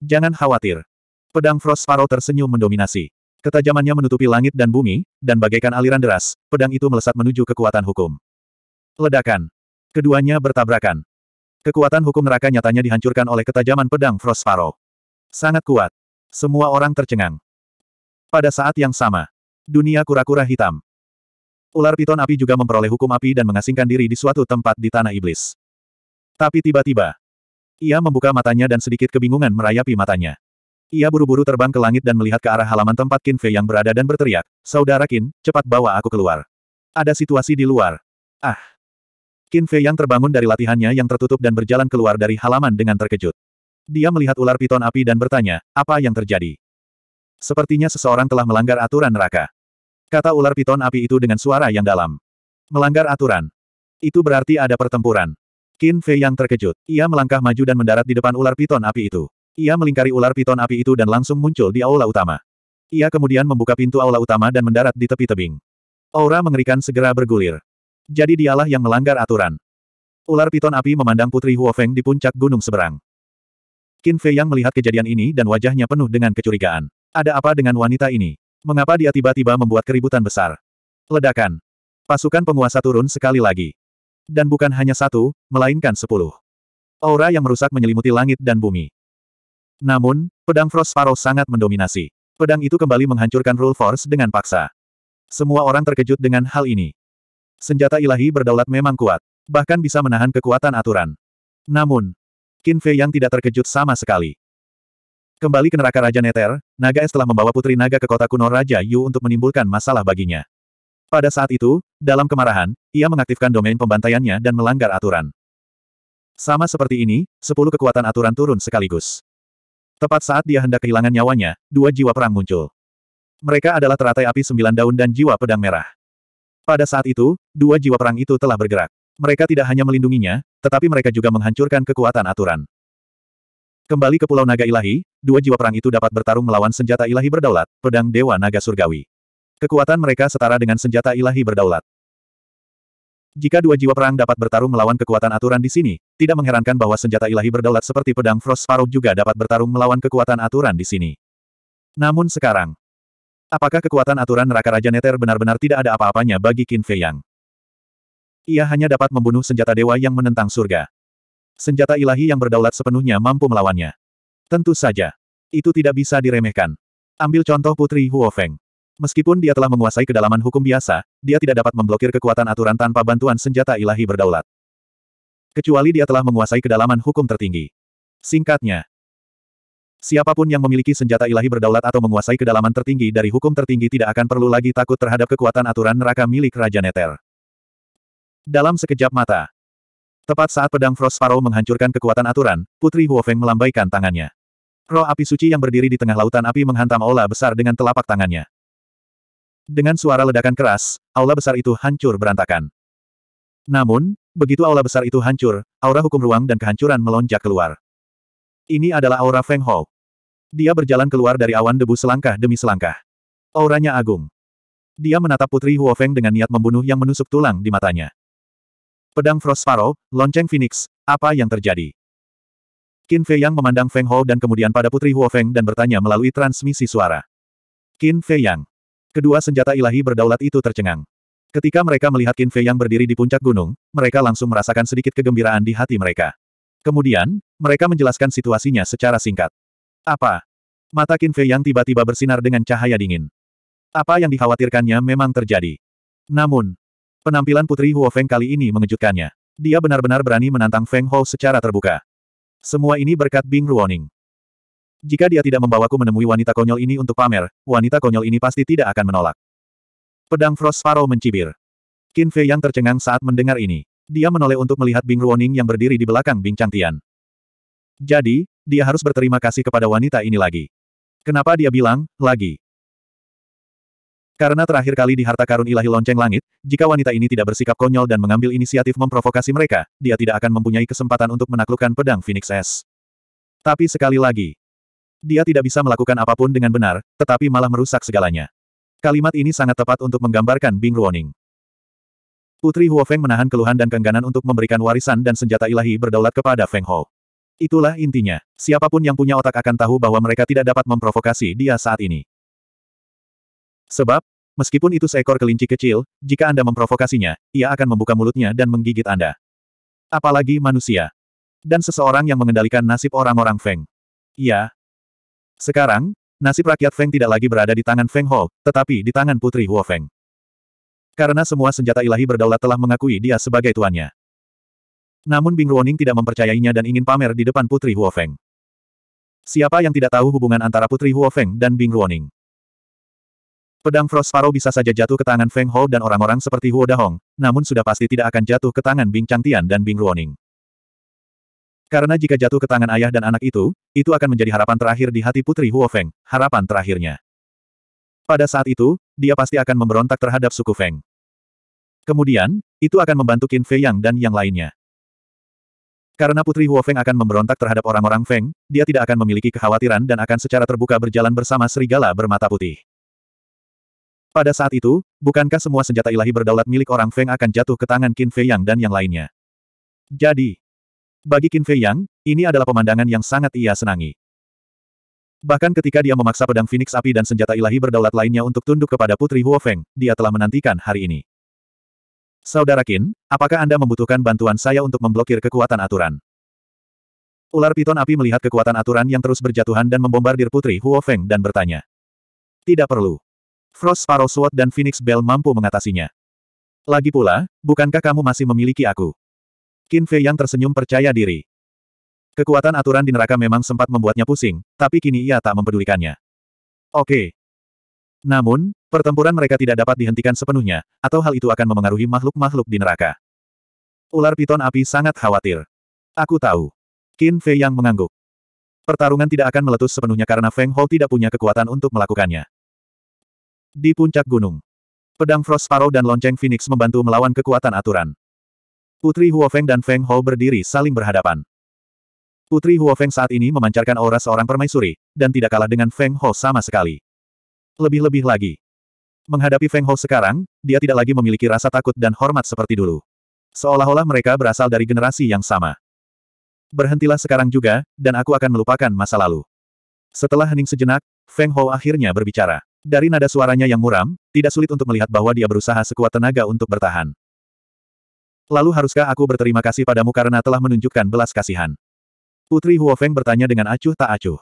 Jangan khawatir. Pedang Frost Sparrow tersenyum mendominasi. Ketajamannya menutupi langit dan bumi, dan bagaikan aliran deras, pedang itu melesat menuju kekuatan hukum. Ledakan. Keduanya bertabrakan. Kekuatan hukum neraka nyatanya dihancurkan oleh ketajaman pedang Frost Sparrow. Sangat kuat. Semua orang tercengang. Pada saat yang sama, dunia kura-kura hitam. Ular piton api juga memperoleh hukum api dan mengasingkan diri di suatu tempat di tanah iblis. Tapi tiba-tiba, ia membuka matanya dan sedikit kebingungan merayapi matanya. Ia buru-buru terbang ke langit dan melihat ke arah halaman tempat Qin Fei yang berada dan berteriak, Saudara Qin, cepat bawa aku keluar. Ada situasi di luar. Ah! Qin Fei yang terbangun dari latihannya yang tertutup dan berjalan keluar dari halaman dengan terkejut. Dia melihat ular piton api dan bertanya, apa yang terjadi? Sepertinya seseorang telah melanggar aturan neraka. Kata ular piton api itu dengan suara yang dalam. Melanggar aturan. Itu berarti ada pertempuran. Qin Fei yang terkejut. Ia melangkah maju dan mendarat di depan ular piton api itu. Ia melingkari ular piton api itu dan langsung muncul di aula utama. Ia kemudian membuka pintu aula utama dan mendarat di tepi tebing. Aura mengerikan segera bergulir. Jadi dialah yang melanggar aturan. Ular piton api memandang Putri Huofeng di puncak gunung seberang. Qin Fei yang melihat kejadian ini dan wajahnya penuh dengan kecurigaan. Ada apa dengan wanita ini? Mengapa dia tiba-tiba membuat keributan besar? Ledakan. Pasukan penguasa turun sekali lagi. Dan bukan hanya satu, melainkan sepuluh. Aura yang merusak menyelimuti langit dan bumi. Namun, pedang Frost Sparrow sangat mendominasi. Pedang itu kembali menghancurkan Rule Force dengan paksa. Semua orang terkejut dengan hal ini. Senjata ilahi berdaulat memang kuat, bahkan bisa menahan kekuatan aturan. Namun, Qin Fei yang tidak terkejut sama sekali. Kembali ke neraka Raja Neter, Naga Es telah membawa putri naga ke kota kuno Raja Yu untuk menimbulkan masalah baginya. Pada saat itu, dalam kemarahan, ia mengaktifkan domain pembantaiannya dan melanggar aturan. Sama seperti ini, sepuluh kekuatan aturan turun sekaligus. Tepat saat dia hendak kehilangan nyawanya, dua jiwa perang muncul. Mereka adalah teratai api sembilan daun dan jiwa pedang merah. Pada saat itu, dua jiwa perang itu telah bergerak. Mereka tidak hanya melindunginya, tetapi mereka juga menghancurkan kekuatan aturan. Kembali ke Pulau Naga Ilahi, dua jiwa perang itu dapat bertarung melawan senjata ilahi berdaulat, pedang Dewa Naga Surgawi. Kekuatan mereka setara dengan senjata ilahi berdaulat. Jika dua jiwa perang dapat bertarung melawan kekuatan aturan di sini, tidak mengherankan bahwa senjata ilahi berdaulat seperti pedang Frost Sparrow juga dapat bertarung melawan kekuatan aturan di sini. Namun sekarang, apakah kekuatan aturan neraka Raja Neter benar-benar tidak ada apa-apanya bagi Qin Fei Yang? Ia hanya dapat membunuh senjata dewa yang menentang surga. Senjata ilahi yang berdaulat sepenuhnya mampu melawannya. Tentu saja. Itu tidak bisa diremehkan. Ambil contoh Putri Huofeng. Meskipun dia telah menguasai kedalaman hukum biasa, dia tidak dapat memblokir kekuatan aturan tanpa bantuan senjata ilahi berdaulat. Kecuali dia telah menguasai kedalaman hukum tertinggi. Singkatnya, siapapun yang memiliki senjata ilahi berdaulat atau menguasai kedalaman tertinggi dari hukum tertinggi tidak akan perlu lagi takut terhadap kekuatan aturan neraka milik Raja Neter. Dalam sekejap mata, tepat saat pedang Frost Sparrow menghancurkan kekuatan aturan, Putri Huofeng melambaikan tangannya. Roh api suci yang berdiri di tengah lautan api menghantam Ola besar dengan telapak tangannya. Dengan suara ledakan keras, aula besar itu hancur berantakan. Namun, begitu aula besar itu hancur, aura hukum ruang dan kehancuran melonjak keluar. Ini adalah aura Feng Hou. Dia berjalan keluar dari awan debu selangkah demi selangkah. Auranya agung. Dia menatap Putri Huo Feng dengan niat membunuh yang menusuk tulang di matanya. Pedang Frost Sparrow, lonceng Phoenix, apa yang terjadi? Qin Fei Yang memandang Feng Hou dan kemudian pada Putri Huo Feng dan bertanya melalui transmisi suara. Qin Fei Yang. Kedua senjata ilahi berdaulat itu tercengang. Ketika mereka melihat Qin Fei yang berdiri di puncak gunung, mereka langsung merasakan sedikit kegembiraan di hati mereka. Kemudian, mereka menjelaskan situasinya secara singkat. Apa? Mata Qin Fei yang tiba-tiba bersinar dengan cahaya dingin. Apa yang dikhawatirkannya memang terjadi. Namun, penampilan Putri Huo Feng kali ini mengejutkannya. Dia benar-benar berani menantang Feng Hou secara terbuka. Semua ini berkat Bing Ruoning. Jika dia tidak membawaku menemui wanita konyol ini untuk pamer, wanita konyol ini pasti tidak akan menolak. Pedang Frost Sparrow mencibir. Qin Fei yang tercengang saat mendengar ini. Dia menoleh untuk melihat Bing Ruoning yang berdiri di belakang Bing Changtian. Jadi, dia harus berterima kasih kepada wanita ini lagi. Kenapa dia bilang, lagi? Karena terakhir kali di harta karun ilahi lonceng langit, jika wanita ini tidak bersikap konyol dan mengambil inisiatif memprovokasi mereka, dia tidak akan mempunyai kesempatan untuk menaklukkan pedang Phoenix S. Tapi sekali lagi, dia tidak bisa melakukan apapun dengan benar, tetapi malah merusak segalanya. Kalimat ini sangat tepat untuk menggambarkan Bing Ruoning. Putri Huofeng menahan keluhan dan keengganan untuk memberikan warisan dan senjata ilahi berdaulat kepada Feng Hou. Itulah intinya. Siapapun yang punya otak akan tahu bahwa mereka tidak dapat memprovokasi dia saat ini. Sebab, meskipun itu seekor kelinci kecil, jika Anda memprovokasinya, ia akan membuka mulutnya dan menggigit Anda. Apalagi manusia. Dan seseorang yang mengendalikan nasib orang-orang Feng. Ya, sekarang, nasib rakyat Feng tidak lagi berada di tangan Feng Ho, tetapi di tangan Putri Huo Feng. Karena semua senjata ilahi berdaulat telah mengakui dia sebagai tuannya. Namun Bing Ruoning tidak mempercayainya dan ingin pamer di depan Putri Huo Feng. Siapa yang tidak tahu hubungan antara Putri Huo Feng dan Bing Ruoning? Pedang Frost Sparrow bisa saja jatuh ke tangan Feng Ho dan orang-orang seperti Huo Dahong, namun sudah pasti tidak akan jatuh ke tangan Bing Changtian dan Bing Ruoning. Karena jika jatuh ke tangan ayah dan anak itu, itu akan menjadi harapan terakhir di hati Putri Huo Feng, harapan terakhirnya. Pada saat itu, dia pasti akan memberontak terhadap suku Feng. Kemudian, itu akan membantu Qin Fei Yang dan yang lainnya. Karena Putri Huo Feng akan memberontak terhadap orang-orang Feng, dia tidak akan memiliki kekhawatiran dan akan secara terbuka berjalan bersama serigala bermata putih. Pada saat itu, bukankah semua senjata ilahi berdaulat milik orang Feng akan jatuh ke tangan Qin Fei Yang dan yang lainnya? Jadi, bagi Qin Fei Yang, ini adalah pemandangan yang sangat ia senangi. Bahkan ketika dia memaksa pedang Phoenix api dan senjata ilahi berdaulat lainnya untuk tunduk kepada Putri Huo Feng, dia telah menantikan hari ini. Saudara Qin, apakah Anda membutuhkan bantuan saya untuk memblokir kekuatan aturan? Ular piton api melihat kekuatan aturan yang terus berjatuhan dan membombardir Putri Huo Feng dan bertanya. Tidak perlu. Frost Sparrow Sword dan Phoenix Bell mampu mengatasinya. Lagi pula, bukankah kamu masih memiliki aku? Qin Fei yang tersenyum percaya diri. Kekuatan aturan di neraka memang sempat membuatnya pusing, tapi kini ia tak mempedulikannya. Oke. Namun, pertempuran mereka tidak dapat dihentikan sepenuhnya, atau hal itu akan memengaruhi makhluk-makhluk di neraka. Ular piton api sangat khawatir. Aku tahu. Qin Fei yang mengangguk. Pertarungan tidak akan meletus sepenuhnya karena Feng Hou tidak punya kekuatan untuk melakukannya. Di puncak gunung. Pedang Frost Sparrow dan lonceng Phoenix membantu melawan kekuatan aturan. Putri Huofeng dan Feng Hou berdiri saling berhadapan. Putri Huofeng saat ini memancarkan aura seorang permaisuri, dan tidak kalah dengan Feng Hou sama sekali. Lebih-lebih lagi. Menghadapi Feng Hou sekarang, dia tidak lagi memiliki rasa takut dan hormat seperti dulu. Seolah-olah mereka berasal dari generasi yang sama. Berhentilah sekarang juga, dan aku akan melupakan masa lalu. Setelah hening sejenak, Feng Hou akhirnya berbicara. Dari nada suaranya yang muram, tidak sulit untuk melihat bahwa dia berusaha sekuat tenaga untuk bertahan. Lalu haruskah aku berterima kasih padamu karena telah menunjukkan belas kasihan? Putri Huofeng bertanya dengan acuh tak acuh.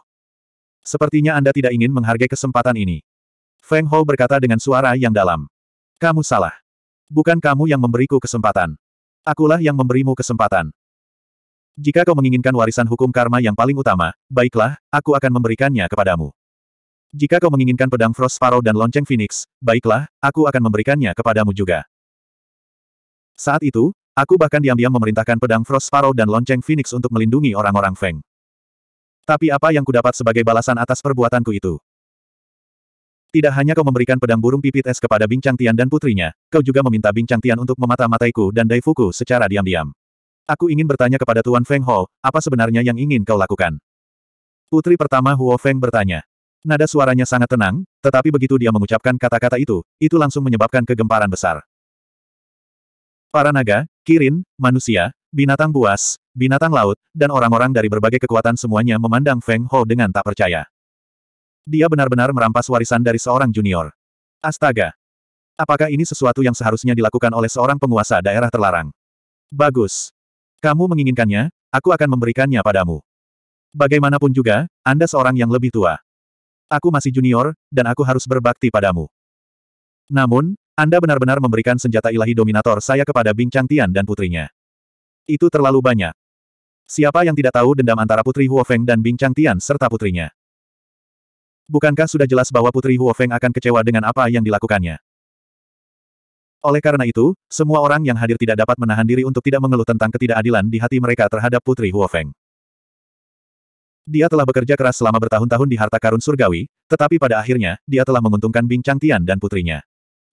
Sepertinya Anda tidak ingin menghargai kesempatan ini. Feng Hou berkata dengan suara yang dalam. Kamu salah. Bukan kamu yang memberiku kesempatan. Akulah yang memberimu kesempatan. Jika kau menginginkan warisan hukum karma yang paling utama, baiklah, aku akan memberikannya kepadamu. Jika kau menginginkan pedang Frost Sparrow dan lonceng Phoenix, baiklah, aku akan memberikannya kepadamu juga. Saat itu, aku bahkan diam-diam memerintahkan pedang Frost Sparrow dan lonceng Phoenix untuk melindungi orang-orang Feng. Tapi apa yang kudapat sebagai balasan atas perbuatanku itu? Tidak hanya kau memberikan pedang burung pipit es kepada Bincang Tian dan putrinya, kau juga meminta Bincang Tian untuk memata-mataiku dan Daifuku secara diam-diam. Aku ingin bertanya kepada Tuan Feng Ho, apa sebenarnya yang ingin kau lakukan? Putri pertama Huo Feng bertanya. Nada suaranya sangat tenang, tetapi begitu dia mengucapkan kata-kata itu, itu langsung menyebabkan kegemparan besar. Para naga, kirin, manusia, binatang buas, binatang laut, dan orang-orang dari berbagai kekuatan semuanya memandang Feng Ho dengan tak percaya. Dia benar-benar merampas warisan dari seorang junior. Astaga! Apakah ini sesuatu yang seharusnya dilakukan oleh seorang penguasa daerah terlarang? Bagus. Kamu menginginkannya, aku akan memberikannya padamu. Bagaimanapun juga, Anda seorang yang lebih tua. Aku masih junior, dan aku harus berbakti padamu. Namun, anda benar-benar memberikan senjata ilahi dominator saya kepada Bing Chang Tian dan putrinya. Itu terlalu banyak. Siapa yang tidak tahu dendam antara Putri Huo Feng dan Bing Chang Tian serta putrinya? Bukankah sudah jelas bahwa Putri Huo Feng akan kecewa dengan apa yang dilakukannya? Oleh karena itu, semua orang yang hadir tidak dapat menahan diri untuk tidak mengeluh tentang ketidakadilan di hati mereka terhadap Putri Huo Feng. Dia telah bekerja keras selama bertahun-tahun di harta karun surgawi, tetapi pada akhirnya, dia telah menguntungkan Bing Chang Tian dan putrinya.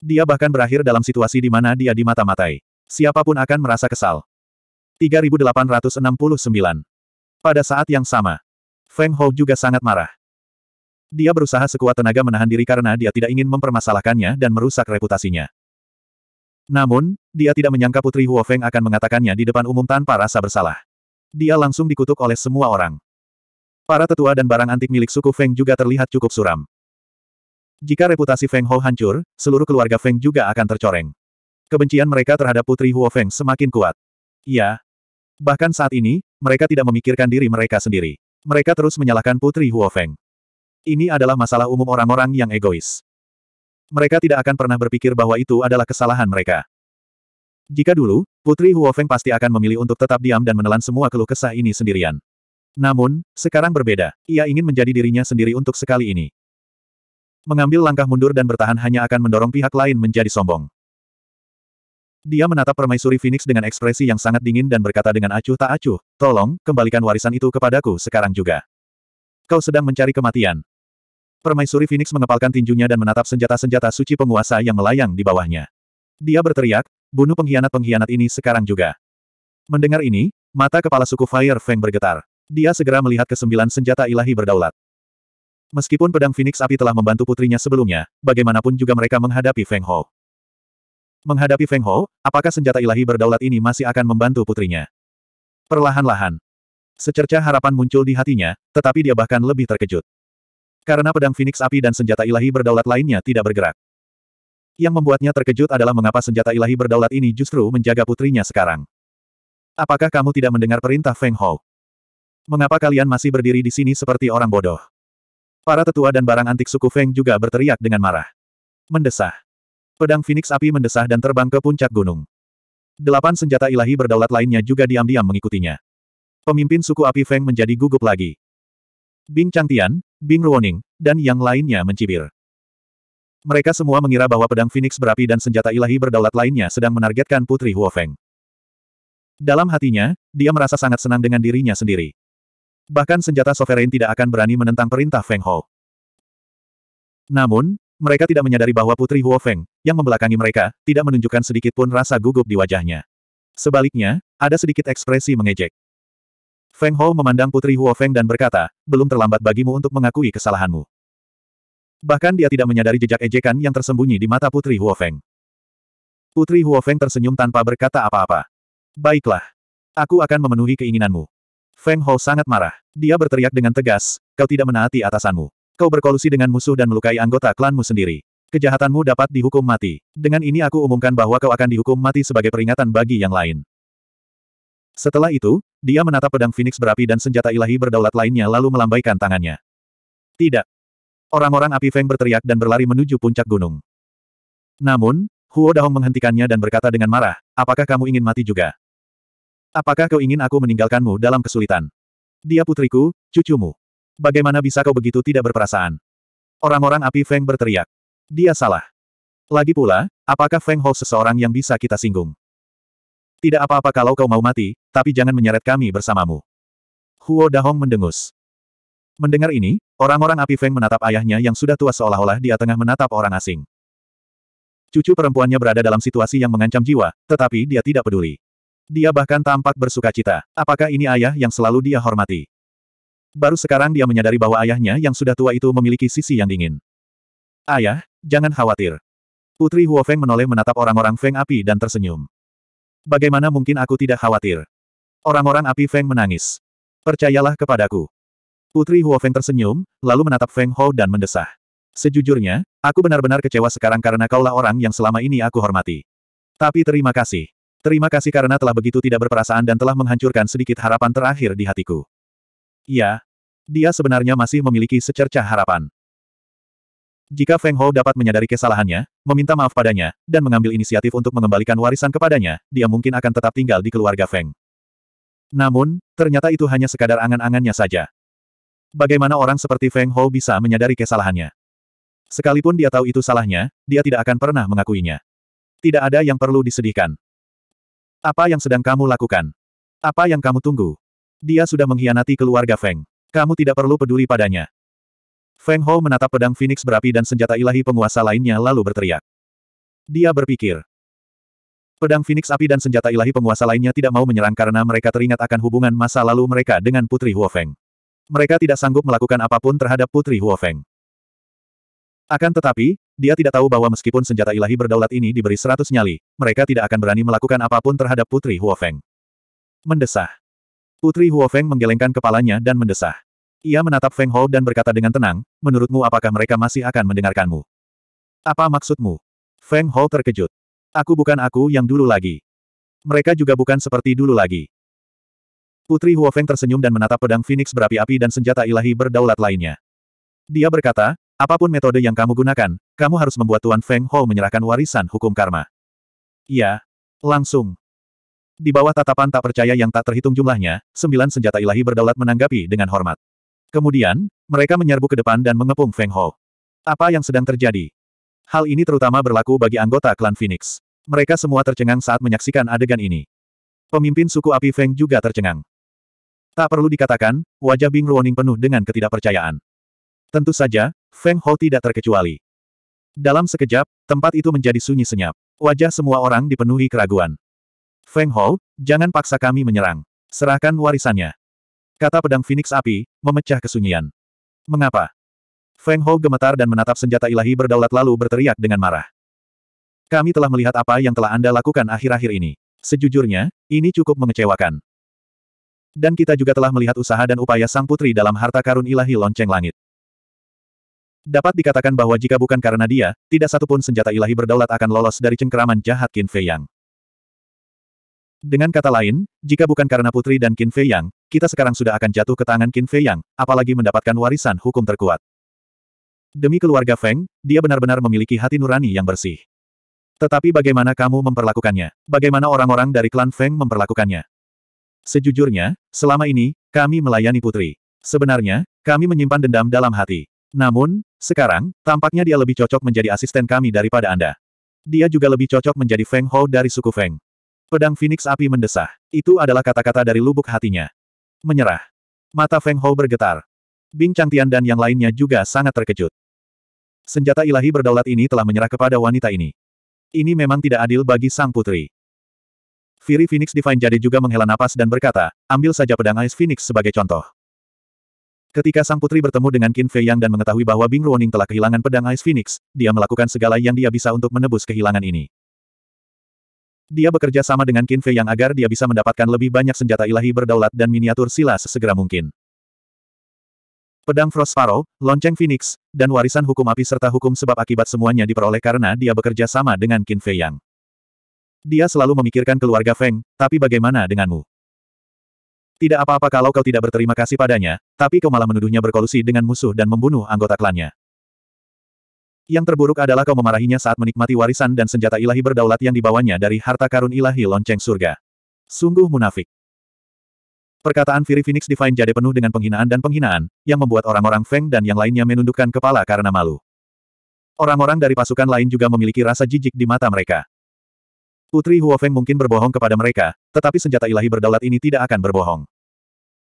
Dia bahkan berakhir dalam situasi di mana dia dimata-matai. Siapapun akan merasa kesal. 3869 Pada saat yang sama, Feng Hou juga sangat marah. Dia berusaha sekuat tenaga menahan diri karena dia tidak ingin mempermasalahkannya dan merusak reputasinya. Namun, dia tidak menyangka Putri Huo Feng akan mengatakannya di depan umum tanpa rasa bersalah. Dia langsung dikutuk oleh semua orang. Para tetua dan barang antik milik suku Feng juga terlihat cukup suram. Jika reputasi Feng Hou hancur, seluruh keluarga Feng juga akan tercoreng. Kebencian mereka terhadap Putri Huo Feng semakin kuat. Ya, Bahkan saat ini, mereka tidak memikirkan diri mereka sendiri. Mereka terus menyalahkan Putri Huo Feng. Ini adalah masalah umum orang-orang yang egois. Mereka tidak akan pernah berpikir bahwa itu adalah kesalahan mereka. Jika dulu, Putri Huo Feng pasti akan memilih untuk tetap diam dan menelan semua keluh kesah ini sendirian. Namun, sekarang berbeda. Ia ingin menjadi dirinya sendiri untuk sekali ini. Mengambil langkah mundur dan bertahan hanya akan mendorong pihak lain menjadi sombong. Dia menatap permaisuri Phoenix dengan ekspresi yang sangat dingin dan berkata dengan acuh tak acuh, tolong, kembalikan warisan itu kepadaku sekarang juga. Kau sedang mencari kematian. Permaisuri Phoenix mengepalkan tinjunya dan menatap senjata-senjata suci penguasa yang melayang di bawahnya. Dia berteriak, bunuh pengkhianat-pengkhianat ini sekarang juga. Mendengar ini, mata kepala suku Fire feng bergetar. Dia segera melihat kesembilan senjata ilahi berdaulat. Meskipun pedang Phoenix api telah membantu putrinya sebelumnya, bagaimanapun juga mereka menghadapi Feng Hou. Menghadapi Feng Hou, apakah senjata ilahi berdaulat ini masih akan membantu putrinya? Perlahan-lahan. Secerca harapan muncul di hatinya, tetapi dia bahkan lebih terkejut. Karena pedang Phoenix api dan senjata ilahi berdaulat lainnya tidak bergerak. Yang membuatnya terkejut adalah mengapa senjata ilahi berdaulat ini justru menjaga putrinya sekarang. Apakah kamu tidak mendengar perintah Feng Hou? Mengapa kalian masih berdiri di sini seperti orang bodoh? Para tetua dan barang antik suku Feng juga berteriak dengan marah. Mendesah. Pedang Phoenix api mendesah dan terbang ke puncak gunung. Delapan senjata ilahi berdaulat lainnya juga diam-diam mengikutinya. Pemimpin suku api Feng menjadi gugup lagi. Bing Changtian, Bing Ruoning, dan yang lainnya mencibir. Mereka semua mengira bahwa pedang Phoenix berapi dan senjata ilahi berdaulat lainnya sedang menargetkan Putri Huofeng. Dalam hatinya, dia merasa sangat senang dengan dirinya sendiri bahkan senjata Sovereign tidak akan berani menentang perintah Feng Hou. Namun, mereka tidak menyadari bahwa Putri Huo Feng, yang membelakangi mereka, tidak menunjukkan sedikit pun rasa gugup di wajahnya. Sebaliknya, ada sedikit ekspresi mengejek. Feng Hou memandang Putri Huo Feng dan berkata, belum terlambat bagimu untuk mengakui kesalahanmu. Bahkan dia tidak menyadari jejak ejekan yang tersembunyi di mata Putri Huo Feng. Putri Huo Feng tersenyum tanpa berkata apa-apa. Baiklah. Aku akan memenuhi keinginanmu. Feng Ho sangat marah. Dia berteriak dengan tegas, kau tidak menaati atasanmu. Kau berkolusi dengan musuh dan melukai anggota klanmu sendiri. Kejahatanmu dapat dihukum mati. Dengan ini aku umumkan bahwa kau akan dihukum mati sebagai peringatan bagi yang lain. Setelah itu, dia menatap pedang Phoenix berapi dan senjata ilahi berdaulat lainnya lalu melambaikan tangannya. Tidak. Orang-orang api Feng berteriak dan berlari menuju puncak gunung. Namun, Huo Dahong menghentikannya dan berkata dengan marah, apakah kamu ingin mati juga? Apakah kau ingin aku meninggalkanmu dalam kesulitan? Dia putriku, cucumu. Bagaimana bisa kau begitu tidak berperasaan? Orang-orang api Feng berteriak. Dia salah. Lagi pula, apakah Feng Hou seseorang yang bisa kita singgung? Tidak apa-apa kalau kau mau mati, tapi jangan menyeret kami bersamamu. Huo Dahong mendengus. Mendengar ini, orang-orang api Feng menatap ayahnya yang sudah tua seolah-olah dia tengah menatap orang asing. Cucu perempuannya berada dalam situasi yang mengancam jiwa, tetapi dia tidak peduli. Dia bahkan tampak bersuka cita. Apakah ini ayah yang selalu dia hormati? Baru sekarang dia menyadari bahwa ayahnya yang sudah tua itu memiliki sisi yang dingin. Ayah, jangan khawatir. Putri Huofeng menoleh menatap orang-orang Feng api dan tersenyum. Bagaimana mungkin aku tidak khawatir? Orang-orang api Feng menangis. Percayalah kepadaku. Putri Huofeng tersenyum, lalu menatap Feng Hou dan mendesah. Sejujurnya, aku benar-benar kecewa sekarang karena kaulah orang yang selama ini aku hormati. Tapi terima kasih. Terima kasih karena telah begitu tidak berperasaan dan telah menghancurkan sedikit harapan terakhir di hatiku. Ya, dia sebenarnya masih memiliki secercah harapan. Jika Feng Hou dapat menyadari kesalahannya, meminta maaf padanya, dan mengambil inisiatif untuk mengembalikan warisan kepadanya, dia mungkin akan tetap tinggal di keluarga Feng. Namun, ternyata itu hanya sekadar angan-angannya saja. Bagaimana orang seperti Feng Hou bisa menyadari kesalahannya? Sekalipun dia tahu itu salahnya, dia tidak akan pernah mengakuinya. Tidak ada yang perlu disedihkan. Apa yang sedang kamu lakukan? Apa yang kamu tunggu? Dia sudah mengkhianati keluarga Feng. Kamu tidak perlu peduli padanya. Feng Ho menatap pedang Phoenix berapi dan senjata ilahi penguasa lainnya lalu berteriak. Dia berpikir. Pedang Phoenix api dan senjata ilahi penguasa lainnya tidak mau menyerang karena mereka teringat akan hubungan masa lalu mereka dengan Putri Huofeng. Mereka tidak sanggup melakukan apapun terhadap Putri Huofeng. Akan tetapi, dia tidak tahu bahwa meskipun senjata ilahi berdaulat ini diberi seratus nyali, mereka tidak akan berani melakukan apapun terhadap Putri Huofeng. Mendesah. Putri Huofeng menggelengkan kepalanya dan mendesah. Ia menatap Feng Hou dan berkata dengan tenang, menurutmu apakah mereka masih akan mendengarkanmu? Apa maksudmu? Feng Hou terkejut. Aku bukan aku yang dulu lagi. Mereka juga bukan seperti dulu lagi. Putri Huofeng tersenyum dan menatap pedang Phoenix berapi-api dan senjata ilahi berdaulat lainnya. Dia berkata, Apapun metode yang kamu gunakan, kamu harus membuat Tuan Feng Hou menyerahkan warisan hukum karma. Iya. Langsung. Di bawah tatapan tak percaya yang tak terhitung jumlahnya, sembilan senjata ilahi berdaulat menanggapi dengan hormat. Kemudian, mereka menyerbu ke depan dan mengepung Feng Hou. Apa yang sedang terjadi? Hal ini terutama berlaku bagi anggota klan Phoenix. Mereka semua tercengang saat menyaksikan adegan ini. Pemimpin suku api Feng juga tercengang. Tak perlu dikatakan, wajah Bing Ruoning penuh dengan ketidakpercayaan. Tentu saja, Feng Ho tidak terkecuali. Dalam sekejap, tempat itu menjadi sunyi senyap. Wajah semua orang dipenuhi keraguan. Feng Ho, jangan paksa kami menyerang. Serahkan warisannya. Kata pedang Phoenix Api, memecah kesunyian. Mengapa? Feng Ho gemetar dan menatap senjata ilahi berdaulat lalu berteriak dengan marah. Kami telah melihat apa yang telah Anda lakukan akhir-akhir ini. Sejujurnya, ini cukup mengecewakan. Dan kita juga telah melihat usaha dan upaya sang putri dalam harta karun ilahi lonceng langit. Dapat dikatakan bahwa jika bukan karena dia, tidak satupun senjata ilahi berdaulat akan lolos dari cengkeraman jahat Qin Fei Yang. Dengan kata lain, jika bukan karena putri dan Qin Fei Yang, kita sekarang sudah akan jatuh ke tangan Qin Fei Yang, apalagi mendapatkan warisan hukum terkuat. Demi keluarga Feng, dia benar-benar memiliki hati nurani yang bersih. Tetapi bagaimana kamu memperlakukannya? Bagaimana orang-orang dari klan Feng memperlakukannya? Sejujurnya, selama ini, kami melayani putri. Sebenarnya, kami menyimpan dendam dalam hati. Namun, sekarang, tampaknya dia lebih cocok menjadi asisten kami daripada Anda. Dia juga lebih cocok menjadi Feng Hou dari suku Feng. Pedang Phoenix api mendesah. Itu adalah kata-kata dari lubuk hatinya. Menyerah. Mata Feng Hou bergetar. Bing Changtian dan yang lainnya juga sangat terkejut. Senjata ilahi berdaulat ini telah menyerah kepada wanita ini. Ini memang tidak adil bagi sang putri. Fury Phoenix Divine Jade juga menghela napas dan berkata, ambil saja pedang Ice Phoenix sebagai contoh. Ketika sang putri bertemu dengan Qin Fei Yang dan mengetahui bahwa Bing Ruoning telah kehilangan pedang Ice Phoenix, dia melakukan segala yang dia bisa untuk menebus kehilangan ini. Dia bekerja sama dengan Qin Fei Yang agar dia bisa mendapatkan lebih banyak senjata ilahi berdaulat dan miniatur sila sesegera mungkin. Pedang Frost Sparrow, lonceng Phoenix, dan warisan hukum api serta hukum sebab akibat semuanya diperoleh karena dia bekerja sama dengan Qin Fei Yang. Dia selalu memikirkan keluarga Feng, tapi bagaimana denganmu? Tidak apa-apa kalau kau tidak berterima kasih padanya, tapi kau malah menuduhnya berkolusi dengan musuh dan membunuh anggota klannya. Yang terburuk adalah kau memarahinya saat menikmati warisan dan senjata ilahi berdaulat yang dibawanya dari harta karun ilahi lonceng surga. Sungguh munafik. Perkataan Firi Phoenix Divine jadi penuh dengan penghinaan dan penghinaan, yang membuat orang-orang Feng dan yang lainnya menundukkan kepala karena malu. Orang-orang dari pasukan lain juga memiliki rasa jijik di mata mereka. Putri Huofeng mungkin berbohong kepada mereka, tetapi senjata ilahi berdaulat ini tidak akan berbohong.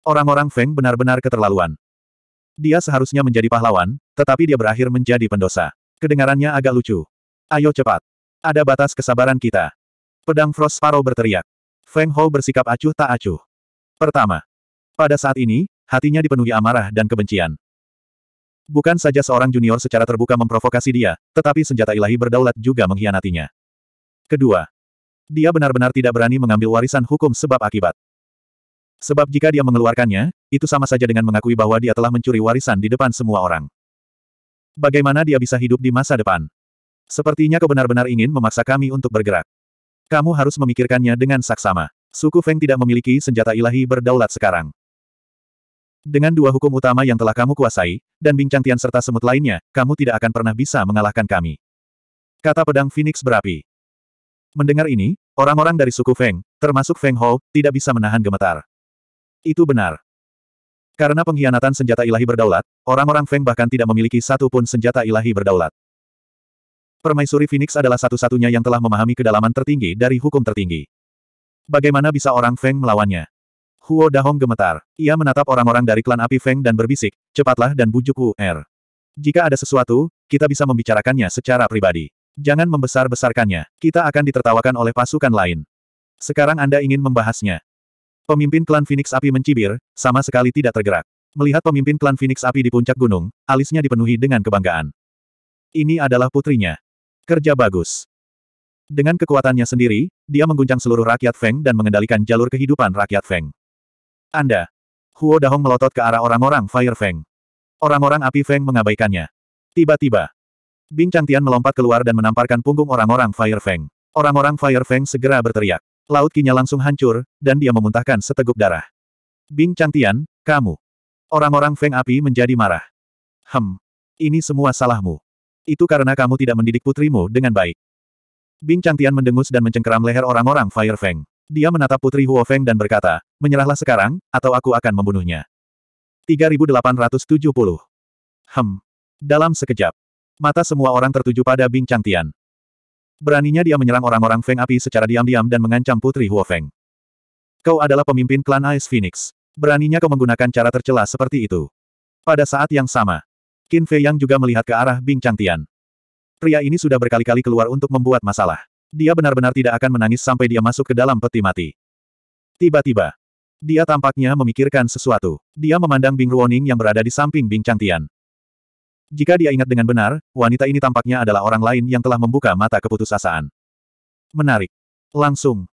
Orang-orang Feng benar-benar keterlaluan. Dia seharusnya menjadi pahlawan, tetapi dia berakhir menjadi pendosa. Kedengarannya agak lucu. Ayo cepat. Ada batas kesabaran kita. Pedang Frost Sparrow berteriak. Feng Ho bersikap acuh tak acuh. Pertama. Pada saat ini, hatinya dipenuhi amarah dan kebencian. Bukan saja seorang junior secara terbuka memprovokasi dia, tetapi senjata ilahi berdaulat juga mengkhianatinya. Kedua. Dia benar-benar tidak berani mengambil warisan hukum sebab akibat. Sebab jika dia mengeluarkannya, itu sama saja dengan mengakui bahwa dia telah mencuri warisan di depan semua orang. Bagaimana dia bisa hidup di masa depan? Sepertinya kau benar-benar ingin memaksa kami untuk bergerak. Kamu harus memikirkannya dengan saksama. Suku Feng tidak memiliki senjata ilahi berdaulat sekarang. Dengan dua hukum utama yang telah kamu kuasai, dan bincang tian serta semut lainnya, kamu tidak akan pernah bisa mengalahkan kami. Kata pedang Phoenix berapi. Mendengar ini, orang-orang dari suku Feng, termasuk Feng Hou, tidak bisa menahan gemetar. Itu benar. Karena pengkhianatan senjata ilahi berdaulat, orang-orang Feng bahkan tidak memiliki satu pun senjata ilahi berdaulat. Permaisuri Phoenix adalah satu-satunya yang telah memahami kedalaman tertinggi dari hukum tertinggi. Bagaimana bisa orang Feng melawannya? Huo Dahong gemetar. Ia menatap orang-orang dari klan api Feng dan berbisik, cepatlah dan bujuk Wu Er. Jika ada sesuatu, kita bisa membicarakannya secara pribadi. Jangan membesar-besarkannya, kita akan ditertawakan oleh pasukan lain. Sekarang Anda ingin membahasnya. Pemimpin klan Phoenix Api mencibir, sama sekali tidak tergerak. Melihat pemimpin klan Phoenix Api di puncak gunung, alisnya dipenuhi dengan kebanggaan. Ini adalah putrinya. Kerja bagus. Dengan kekuatannya sendiri, dia mengguncang seluruh rakyat Feng dan mengendalikan jalur kehidupan rakyat Feng. Anda. Huo Dahong melotot ke arah orang-orang Fire Feng. Orang-orang api Feng mengabaikannya. Tiba-tiba. Bing Changtian melompat keluar dan menamparkan punggung orang-orang Fire Feng. Orang-orang Fire Feng segera berteriak. Laut kinya langsung hancur, dan dia memuntahkan seteguk darah. Bing Cantian, kamu. Orang-orang Feng Api menjadi marah. Hem. Ini semua salahmu. Itu karena kamu tidak mendidik putrimu dengan baik. Bing Cantian mendengus dan mencengkeram leher orang-orang Fire Feng. Dia menatap putri Huo Feng dan berkata, menyerahlah sekarang, atau aku akan membunuhnya. 3870. Hem. Dalam sekejap. Mata semua orang tertuju pada Bing Cantian. Beraninya dia menyerang orang-orang Feng Api secara diam-diam dan mengancam Putri Huo Feng. Kau adalah pemimpin klan Ice Phoenix. Beraninya kau menggunakan cara tercela seperti itu. Pada saat yang sama, Qin Fei Yang juga melihat ke arah Bing Changtian. Pria ini sudah berkali-kali keluar untuk membuat masalah. Dia benar-benar tidak akan menangis sampai dia masuk ke dalam peti mati. Tiba-tiba, dia tampaknya memikirkan sesuatu. Dia memandang Bing Ruoning yang berada di samping Bing Changtian. Jika dia ingat dengan benar, wanita ini tampaknya adalah orang lain yang telah membuka mata keputusasaan. Menarik. Langsung.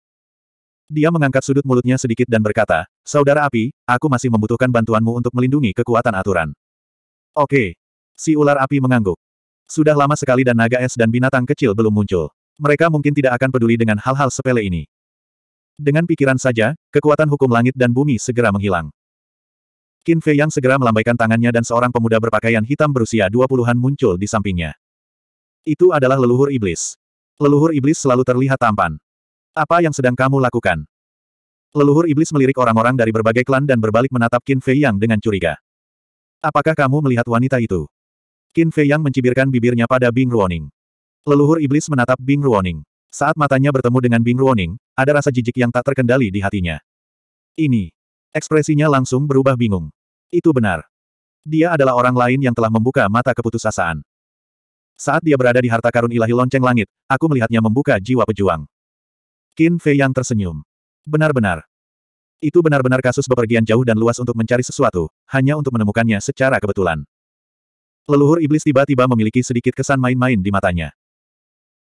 Dia mengangkat sudut mulutnya sedikit dan berkata, Saudara api, aku masih membutuhkan bantuanmu untuk melindungi kekuatan aturan. Oke. Si ular api mengangguk. Sudah lama sekali dan naga es dan binatang kecil belum muncul. Mereka mungkin tidak akan peduli dengan hal-hal sepele ini. Dengan pikiran saja, kekuatan hukum langit dan bumi segera menghilang. Qin Fei yang segera melambaikan tangannya dan seorang pemuda berpakaian hitam berusia dua puluhan muncul di sampingnya. Itu adalah leluhur iblis. Leluhur iblis selalu terlihat tampan. Apa yang sedang kamu lakukan? Leluhur iblis melirik orang-orang dari berbagai klan dan berbalik menatap Qin Fei Yang dengan curiga. Apakah kamu melihat wanita itu? Qin Fei Yang mencibirkan bibirnya pada Bing Ruoning. Leluhur iblis menatap Bing Ruoning. Saat matanya bertemu dengan Bing Ruoning, ada rasa jijik yang tak terkendali di hatinya. Ini. Ekspresinya langsung berubah bingung. Itu benar. Dia adalah orang lain yang telah membuka mata keputusasaan. Saat dia berada di harta karun ilahi lonceng langit, aku melihatnya membuka jiwa pejuang. Qin Fei yang tersenyum. Benar-benar. Itu benar-benar kasus bepergian jauh dan luas untuk mencari sesuatu, hanya untuk menemukannya secara kebetulan. Leluhur iblis tiba-tiba memiliki sedikit kesan main-main di matanya.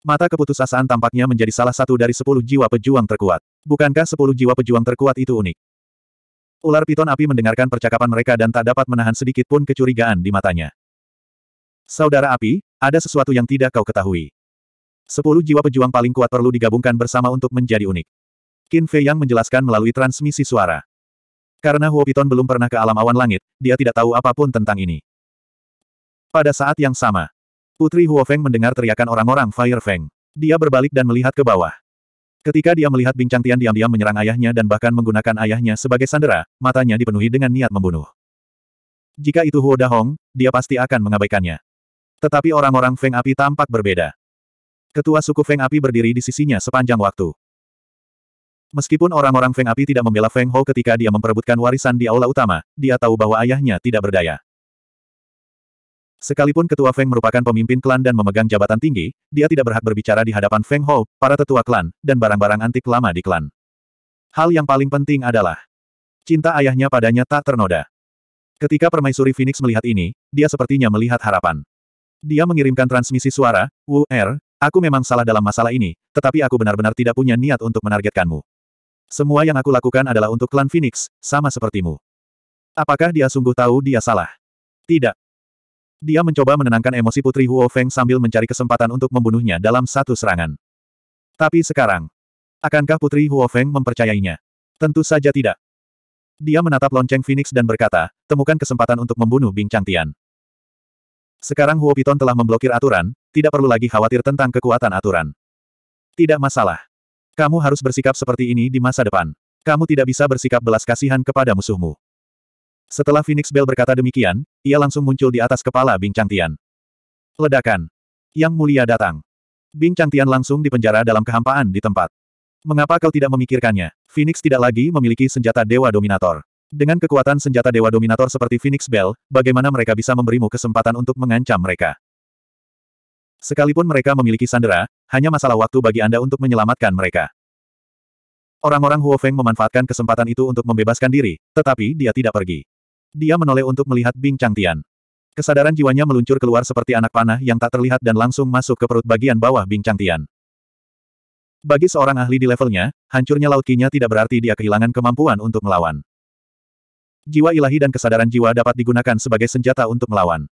Mata keputusasaan tampaknya menjadi salah satu dari sepuluh jiwa pejuang terkuat. Bukankah sepuluh jiwa pejuang terkuat itu unik? Ular piton api mendengarkan percakapan mereka dan tak dapat menahan sedikit pun kecurigaan di matanya. Saudara api, ada sesuatu yang tidak kau ketahui. Sepuluh jiwa pejuang paling kuat perlu digabungkan bersama untuk menjadi unik. Qin Fei Yang menjelaskan melalui transmisi suara. Karena Huo Piton belum pernah ke alam awan langit, dia tidak tahu apapun tentang ini. Pada saat yang sama, Putri Huo Feng mendengar teriakan orang-orang Fire Feng. Dia berbalik dan melihat ke bawah. Ketika dia melihat Bing Changtian diam-diam menyerang ayahnya dan bahkan menggunakan ayahnya sebagai sandera, matanya dipenuhi dengan niat membunuh. Jika itu Huo Dahong, dia pasti akan mengabaikannya. Tetapi orang-orang Feng Api tampak berbeda. Ketua suku Feng Api berdiri di sisinya sepanjang waktu. Meskipun orang-orang Feng Api tidak membela Feng Ho ketika dia memperebutkan warisan di aula utama, dia tahu bahwa ayahnya tidak berdaya. Sekalipun ketua Feng merupakan pemimpin klan dan memegang jabatan tinggi, dia tidak berhak berbicara di hadapan Feng Hou, para tetua klan, dan barang-barang antik lama di klan. Hal yang paling penting adalah cinta ayahnya padanya tak ternoda. Ketika permaisuri Phoenix melihat ini, dia sepertinya melihat harapan. Dia mengirimkan transmisi suara, Wu Er, aku memang salah dalam masalah ini, tetapi aku benar-benar tidak punya niat untuk menargetkanmu. Semua yang aku lakukan adalah untuk klan Phoenix, sama sepertimu. Apakah dia sungguh tahu dia salah? Tidak. Dia mencoba menenangkan emosi Putri Huo Feng sambil mencari kesempatan untuk membunuhnya dalam satu serangan. Tapi sekarang, akankah Putri Huo Feng mempercayainya? Tentu saja tidak. Dia menatap lonceng Phoenix dan berkata, temukan kesempatan untuk membunuh Bing Changtian. Sekarang Huo Piton telah memblokir aturan, tidak perlu lagi khawatir tentang kekuatan aturan. Tidak masalah. Kamu harus bersikap seperti ini di masa depan. Kamu tidak bisa bersikap belas kasihan kepada musuhmu. Setelah Phoenix Bell berkata demikian, ia langsung muncul di atas kepala Bing Changtian. Ledakan. Yang mulia datang. Bing Changtian langsung dipenjara dalam kehampaan di tempat. Mengapa kau tidak memikirkannya? Phoenix tidak lagi memiliki senjata Dewa Dominator. Dengan kekuatan senjata Dewa Dominator seperti Phoenix Bell, bagaimana mereka bisa memberimu kesempatan untuk mengancam mereka? Sekalipun mereka memiliki sandera, hanya masalah waktu bagi Anda untuk menyelamatkan mereka. Orang-orang Huofeng memanfaatkan kesempatan itu untuk membebaskan diri, tetapi dia tidak pergi. Dia menoleh untuk melihat Bing Changtian. Kesadaran jiwanya meluncur keluar seperti anak panah yang tak terlihat dan langsung masuk ke perut bagian bawah Bing Changtian. Bagi seorang ahli di levelnya, hancurnya laut kinya tidak berarti dia kehilangan kemampuan untuk melawan. Jiwa ilahi dan kesadaran jiwa dapat digunakan sebagai senjata untuk melawan.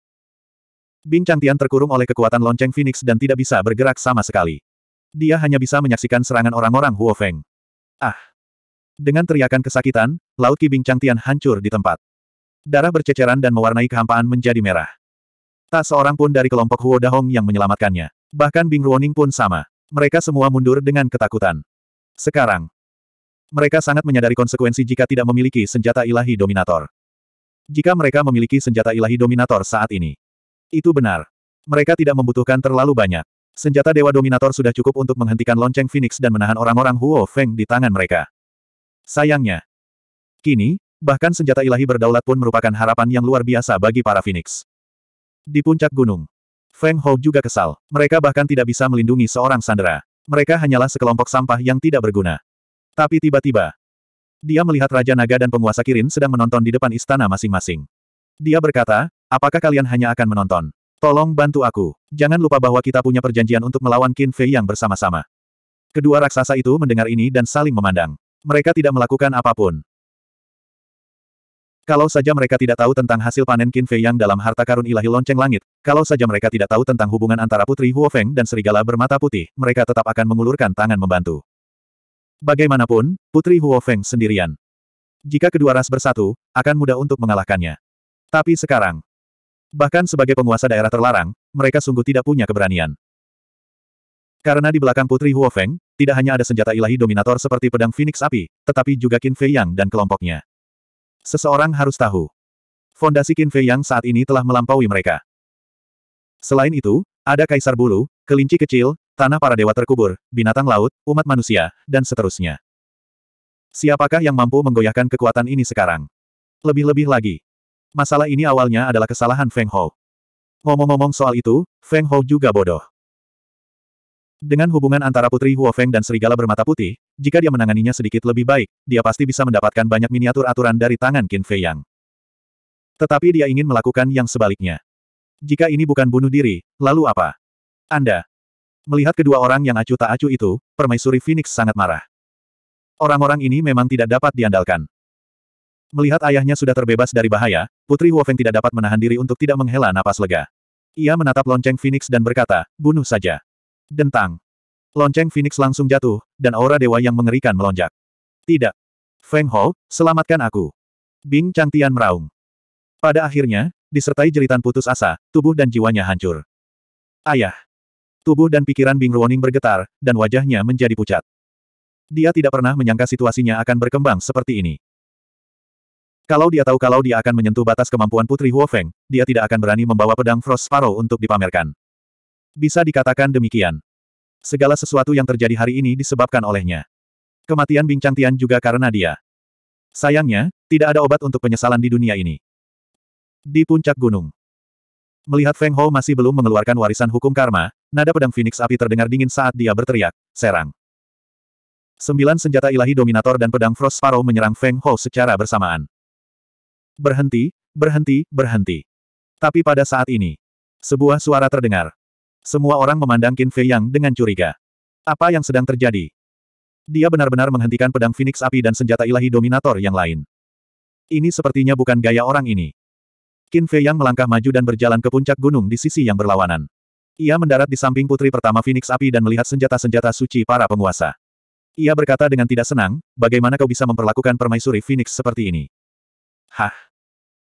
Bing Changtian terkurung oleh kekuatan lonceng Phoenix dan tidak bisa bergerak sama sekali. Dia hanya bisa menyaksikan serangan orang-orang Huo Feng. Ah! Dengan teriakan kesakitan, laut Ki Bing Changtian hancur di tempat. Darah berceceran dan mewarnai kehampaan menjadi merah. Tak seorang pun dari kelompok Huo Dahong yang menyelamatkannya. Bahkan Bing Ruoning pun sama. Mereka semua mundur dengan ketakutan. Sekarang, mereka sangat menyadari konsekuensi jika tidak memiliki senjata ilahi dominator. Jika mereka memiliki senjata ilahi dominator saat ini, itu benar. Mereka tidak membutuhkan terlalu banyak. Senjata Dewa Dominator sudah cukup untuk menghentikan lonceng Phoenix dan menahan orang-orang Huo Feng di tangan mereka. Sayangnya, kini, Bahkan senjata ilahi berdaulat pun merupakan harapan yang luar biasa bagi para Phoenix. Di puncak gunung, Feng Hou juga kesal. Mereka bahkan tidak bisa melindungi seorang sandera. Mereka hanyalah sekelompok sampah yang tidak berguna. Tapi tiba-tiba, dia melihat Raja Naga dan penguasa Kirin sedang menonton di depan istana masing-masing. Dia berkata, apakah kalian hanya akan menonton? Tolong bantu aku. Jangan lupa bahwa kita punya perjanjian untuk melawan Qin Fei yang bersama-sama. Kedua raksasa itu mendengar ini dan saling memandang. Mereka tidak melakukan apapun. Kalau saja mereka tidak tahu tentang hasil panen Qin Fei yang dalam harta karun ilahi lonceng langit, kalau saja mereka tidak tahu tentang hubungan antara Putri Huo Feng dan Serigala bermata putih, mereka tetap akan mengulurkan tangan membantu. Bagaimanapun, Putri Huo Feng sendirian. Jika kedua ras bersatu, akan mudah untuk mengalahkannya. Tapi sekarang, bahkan sebagai penguasa daerah terlarang, mereka sungguh tidak punya keberanian. Karena di belakang Putri Huo Feng, tidak hanya ada senjata ilahi dominator seperti pedang Phoenix Api, tetapi juga Qin Fei Yang dan kelompoknya. Seseorang harus tahu. Fondasi Qin Fei yang saat ini telah melampaui mereka. Selain itu, ada kaisar bulu, kelinci kecil, tanah para dewa terkubur, binatang laut, umat manusia, dan seterusnya. Siapakah yang mampu menggoyahkan kekuatan ini sekarang? Lebih-lebih lagi. Masalah ini awalnya adalah kesalahan Feng Hou. Ngomong-ngomong soal itu, Feng Hou juga bodoh. Dengan hubungan antara Putri Huo Feng dan Serigala Bermata Putih, jika dia menanganinya sedikit lebih baik, dia pasti bisa mendapatkan banyak miniatur aturan dari tangan Qin Fei Yang. Tetapi dia ingin melakukan yang sebaliknya. Jika ini bukan bunuh diri, lalu apa? Anda. Melihat kedua orang yang acuh tak acuh itu, permaisuri Phoenix sangat marah. Orang-orang ini memang tidak dapat diandalkan. Melihat ayahnya sudah terbebas dari bahaya, Putri Huofeng tidak dapat menahan diri untuk tidak menghela napas lega. Ia menatap lonceng Phoenix dan berkata, bunuh saja. Dentang. Lonceng Phoenix langsung jatuh, dan aura dewa yang mengerikan melonjak. Tidak. Feng Hou, selamatkan aku. Bing Changtian meraung. Pada akhirnya, disertai jeritan putus asa, tubuh dan jiwanya hancur. Ayah. Tubuh dan pikiran Bing Ruoning bergetar, dan wajahnya menjadi pucat. Dia tidak pernah menyangka situasinya akan berkembang seperti ini. Kalau dia tahu kalau dia akan menyentuh batas kemampuan Putri Huofeng, dia tidak akan berani membawa pedang Frost Sparrow untuk dipamerkan. Bisa dikatakan demikian. Segala sesuatu yang terjadi hari ini disebabkan olehnya. Kematian Bing Tian juga karena dia. Sayangnya, tidak ada obat untuk penyesalan di dunia ini. Di puncak gunung. Melihat Feng Hou masih belum mengeluarkan warisan hukum karma, nada pedang Phoenix api terdengar dingin saat dia berteriak, serang. Sembilan senjata ilahi Dominator dan pedang Frost Sparrow menyerang Feng Hou secara bersamaan. Berhenti, berhenti, berhenti. Tapi pada saat ini, sebuah suara terdengar. Semua orang memandang Qin Fei Yang dengan curiga. Apa yang sedang terjadi? Dia benar-benar menghentikan pedang Phoenix api dan senjata ilahi dominator yang lain. Ini sepertinya bukan gaya orang ini. Qin Fei Yang melangkah maju dan berjalan ke puncak gunung di sisi yang berlawanan. Ia mendarat di samping putri pertama Phoenix api dan melihat senjata-senjata suci para penguasa. Ia berkata dengan tidak senang, bagaimana kau bisa memperlakukan permaisuri Phoenix seperti ini? Hah?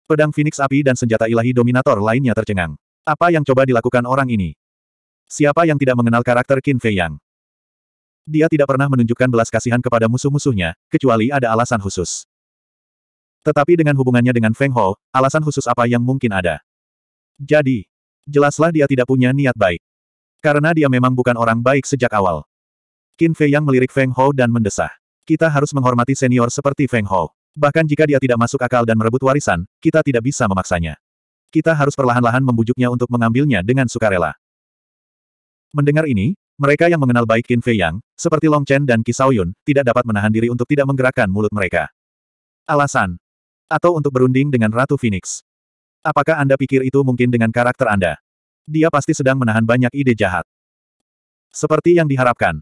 Pedang Phoenix api dan senjata ilahi dominator lainnya tercengang. Apa yang coba dilakukan orang ini? Siapa yang tidak mengenal karakter Qin Fei Yang? Dia tidak pernah menunjukkan belas kasihan kepada musuh-musuhnya, kecuali ada alasan khusus. Tetapi dengan hubungannya dengan Feng Ho, alasan khusus apa yang mungkin ada? Jadi, jelaslah dia tidak punya niat baik. Karena dia memang bukan orang baik sejak awal. Qin Fei Yang melirik Feng Ho dan mendesah. Kita harus menghormati senior seperti Feng Ho. Bahkan jika dia tidak masuk akal dan merebut warisan, kita tidak bisa memaksanya. Kita harus perlahan-lahan membujuknya untuk mengambilnya dengan sukarela. Mendengar ini, mereka yang mengenal baik Qin Fei Yang, seperti Long Chen dan Qi Yun, tidak dapat menahan diri untuk tidak menggerakkan mulut mereka. Alasan. Atau untuk berunding dengan Ratu Phoenix. Apakah Anda pikir itu mungkin dengan karakter Anda? Dia pasti sedang menahan banyak ide jahat. Seperti yang diharapkan.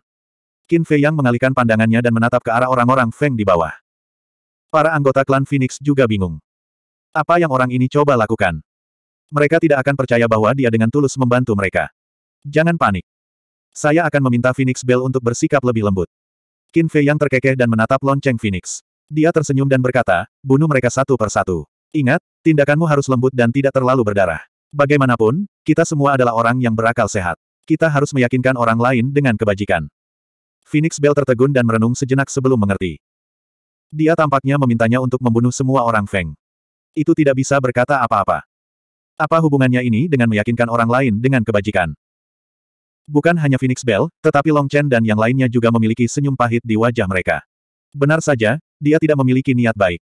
Qin Fei Yang mengalihkan pandangannya dan menatap ke arah orang-orang Feng di bawah. Para anggota klan Phoenix juga bingung. Apa yang orang ini coba lakukan? Mereka tidak akan percaya bahwa dia dengan tulus membantu mereka. Jangan panik. Saya akan meminta Phoenix Bell untuk bersikap lebih lembut. Qin Fei yang terkekeh dan menatap lonceng Phoenix. Dia tersenyum dan berkata, bunuh mereka satu per satu. Ingat, tindakanmu harus lembut dan tidak terlalu berdarah. Bagaimanapun, kita semua adalah orang yang berakal sehat. Kita harus meyakinkan orang lain dengan kebajikan. Phoenix Bell tertegun dan merenung sejenak sebelum mengerti. Dia tampaknya memintanya untuk membunuh semua orang Feng. Itu tidak bisa berkata apa-apa. Apa hubungannya ini dengan meyakinkan orang lain dengan kebajikan? Bukan hanya Phoenix Bell, tetapi Long Chen dan yang lainnya juga memiliki senyum pahit di wajah mereka. Benar saja, dia tidak memiliki niat baik.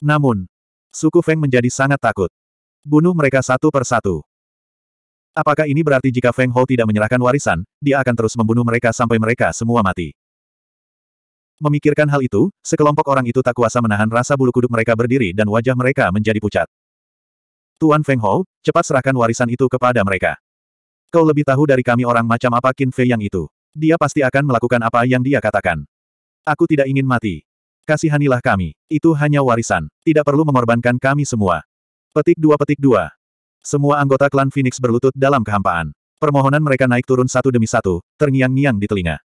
Namun, suku Feng menjadi sangat takut. Bunuh mereka satu per satu. Apakah ini berarti jika Feng Hou tidak menyerahkan warisan, dia akan terus membunuh mereka sampai mereka semua mati? Memikirkan hal itu, sekelompok orang itu tak kuasa menahan rasa bulu kuduk mereka berdiri dan wajah mereka menjadi pucat. Tuan Feng Hou, cepat serahkan warisan itu kepada mereka. Kau lebih tahu dari kami orang macam apa Qin Fei yang itu. Dia pasti akan melakukan apa yang dia katakan. Aku tidak ingin mati. Kasihanilah kami. Itu hanya warisan. Tidak perlu mengorbankan kami semua. Petik dua petik dua. Semua anggota klan Phoenix berlutut dalam kehampaan. Permohonan mereka naik turun satu demi satu, terngiang-ngiang di telinga.